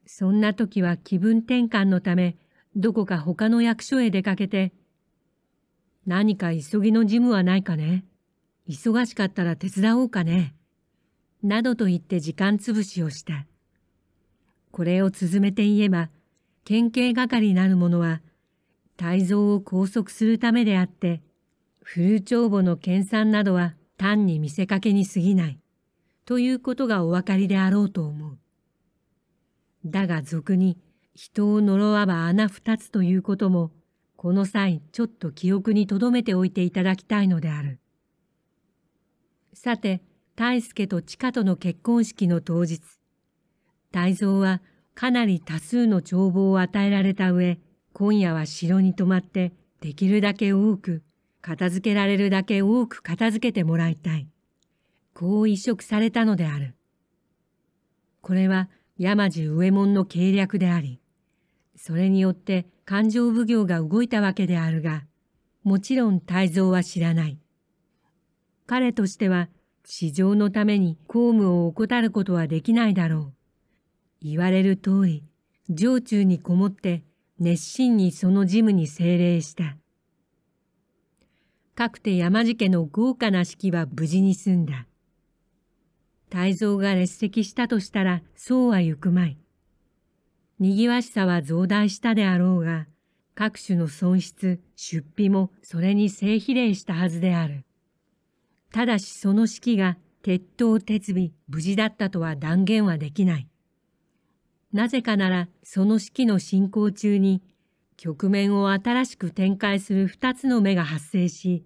そんな時は気分転換のため、どこか他の役所へ出かけて何か急ぎの事務はないかね忙しかったら手伝おうかねなどと言って時間つぶしをした。これを続めて言えば、県警係なる者は、泰造を拘束するためであって、古帳簿の研鑽などは単に見せかけに過ぎない、ということがお分かりであろうと思う。だが俗に、人を呪わば穴二つということも、この際ちょっと記憶に留めておいていただきたいのである。さて、大助と知花との結婚式の当日、泰造はかなり多数の帳簿を与えられた上、今夜は城に泊まってできるだけ多く、片付けられるだけ多く片付けてもらいたい。こう移植されたのである。これは山路右衛門の計略であり、それによって勘定奉行が動いたわけであるが、もちろん泰造は知らない。彼としては、市場のために公務を怠ることはできないだろう。言われる通り、城中にこもって熱心にその事務に精霊した。かくて山路家の豪華な式は無事に済んだ。泰造が列席したとしたら、そうは行くまい。賑わしさは増大したであろうが、各種の損失、出費もそれに正比例したはずである。ただしその式が鉄塔鉄尾無事だったとは断言はできない。なぜかならその式の進行中に局面を新しく展開する二つの目が発生し、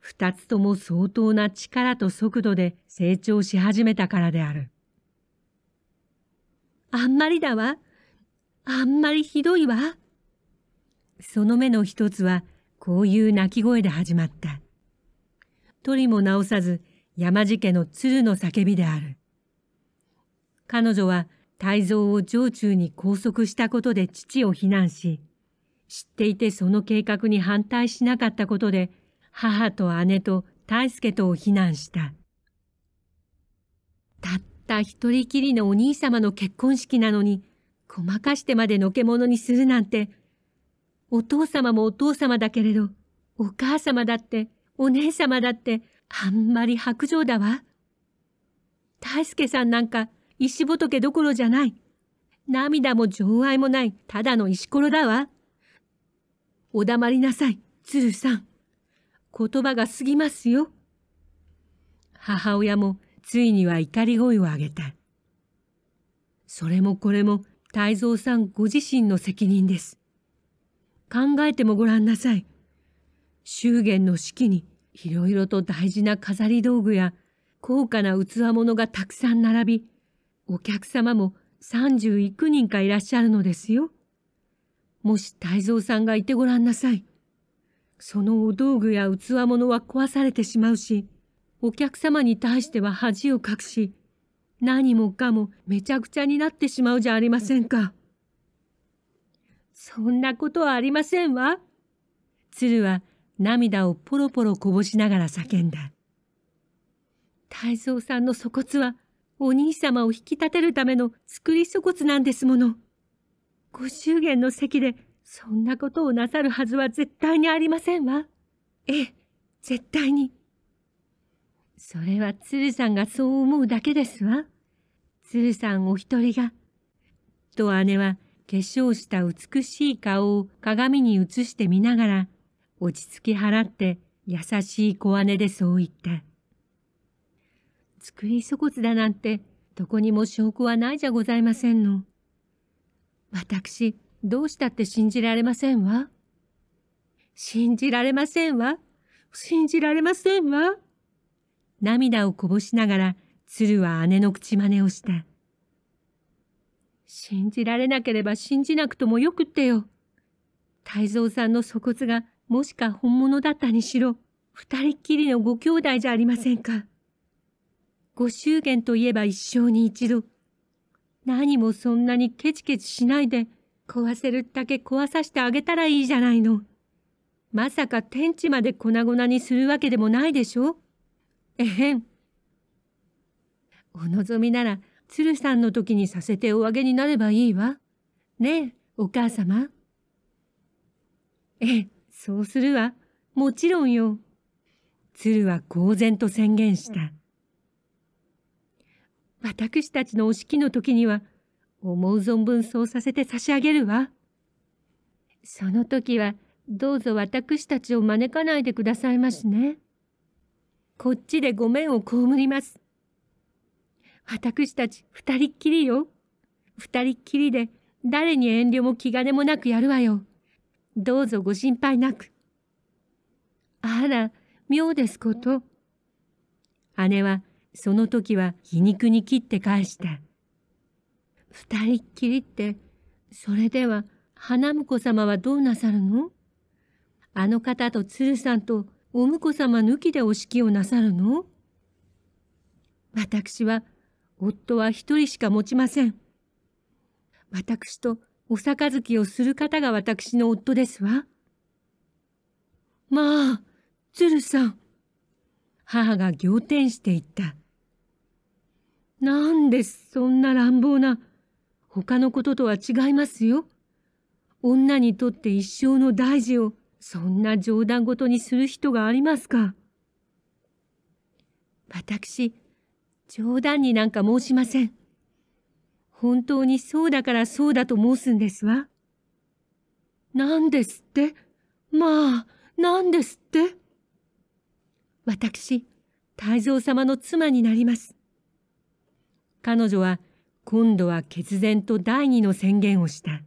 二つとも相当な力と速度で成長し始めたからである。あんまりだわ。あんまりひどいわ。その目の一つはこういう泣き声で始まった。取りも直さず山地家の鶴の叫びである。彼女は泰造を城中に拘束したことで父を非難し、知っていてその計画に反対しなかったことで、母と姉と大助とを非難した。たった一人きりのお兄様の結婚式なのに、ごまかしてまでのけものにするなんて、お父様もお父様だけれど、お母様だって、お姉様だって、あんまり白状だわ。大助さんなんか、石仏どころじゃない。涙も情愛もない、ただの石ころだわ。お黙りなさい、鶴さん。言葉が過ぎますよ。母親もついには怒り声を上げた。それもこれも泰造さんご自身の責任です。考えてもごらんなさい。祝言の式にいろいろと大事な飾り道具や高価な器物がたくさん並び、お客様も30幾人かいらっしゃるのですよ。もし泰造さんがいてごらんなさい。そのお道具や器物は壊されてしまうし、お客様に対しては恥をかくし、何もかもめちゃくちゃになってしまうじゃありませんか。そんなことはありませんわ。鶴は涙をポロポロこぼしながら叫んだ。太蔵さんの粗骨はお兄様を引き立てるための作り粗骨なんですもの。ご祝言の席でそんなことをなさるはずは絶対にありませんわ。ええ、絶対に。それは鶴さんがそう思うだけですわ。鶴さんお一人が。と姉は化粧した美しい顔を鏡に映してみながら、落ち着き払って優しい小姉でそう言った。作り粗骨だなんて、どこにも証拠はないじゃございませんの。私、どうしたって信じられませんわ。信じられませんわ。信じられませんわ。涙をこぼしながら、鶴は姉の口真似をした。信じられなければ信じなくともよくってよ。太蔵さんの粗骨がもしか本物だったにしろ、二人っきりのご兄弟じゃありませんか。ご祝言といえば一生に一度。何もそんなにケチケチしないで、壊せるだけ壊させてあげたらいいじゃないの。まさか天地まで粉々にするわけでもないでしょえへん。お望みなら、鶴さんの時にさせておあげになればいいわ。ねえ、お母様。ええ、そうするわ。もちろんよ。鶴は公然と宣言した。私たちのお式の時には、思う存分そうさせて差し上げるわ。その時は、どうぞ私たちを招かないでくださいましね。こっちでごめんを被ります。私たち二人っきりよ。二人っきりで誰に遠慮も気兼ねもなくやるわよ。どうぞご心配なく。あら、妙ですこと。姉はその時は皮肉に切って返した。二人っきりって、それでは花婿様はどうなさるのあの方と鶴さんとお婿様抜きでお式をなさるの私は夫は一人しか持ちません。私とお杯をする方が私の夫ですわ。まあ、鶴さん。母が仰天して言った。なんでそんな乱暴な。他のこととは違いますよ。女にとって一生の大事をそんな冗談ごとにする人がありますか。私、冗談になんか申しません。本当にそうだからそうだと申すんですわ。何ですってまあ、何ですって私、太蔵様の妻になります。彼女は今度は決然と第二の宣言をした。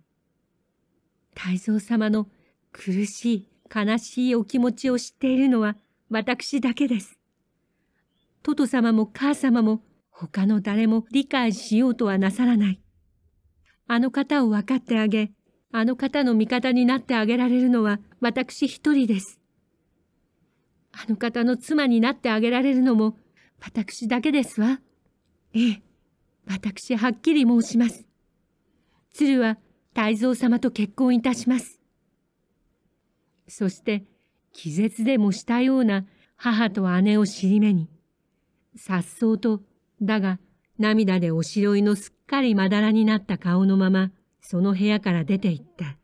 太蔵様の苦しい悲しいお気持ちを知っているのは私だけです。トト様も母様も他の誰も理解しようとはなさらない。あの方を分かってあげ、あの方の味方になってあげられるのは私一人です。あの方の妻になってあげられるのも私だけですわ。ええ、私はっきり申します。鶴は太蔵様と結婚いたします。そして気絶でもしたような母と姉を尻目に、さっそうと、だが涙でおしろいのすっかりまだらになった顔のまま、その部屋から出て行った。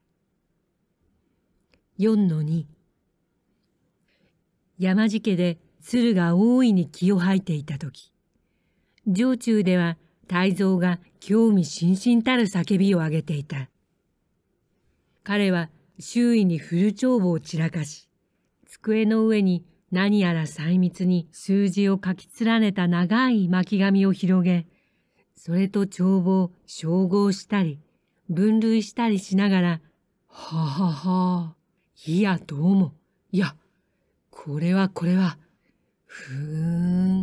4-2山地家で鶴が大いに気を吐いていた時、城中では泰蔵が興味津々たる叫びを上げていた。彼は周囲に古帳簿を散らかし、机の上に何やら細密に数字を書き連ねた長い巻紙を広げ、それと帳簿を照合したり、分類したりしながら、ははは、いやどうも、いや、これはこれは、ふー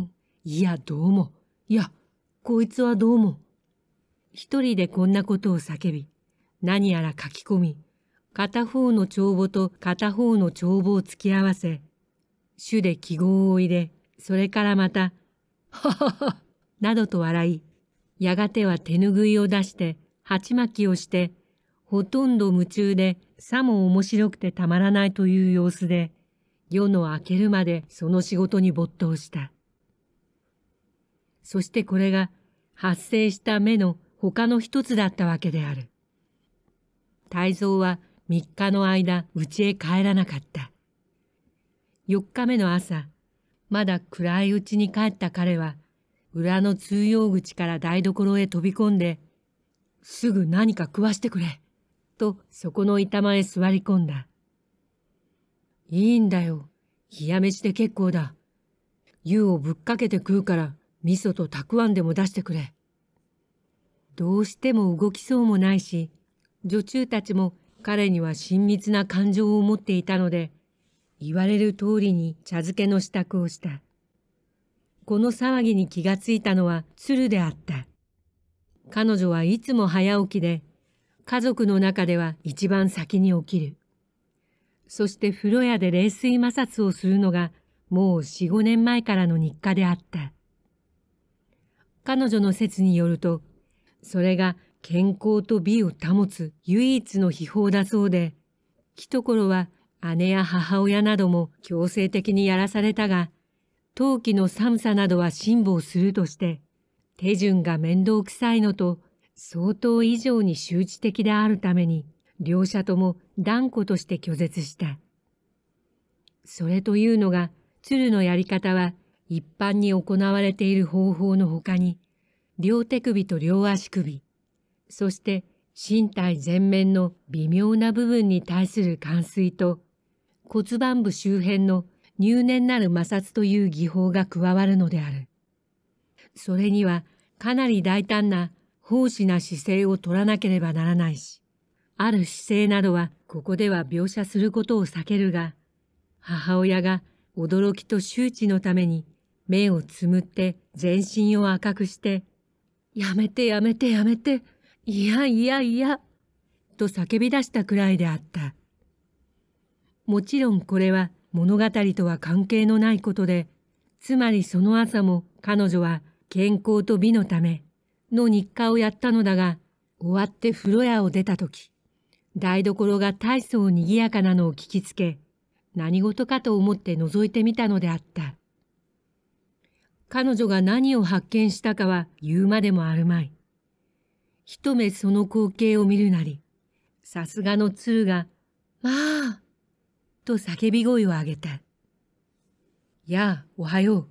ん、いやどうも、いや、こいつはどうも。一人でこんなことを叫び、何やら書き込み、片方の帳簿と片方の帳簿を突き合わせ、主で記号を入れ、それからまた、ははは、などと笑い、やがては手ぬぐいを出して、鉢巻きをして、ほとんど夢中で、さも面白くてたまらないという様子で、夜の明けるまでその仕事に没頭した。そしてこれが発生した目の他の一つだったわけである。泰造は三日の間、家へ帰らなかった。4日目の朝、まだ暗いうちに帰った彼は、裏の通用口から台所へ飛び込んで、すぐ何か食わしてくれ、とそこの板前へ座り込んだ。いいんだよ。冷や飯で結構だ。湯をぶっかけて食うから、味噌とたくあんでも出してくれ。どうしても動きそうもないし、女中たちも彼には親密な感情を持っていたので、言われる通りに茶漬けの支度をした。この騒ぎに気がついたのは鶴であった。彼女はいつも早起きで、家族の中では一番先に起きる。そして風呂屋で冷水摩擦をするのがもう四五年前からの日課であった。彼女の説によると、それが健康と美を保つ唯一の秘宝だそうで、木所は姉や母親なども強制的にやらされたが、陶器の寒さなどは辛抱するとして、手順が面倒くさいのと、相当以上に周知的であるために、両者とも断固として拒絶した。それというのが、鶴のやり方は一般に行われている方法の他に、両手首と両足首、そして身体全面の微妙な部分に対する冠水と骨盤部周辺の入念なる摩擦という技法が加わるのである。それにはかなり大胆な奉仕な姿勢を取らなければならないし、ある姿勢などはここでは描写することを避けるが、母親が驚きと周知のために目をつむって全身を赤くして、やめてやめてやめて、いやいやいや、と叫び出したくらいであった。もちろんこれは物語とは関係のないことで、つまりその朝も彼女は健康と美のための日課をやったのだが、終わって風呂屋を出た時、台所が大層賑やかなのを聞きつけ、何事かと思って覗いてみたのであった。彼女が何を発見したかは言うまでもあるまい。一目その光景を見るなり、さすがの鶴が、まあ、と叫び声を上げた。やあ、おはよう。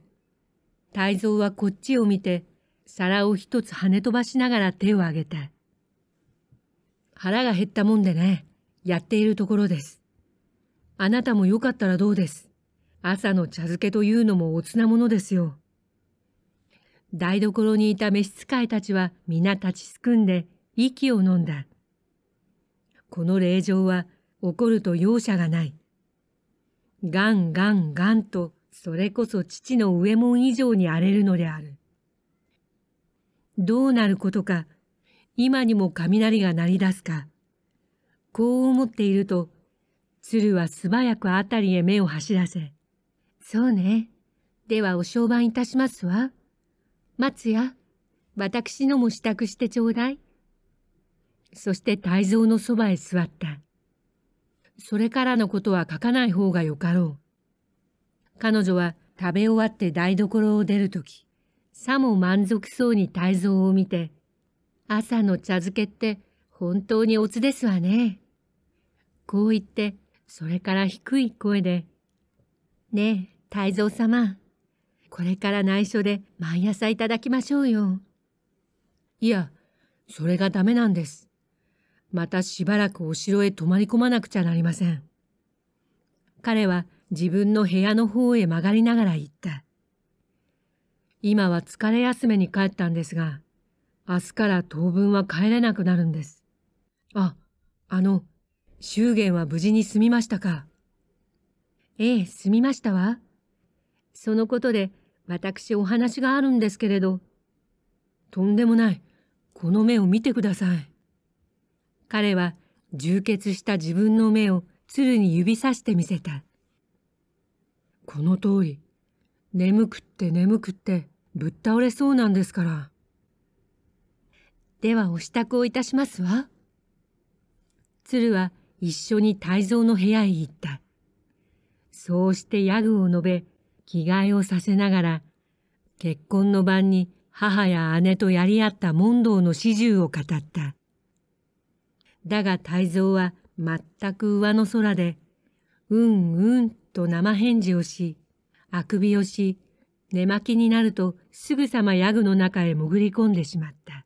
泰造はこっちを見て、皿を一つ跳ね飛ばしながら手を挙げた。腹が減ったもんでね、やっているところです。あなたもよかったらどうです。朝の茶漬けというのもおつなものですよ。台所にいた召使いたちは皆立ちすくんで息を飲んだ。この令場は怒ると容赦がない。ガンガンガンと、それこそ父の上門以上に荒れるのである。どうなることか、今にも雷が鳴り出すか。こう思っていると、鶴は素早くあたりへ目を走らせ。そうね。ではお商売いたしますわ。松屋、私のも支度してちょうだい。そして泰造のそばへ座った。それからのことは書かない方がよかろう。彼女は食べ終わって台所を出るとき、さも満足そうに泰造を見て、朝の茶漬けって本当におつですわね。こう言って、それから低い声で、ねえ、泰造様、これから内緒で毎朝いただきましょうよ。いや、それがダメなんです。またしばらくお城へ泊まり込まなくちゃなりません。彼は自分の部屋の方へ曲がりながら言った。今は疲れ休めに帰ったんですが、明日から当分は帰れなくなるんです。あ、あの、祝言は無事に済みましたかええ、済みましたわ。そのことで、私お話があるんですけれど。とんでもない。この目を見てください。彼は充血した自分の目を鶴に指さしてみせた。この通り、眠くって眠くってぶっ倒れそうなんですから。ではお支度をいたしますわ。鶴は一緒に泰造の部屋へ行った。そうしてヤ具を述べ、着替えをさせながら、結婚の晩に母や姉とやり合った問答の始終を語った。だが泰造は全く上の空で、うんうんと生返事をし、あくびをし、寝巻きになるとすぐさまヤグの中へ潜り込んでしまった。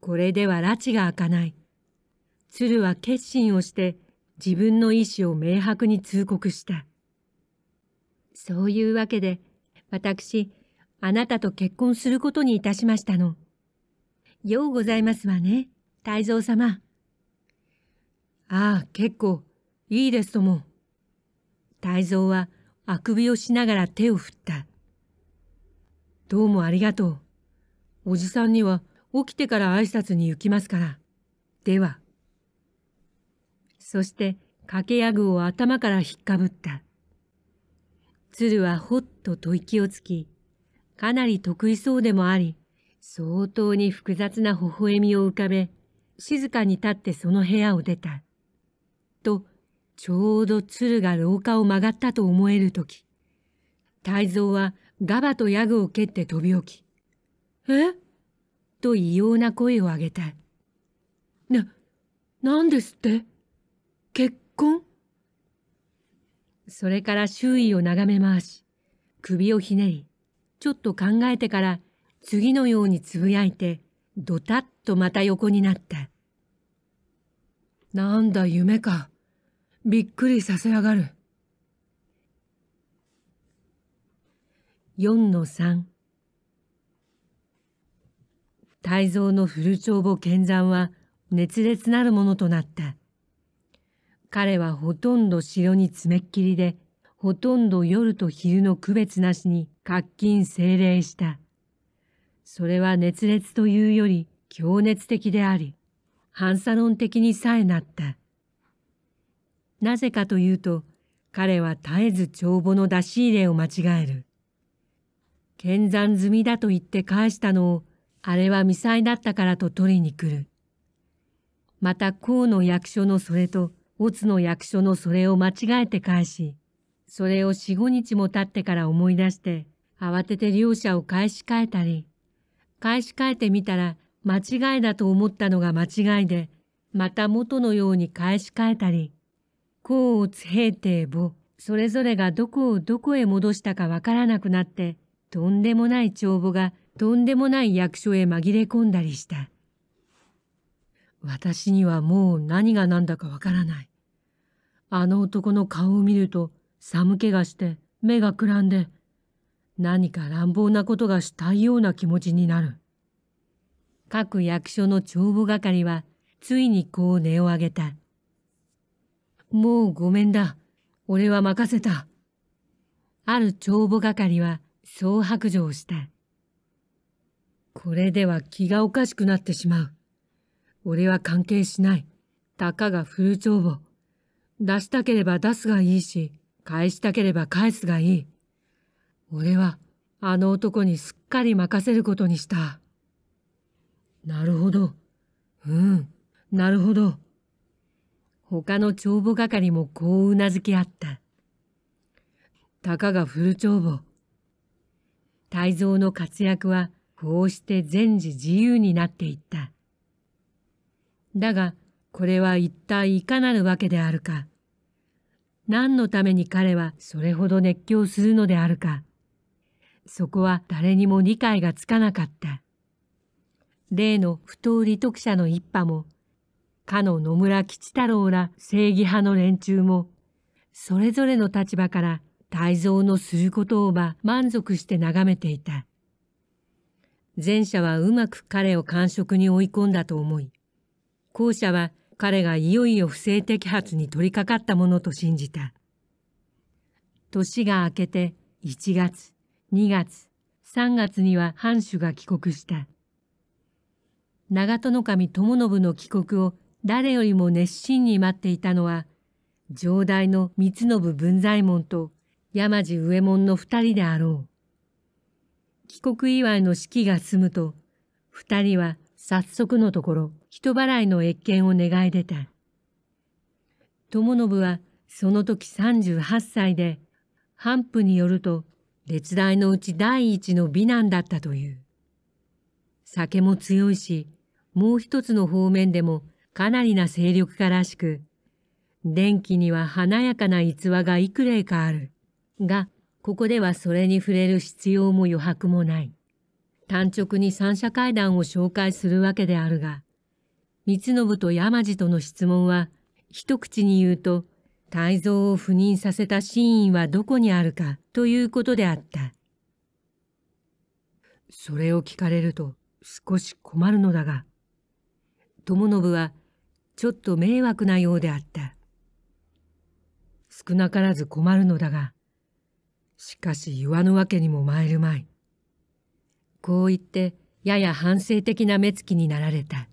これでは拉致が開かない。鶴は決心をして自分の意思を明白に通告した。そういうわけで、私、あなたと結婚することにいたしましたの。ようございますわね。太蔵様。ああ、結構、いいですとも。太蔵は、あくびをしながら手を振った。どうもありがとう。おじさんには、起きてから挨拶に行きますから。では。そして、掛けやぐを頭から引っかぶった。鶴はほっとと息をつき、かなり得意そうでもあり、相当に複雑な微笑みを浮かべ、静かに立ってその部屋を出た。と、ちょうど鶴が廊下を曲がったと思えるとき、泰造はガバとヤグを蹴って飛び起き、えと異様な声を上げた。な、何ですって結婚それから周囲を眺め回し、首をひねり、ちょっと考えてから次のようにつぶやいて、ドタッとまた横になった。なんだ夢か。びっくりさせやがる。4-3泰造の古帳簿見山は熱烈なるものとなった。彼はほとんど城に詰めっきりで、ほとんど夜と昼の区別なしに活金精霊した。それは熱烈というより強熱的であり、反サロン的にさえなった。なぜかというと、彼は絶えず帳簿の出し入れを間違える。剣山済みだと言って返したのを、あれは未災だったからと取りに来る。また、甲の役所のそれと、乙の役所のそれを間違えて返し、それを四五日も経ってから思い出して、慌てて両者を返し替えたり、返し替えてみたら、間違いだと思ったのが間違いで、また元のように返し変えたり、甲乙平定母、それぞれがどこをどこへ戻したかわからなくなって、とんでもない帳簿がとんでもない役所へ紛れ込んだりした。私にはもう何が何だかわからない。あの男の顔を見ると寒気がして目がくらんで、何か乱暴なことがしたいような気持ちになる。各役所の帳簿係はついにこう音を上げた。もうごめんだ。俺は任せた。ある帳簿係はそう白状した。これでは気がおかしくなってしまう。俺は関係しない。たかが古帳簿。出したければ出すがいいし、返したければ返すがいい。俺はあの男にすっかり任せることにした。なるほど。うん、なるほど。他の帳簿係もこううなずきあった。たかが古帳簿。泰造の活躍はこうして全時自由になっていった。だが、これは一体いかなるわけであるか。何のために彼はそれほど熱狂するのであるか。そこは誰にも理解がつかなかった。例の不当利得者の一派も、かの野村吉太郎ら正義派の連中も、それぞれの立場から泰造のすることをば満足して眺めていた。前者はうまく彼を感触に追い込んだと思い、後者は彼がいよいよ不正摘発に取り掛かったものと信じた。年が明けて1月、2月、3月には藩主が帰国した。長門守友信の帰国を誰よりも熱心に待っていたのは上代の光信文左衛門と山路上門の二人であろう。帰国祝いの式が済むと二人は早速のところ人払いの越見を願い出た。友信はその時38歳で、半布によると、列代のうち第一の美男だったという。酒も強いし、もう一つの方面でもかなりな勢力家らしく、電気には華やかな逸話が幾らかある。が、ここではそれに触れる必要も余白もない。単直に三者会談を紹介するわけであるが、三信と山路との質問は、一口に言うと、泰造を赴任させた真意はどこにあるかということであった。それを聞かれると少し困るのだが、友信はちょっと迷惑なようであった少なからず困るのだがしかし言わぬわけにも参るまいこう言ってやや反省的な目つきになられた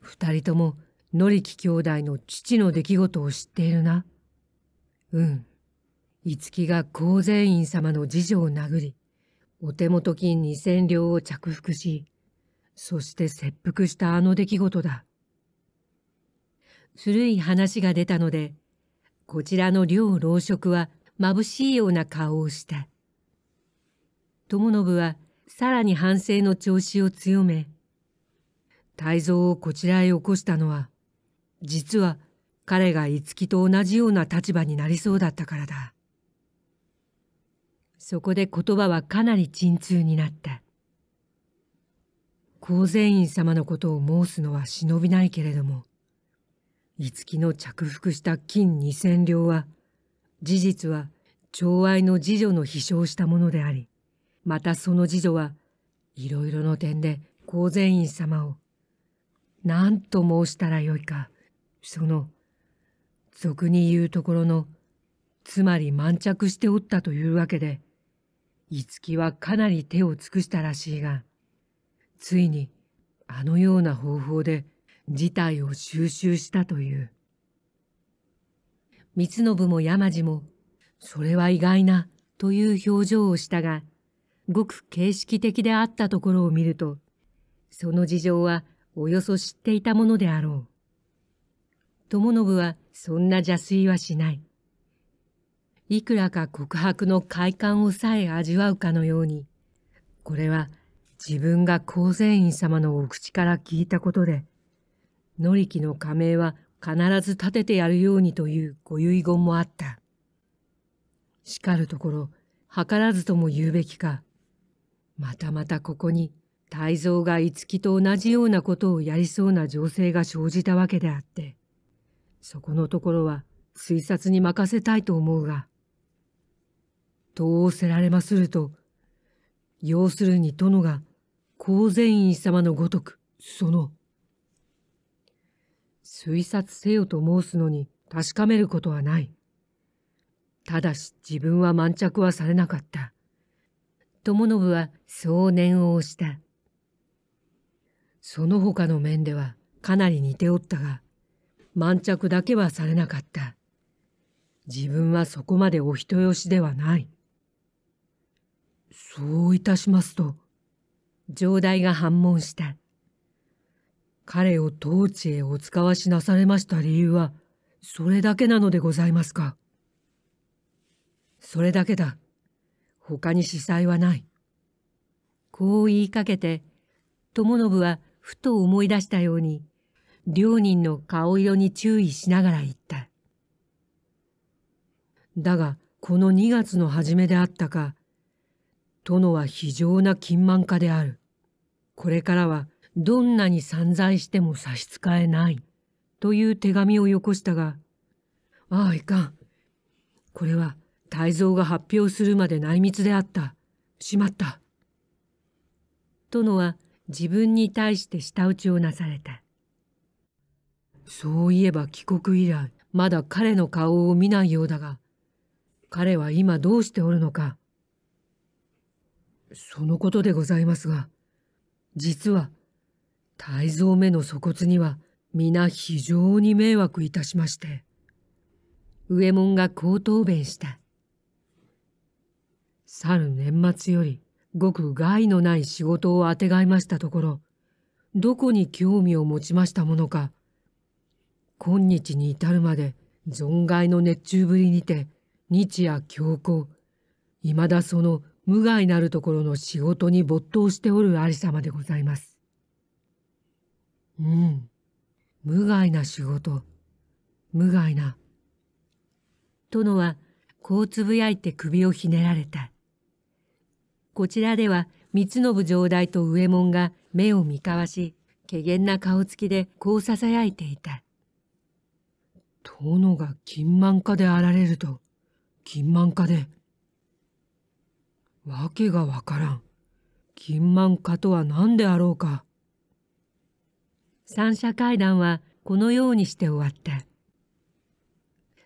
二人とも典木兄弟の父の出来事を知っているなうん五木が高善院様の次女を殴りお手元金二千両を着服しそして切腹したあの出来事だ。古い話が出たので、こちらの両老職は眩しいような顔をした。友信はさらに反省の調子を強め、泰造をこちらへ起こしたのは、実は彼が五木と同じような立場になりそうだったからだ。そこで言葉はかなり沈痛になった。公善院様のことを申すのは忍びないけれども五木の着服した金二千両は事実は寵愛の次女の飛翔したものでありまたその次女はいろいろの点で公善院様を何と申したらよいかその俗に言うところのつまり満着しておったというわけで五木はかなり手を尽くしたらしいがついにあのような方法で事態を収拾したという。光信も山路も、それは意外なという表情をしたが、ごく形式的であったところを見ると、その事情はおよそ知っていたものであろう。友信はそんな邪推はしない。いくらか告白の快感をさえ味わうかのように、これは自分が構成院様のお口から聞いたことで、乗り気の仮名は必ず立ててやるようにというご遺言もあった。しかるところ、図らずとも言うべきか、またまたここに、泰造が五木と同じようなことをやりそうな情勢が生じたわけであって、そこのところは推察に任せたいと思うが、どうせられますると、要するに殿が公善院様のごとく、その。推察せよと申すのに確かめることはない。ただし自分は満着はされなかった。友信はそう念を押した。その他の面ではかなり似ておったが、満着だけはされなかった。自分はそこまでお人よしではない。そういたしますと、上代が反問した。彼を統治へお使わしなされました理由は、それだけなのでございますか。それだけだ。他に司祭はない。こう言いかけて、友信はふと思い出したように、両人の顔色に注意しながら言った。だが、この2月の初めであったか、殿は非常な勤慢家である。これからはどんなに散財しても差し支えない。という手紙をよこしたが、ああいかん。これは泰造が発表するまで内密であった。しまった。殿は自分に対して舌打ちをなされた。そういえば帰国以来、まだ彼の顔を見ないようだが、彼は今どうしておるのか。そのことでございますが、実は、泰蔵目の粗骨には皆非常に迷惑いたしまして。上門がこう答弁した。去る年末より、ごく害のない仕事をあてがいましたところ、どこに興味を持ちましたものか、今日に至るまで存外の熱中ぶりにて、日夜強行、未だその無害なるところの仕事に没頭しておるありさまでございます。うん、無害な仕事、無害な。殿はこうつぶやいて首をひねられた。こちらでは三信上代と上門が目を見交わし、怪げな顔つきでこう囁いていた。殿が金満家であられると、金満家でわけがわからん。金満家とは何であろうか。三者会談はこのようにして終わった。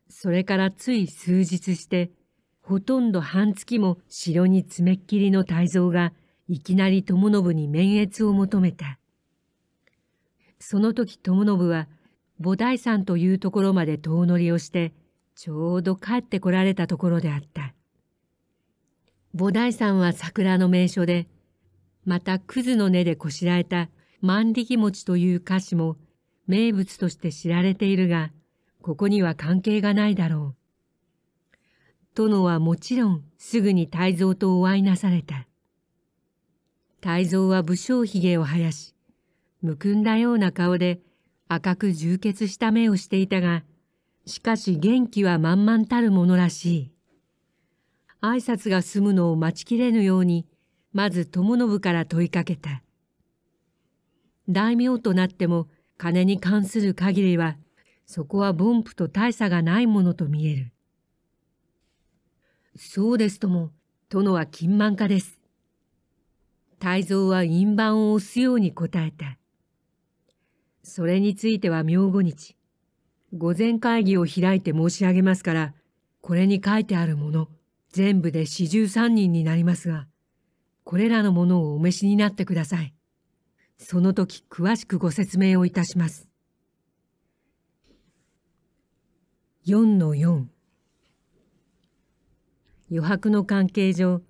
それからつい数日して、ほとんど半月も城に詰めっきりの泰造がいきなり友信に免疫を求めた。その時友信は菩提山というところまで遠乗りをして、ちょうど帰ってこられたところであった。菩提山は桜の名所で、また葛の根でこしらえた万力餅という菓子も名物として知られているが、ここには関係がないだろう。殿はもちろんすぐに泰造とお会いなされた。泰造は武将髭を生やし、むくんだような顔で赤く充血した目をしていたが、しかし元気は満々たるものらしい。挨拶が済むのを待ちきれぬようにまず友信から問いかけた大名となっても金に関する限りはそこは凡夫と大差がないものと見えるそうですとも殿は金満家です泰造は印判を押すように答えたそれについては明後日、午前会議を開いて申し上げますから、これに書いてあるもの、全部で四十三人になりますが、これらのものをお召しになってください。その時詳しくご説明をいたします。四の四。余白の関係上、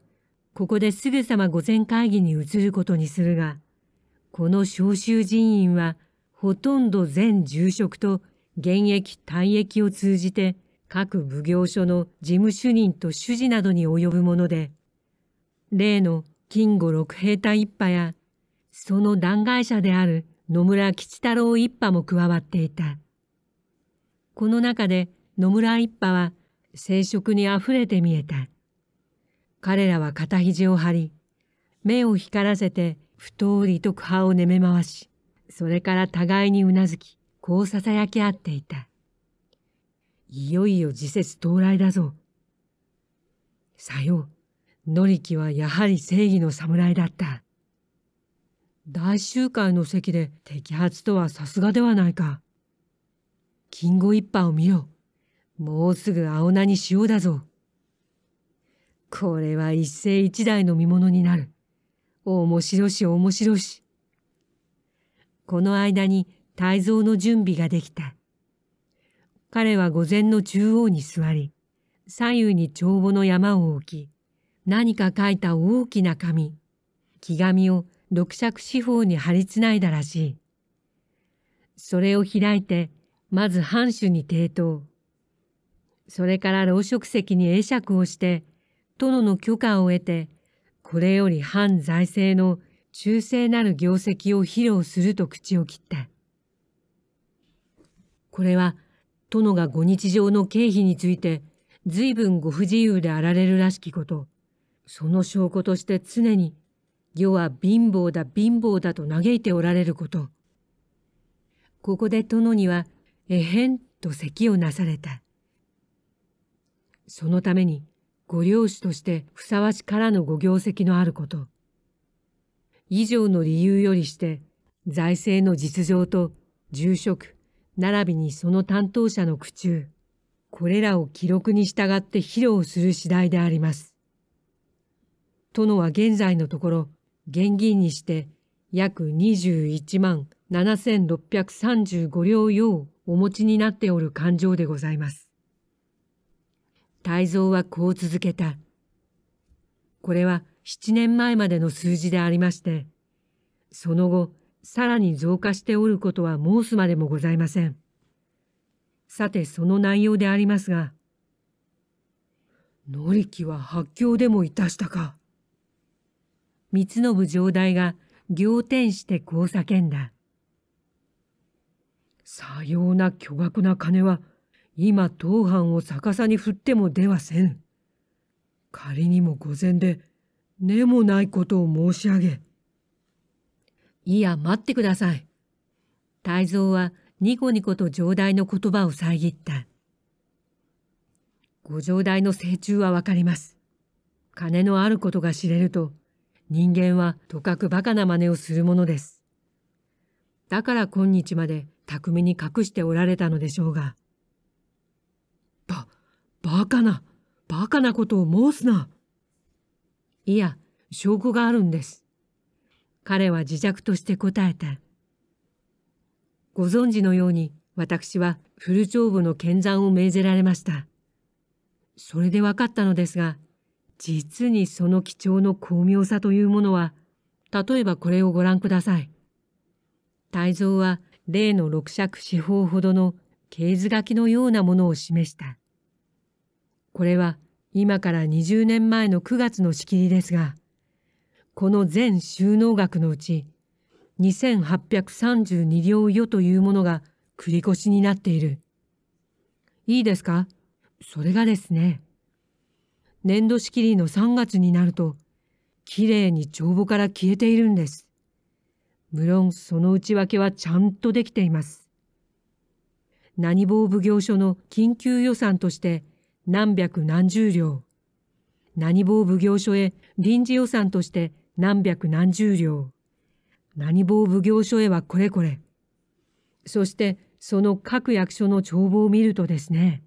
ここですぐさま御前会議に移ることにするが、この召集人員はほとんど全住職と現役退役を通じて各奉行所の事務主任と主事などに及ぶもので例の金吾六兵隊一派やその弾劾者である野村吉太郎一派も加わっていたこの中で野村一派は生殖にあふれて見えた彼らは肩肘を張り目を光らせて太利得派をねめ回しそれから互いにうなずきこうささやき合っていた。いよいよ時節到来だぞ。さよう、ノリキはやはり正義の侍だった。大集会の席で摘発とはさすがではないか。金吾一派を見ろ。もうすぐ青菜に塩だぞ。これは一世一代の見物になる。面白し面白し。この間に泰造の準備ができた。彼は御前の中央に座り、左右に帳簿の山を置き、何か書いた大きな紙、木紙を六尺四方に貼りつないだらしい。それを開いて、まず藩主に抵当。それから老職席に会釈をして、殿の許可を得て、これより藩財政の忠誠なる業績を披露すると口を切った。これは殿がご日常の経費について随分ご不自由であられるらしきこと、その証拠として常に、世は貧乏だ貧乏だと嘆いておられること。ここで殿には、えへんと咳をなされた。そのために、ご領主としてふさわしからぬご業績のあること。以上の理由よりして、財政の実情と、住職、並びにその担当者の苦中、これらを記録に従って披露する次第であります。殿は現在のところ、現銀にして約21万7635両用お持ちになっておる感情でございます。泰造はこう続けた。これは7年前までの数字でありまして、その後、さらに増加しておることは申すまでもございません。さてその内容でありますが、乗木は発狂でもいたしたか。三信上代が仰天してこう叫んだ。さような巨額な金は今当藩を逆さに振っても出はせぬ。仮にも御前で根もないことを申し上げ、いや、待ってください。泰造はニコニコと上代の言葉を遮った。ご上代の成虫はわかります。金のあることが知れると、人間はとかくバカな真似をするものです。だから今日まで巧みに隠しておられたのでしょうが。ば、バカな、バカなことを申すな。いや、証拠があるんです。彼は自弱として答えた。ご存知のように私は古帳部の剣山を命ぜられました。それで分かったのですが、実にその貴重の巧妙さというものは、例えばこれをご覧ください。泰造は例の六尺四方ほどの経図書きのようなものを示した。これは今から20年前の9月の仕切りですが、この全収納額のうち2832両余というものが繰越しになっている。いいですかそれがですね。年度仕切りの3月になると、きれいに帳簿から消えているんです。無論その内訳はちゃんとできています。何坊奉行所の緊急予算として何百何十両、何坊奉行所へ臨時予算として何百何十両何坊奉行所へはこれこれそしてその各役所の帳簿を見るとですね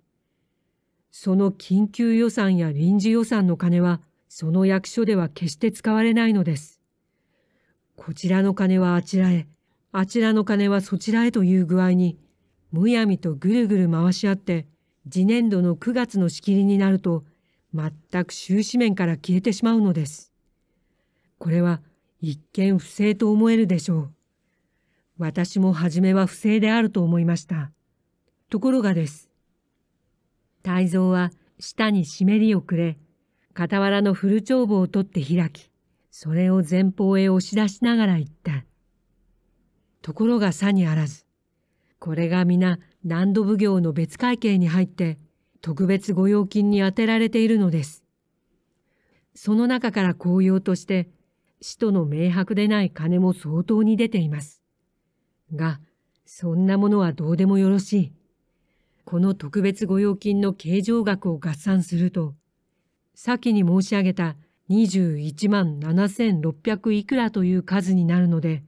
その緊急予算や臨時予算の金はその役所では決して使われないのです。こちらの金はあちらへ、あちらの金はそちらへという具合に、むやみとぐるぐる回し合って、次年度の9月の仕切りになると、全く収支面から消えてしまうのです。これは一見不正と思えるでしょう。私も初めは不正であると思いました。ところがです。泰造は舌に湿りをくれ、傍らの古帳簿を取って開き、それを前方へ押し出しながら言った。ところがさにあらず、これが皆難度奉行の別会計に入って、特別御用金に充てられているのです。その中から紅葉として、使徒の明白でない金も相当に出ています。が、そんなものはどうでもよろしい。この特別御用金の計上額を合算すると、先に申し上げた21万7600いくらという数になるので、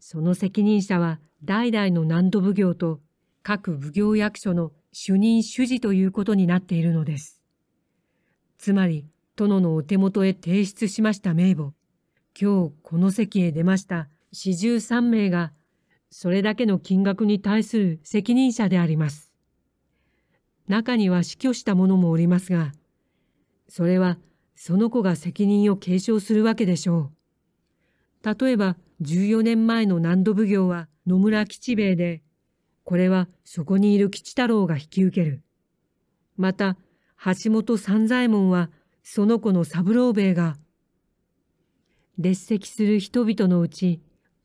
その責任者は代々の南都奉行と各奉行役所の主任主事ということになっているのです。つまり、殿のお手元へ提出しました名簿。今日この席へ出ました四十三名がそれだけの金額に対する責任者であります。中には死去した者もおりますが、それはその子が責任を継承するわけでしょう。例えば14年前の南土奉行は野村吉兵衛で、これはそこにいる吉太郎が引き受ける。また、橋本三左衛門はその子の三郎兵衛が列席する人々のうち、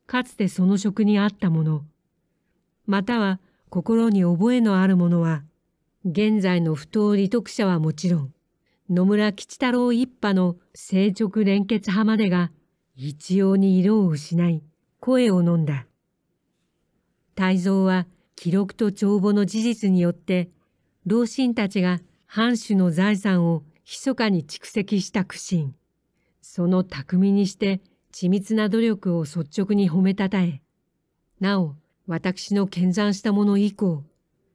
かつてその職にあったもの、または心に覚えのあるものは、現在の不当利得者はもちろん、野村吉太郎一派の政直連結派までが一様に色を失い、声を飲んだ。泰造は記録と帳簿の事実によって、老臣たちが藩主の財産を密かに蓄積した苦心。その巧みにして緻密な努力を率直に褒めたたえ、なお、私の健算したもの以降、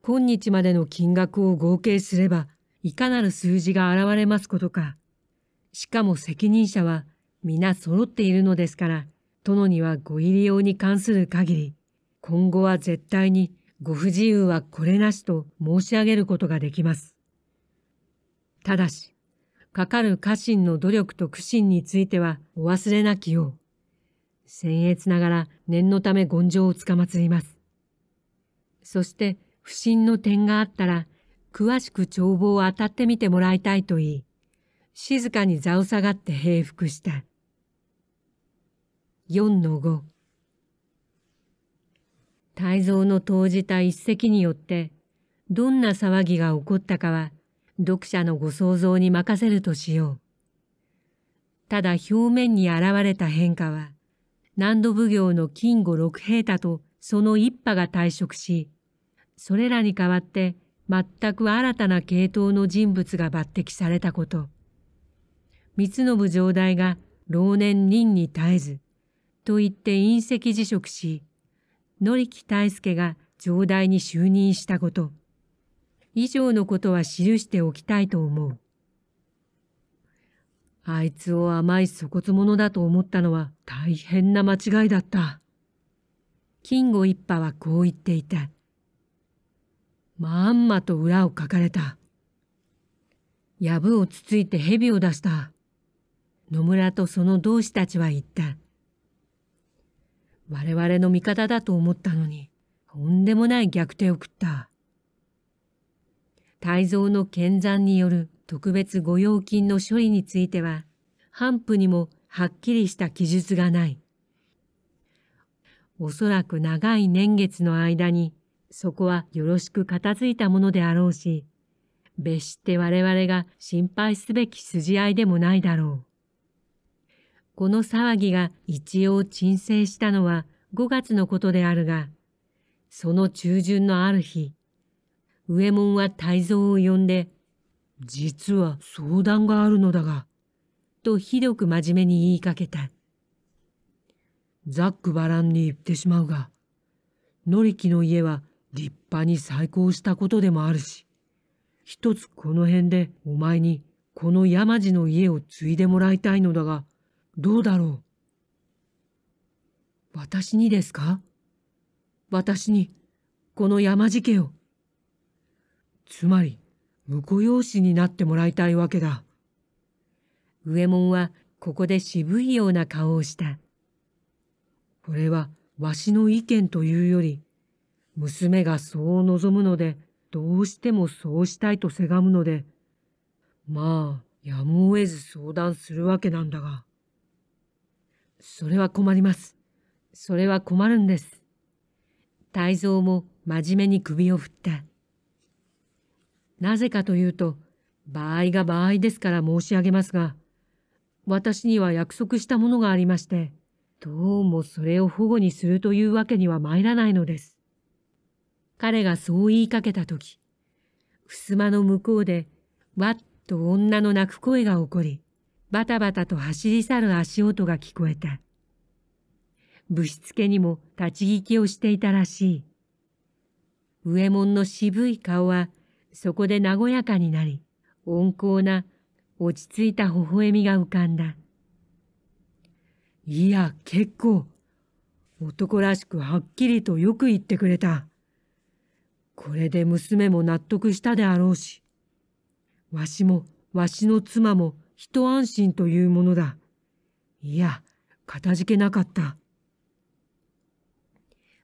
今日までの金額を合計すれば、いかなる数字が現れますことか。しかも責任者は皆揃っているのですから、殿にはご入り用に関する限り、今後は絶対にご不自由はこれなしと申し上げることができます。ただし、かかる家臣の努力と苦心についてはお忘れなきよう。僭越ながら念のため権状をつかまつります。そして不審の点があったら、詳しく帳簿を当たってみてもらいたいと言い、静かに座を下がって平服した。4の5泰造の投じた一石によって、どんな騒ぎが起こったかは読者のご想像に任せるとしよう。ただ表面に現れた変化は、南土奉行の金吾六平太とその一派が退職し、それらに代わって全く新たな系統の人物が抜擢されたこと。三信上代が老年任に絶えず、と言って隕石辞職し、野木大輔が上代に就任したこと。以上のことは記しておきたいと思う。あいつを甘い粗骨者だと思ったのは大変な間違いだった。金吾一派はこう言っていた。まんまと裏をかかれた。やぶをつついて蛇を出した。野村とその同志たちは言った。我々の味方だと思ったのに、とんでもない逆手を食った。泰造の検算による特別御用金の処理については、反布にもはっきりした記述がない。おそらく長い年月の間に、そこはよろしく片付いたものであろうし、別して我々が心配すべき筋合いでもないだろう。この騒ぎが一応沈静したのは5月のことであるが、その中旬のある日、右衛門は泰造を呼んで、実は相談があるのだが、とひどく真面目に言いかけた。ざっくばらんに言ってしまうが、のりきの家は立派に再興したことでもあるし、一つこの辺でお前にこの山路の家を継いでもらいたいのだが、どうだろう私にですか私に、この山路家を。つまり婿養子になってもらいたいわけだ。上門はここで渋いような顔をした。これはわしの意見というより、娘がそう望むので、どうしてもそうしたいとせがむので、まあ、やむを得ず相談するわけなんだが。それは困ります。それは困るんです。泰造も真面目に首を振った。なぜかというと、場合が場合ですから申し上げますが、私には約束したものがありまして、どうもそれを保護にするというわけには参らないのです。彼がそう言いかけたとき、襖の向こうで、わっと女の泣く声が起こり、バタバタと走り去る足音が聞こえた。ぶしつけにも立ち聞きをしていたらしい。上門の渋い顔はそこで和やかになり、温厚な落ち着いた微笑みが浮かんだ。いや、結構、男らしくはっきりとよく言ってくれた。これで娘も納得したであろうし、わしも、わしの妻も一安心というものだ。いや、かたじけなかった。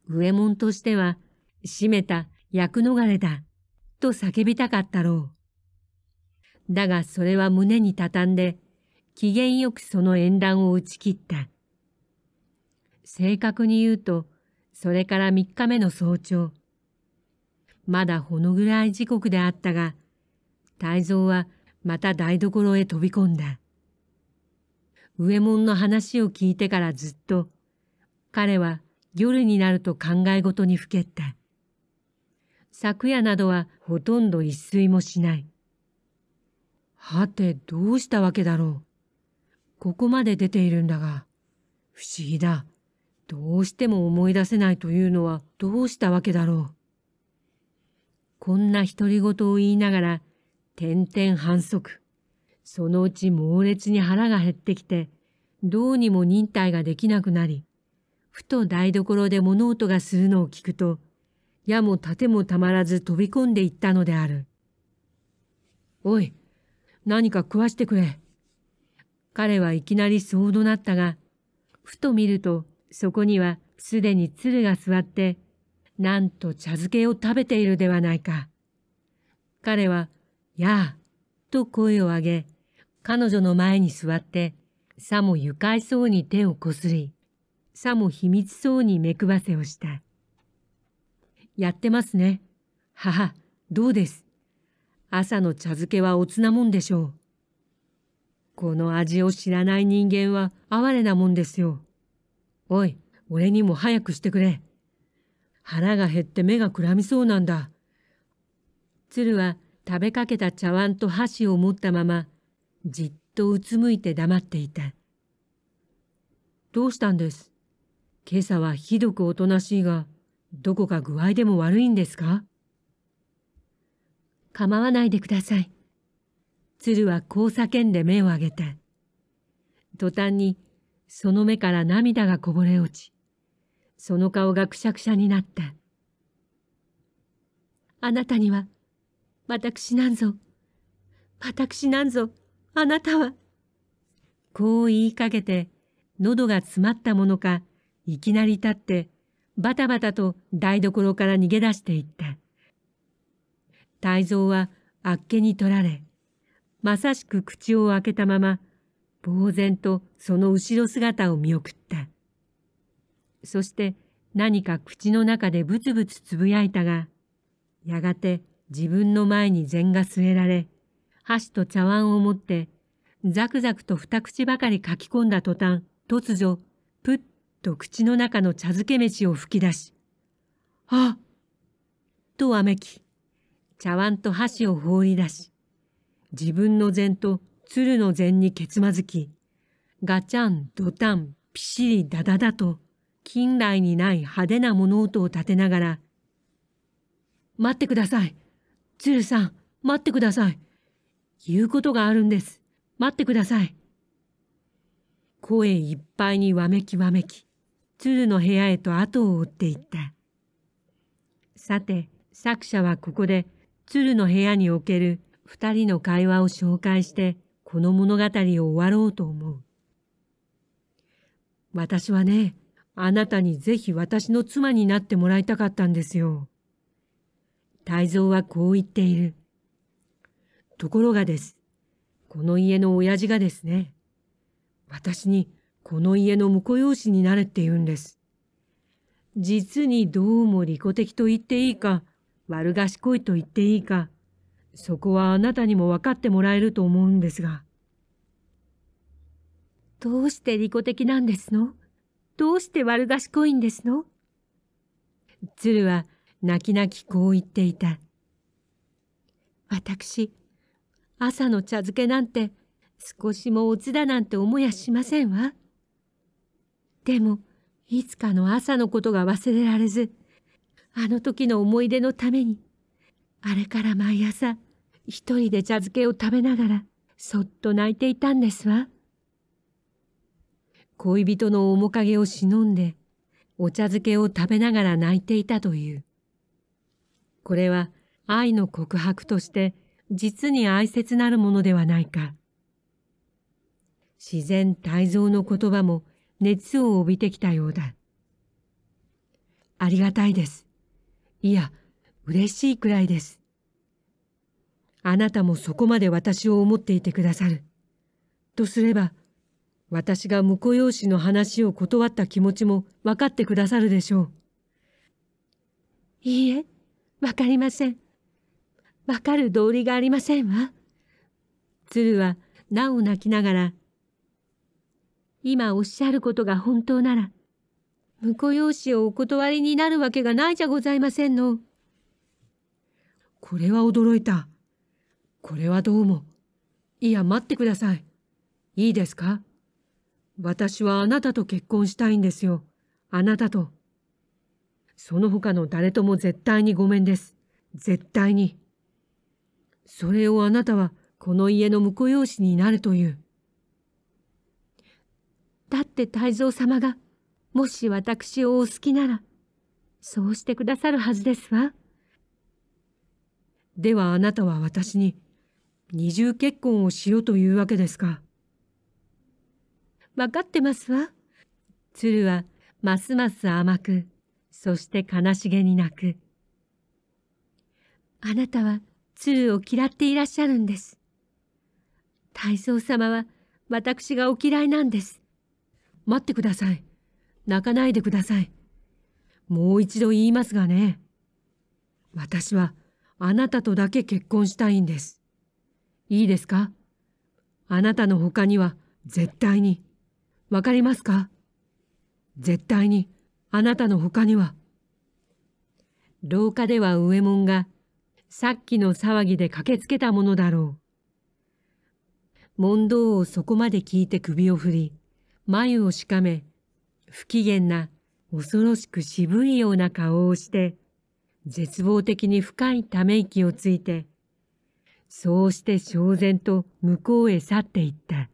上門としては、閉めた、役逃れだ。と叫びたかったろう。だがそれは胸に畳んで、機嫌よくその縁談を打ち切った。正確に言うと、それから3日目の早朝。まだほのぐらい時刻であったが、泰造はまた台所へ飛び込んだ。上門の話を聞いてからずっと、彼は夜になると考え事にふけった。昨夜などはほとんど一睡もしない。はてどうしたわけだろう。ここまで出ているんだが、不思議だ。どうしても思い出せないというのはどうしたわけだろう。こんな独り言を言いながら、点々反則。そのうち猛烈に腹が減ってきて、どうにも忍耐ができなくなり、ふと台所で物音がするのを聞くと、矢も盾もたまらず飛び込んでいったのである。おい、何か食わしてくれ。彼はいきなりそう怒鳴ったが、ふと見ると、そこにはすでに鶴が座って、なんと茶漬けを食べているではないか。彼は、やあ、と声を上げ、彼女の前に座って、さも愉快そうに手をこすり、さも秘密そうに目くばせをした。やってますね。母、どうです。朝の茶漬けはおつなもんでしょう。この味を知らない人間は哀れなもんですよ。おい、俺にも早くしてくれ。腹が減って目がくらみそうなんだ。鶴は食べかけた茶碗と箸を持ったまま、じっとうつむいて黙っていた。どうしたんです今朝はひどくおとなしいが、どこか具合でも悪いんですか構わないでください。鶴はこう叫んで目を上げた。途端にその目から涙がこぼれ落ち、その顔がくしゃくしゃになった。あなたには、私なんぞ、私なんぞ、あなたは。こう言いかけて、喉が詰まったものか、いきなり立って、バタバタと台所から逃げ出していった。泰造はあっけに取られ、まさしく口を開けたまま、呆然とその後ろ姿を見送った。そして何か口の中でブツブツつぶやいたが、やがて自分の前に禅が据えられ、箸と茶碗を持って、ザクザクと二口ばかり書き込んだ途端、突如、と口の中の茶漬け飯を吹き出し、あとわめき、茶碗と箸を放り出し、自分の禅と鶴の禅にけつまずき、ガチャン、ドタン、ピシリ、ダダダと、近来にない派手な物音を立てながら、待ってください。鶴さん、待ってください。言うことがあるんです。待ってください。声いっぱいにわめきわめき、鶴の部屋へと後を追っていった。さて、作者はここで鶴の部屋における二人の会話を紹介して、この物語を終わろうと思う。私はね、あなたにぜひ私の妻になってもらいたかったんですよ。泰造はこう言っている。ところがです。この家の親父がですね、私にこの家の婿養子になれって言うんです。実にどうも利己的と言っていいか、悪賢いと言っていいか、そこはあなたにも分かってもらえると思うんですが。どうして利己的なんですのどうして悪賢いんですの鶴は泣き泣きこう言っていた。私、朝の茶漬けなんて少しもおつだなんて思やしませんわ。でもいつかの朝のことが忘れられずあの時の思い出のためにあれから毎朝一人で茶漬けを食べながらそっと泣いていたんですわ恋人の面影を忍んでお茶漬けを食べながら泣いていたというこれは愛の告白として実に哀切なるものではないか自然泰造の言葉も熱を帯びてきたようだ。ありがたいです。いや、嬉しいくらいです。あなたもそこまで私を思っていてくださる。とすれば、私が婿養子の話を断った気持ちも分かってくださるでしょう。いいえ、わかりません。わかる道理がありませんわ。鶴はなお泣きながら今おっしゃることが本当なら、婿養子をお断りになるわけがないじゃございませんの。これは驚いた。これはどうも。いや、待ってください。いいですか私はあなたと結婚したいんですよ。あなたと。その他の誰とも絶対にごめんです。絶対に。それをあなたはこの家の婿養子になるという。だって泰造様がもし私をお好きならそうしてくださるはずですわではあなたは私に二重結婚をしようというわけですか分かってますわ鶴はますます甘くそして悲しげに泣くあなたは鶴を嫌っていらっしゃるんです。太蔵様は私がお嫌いなんです。待ってください。泣かないでください。もう一度言いますがね。私はあなたとだけ結婚したいんです。いいですかあなたの他には絶対に。わかりますか絶対にあなたの他には。廊下では上門がさっきの騒ぎで駆けつけたものだろう。問答をそこまで聞いて首を振り、眉をしかめ、不機嫌な、恐ろしく渋いような顔をして、絶望的に深いため息をついて、そうして焦然と向こうへ去っていった。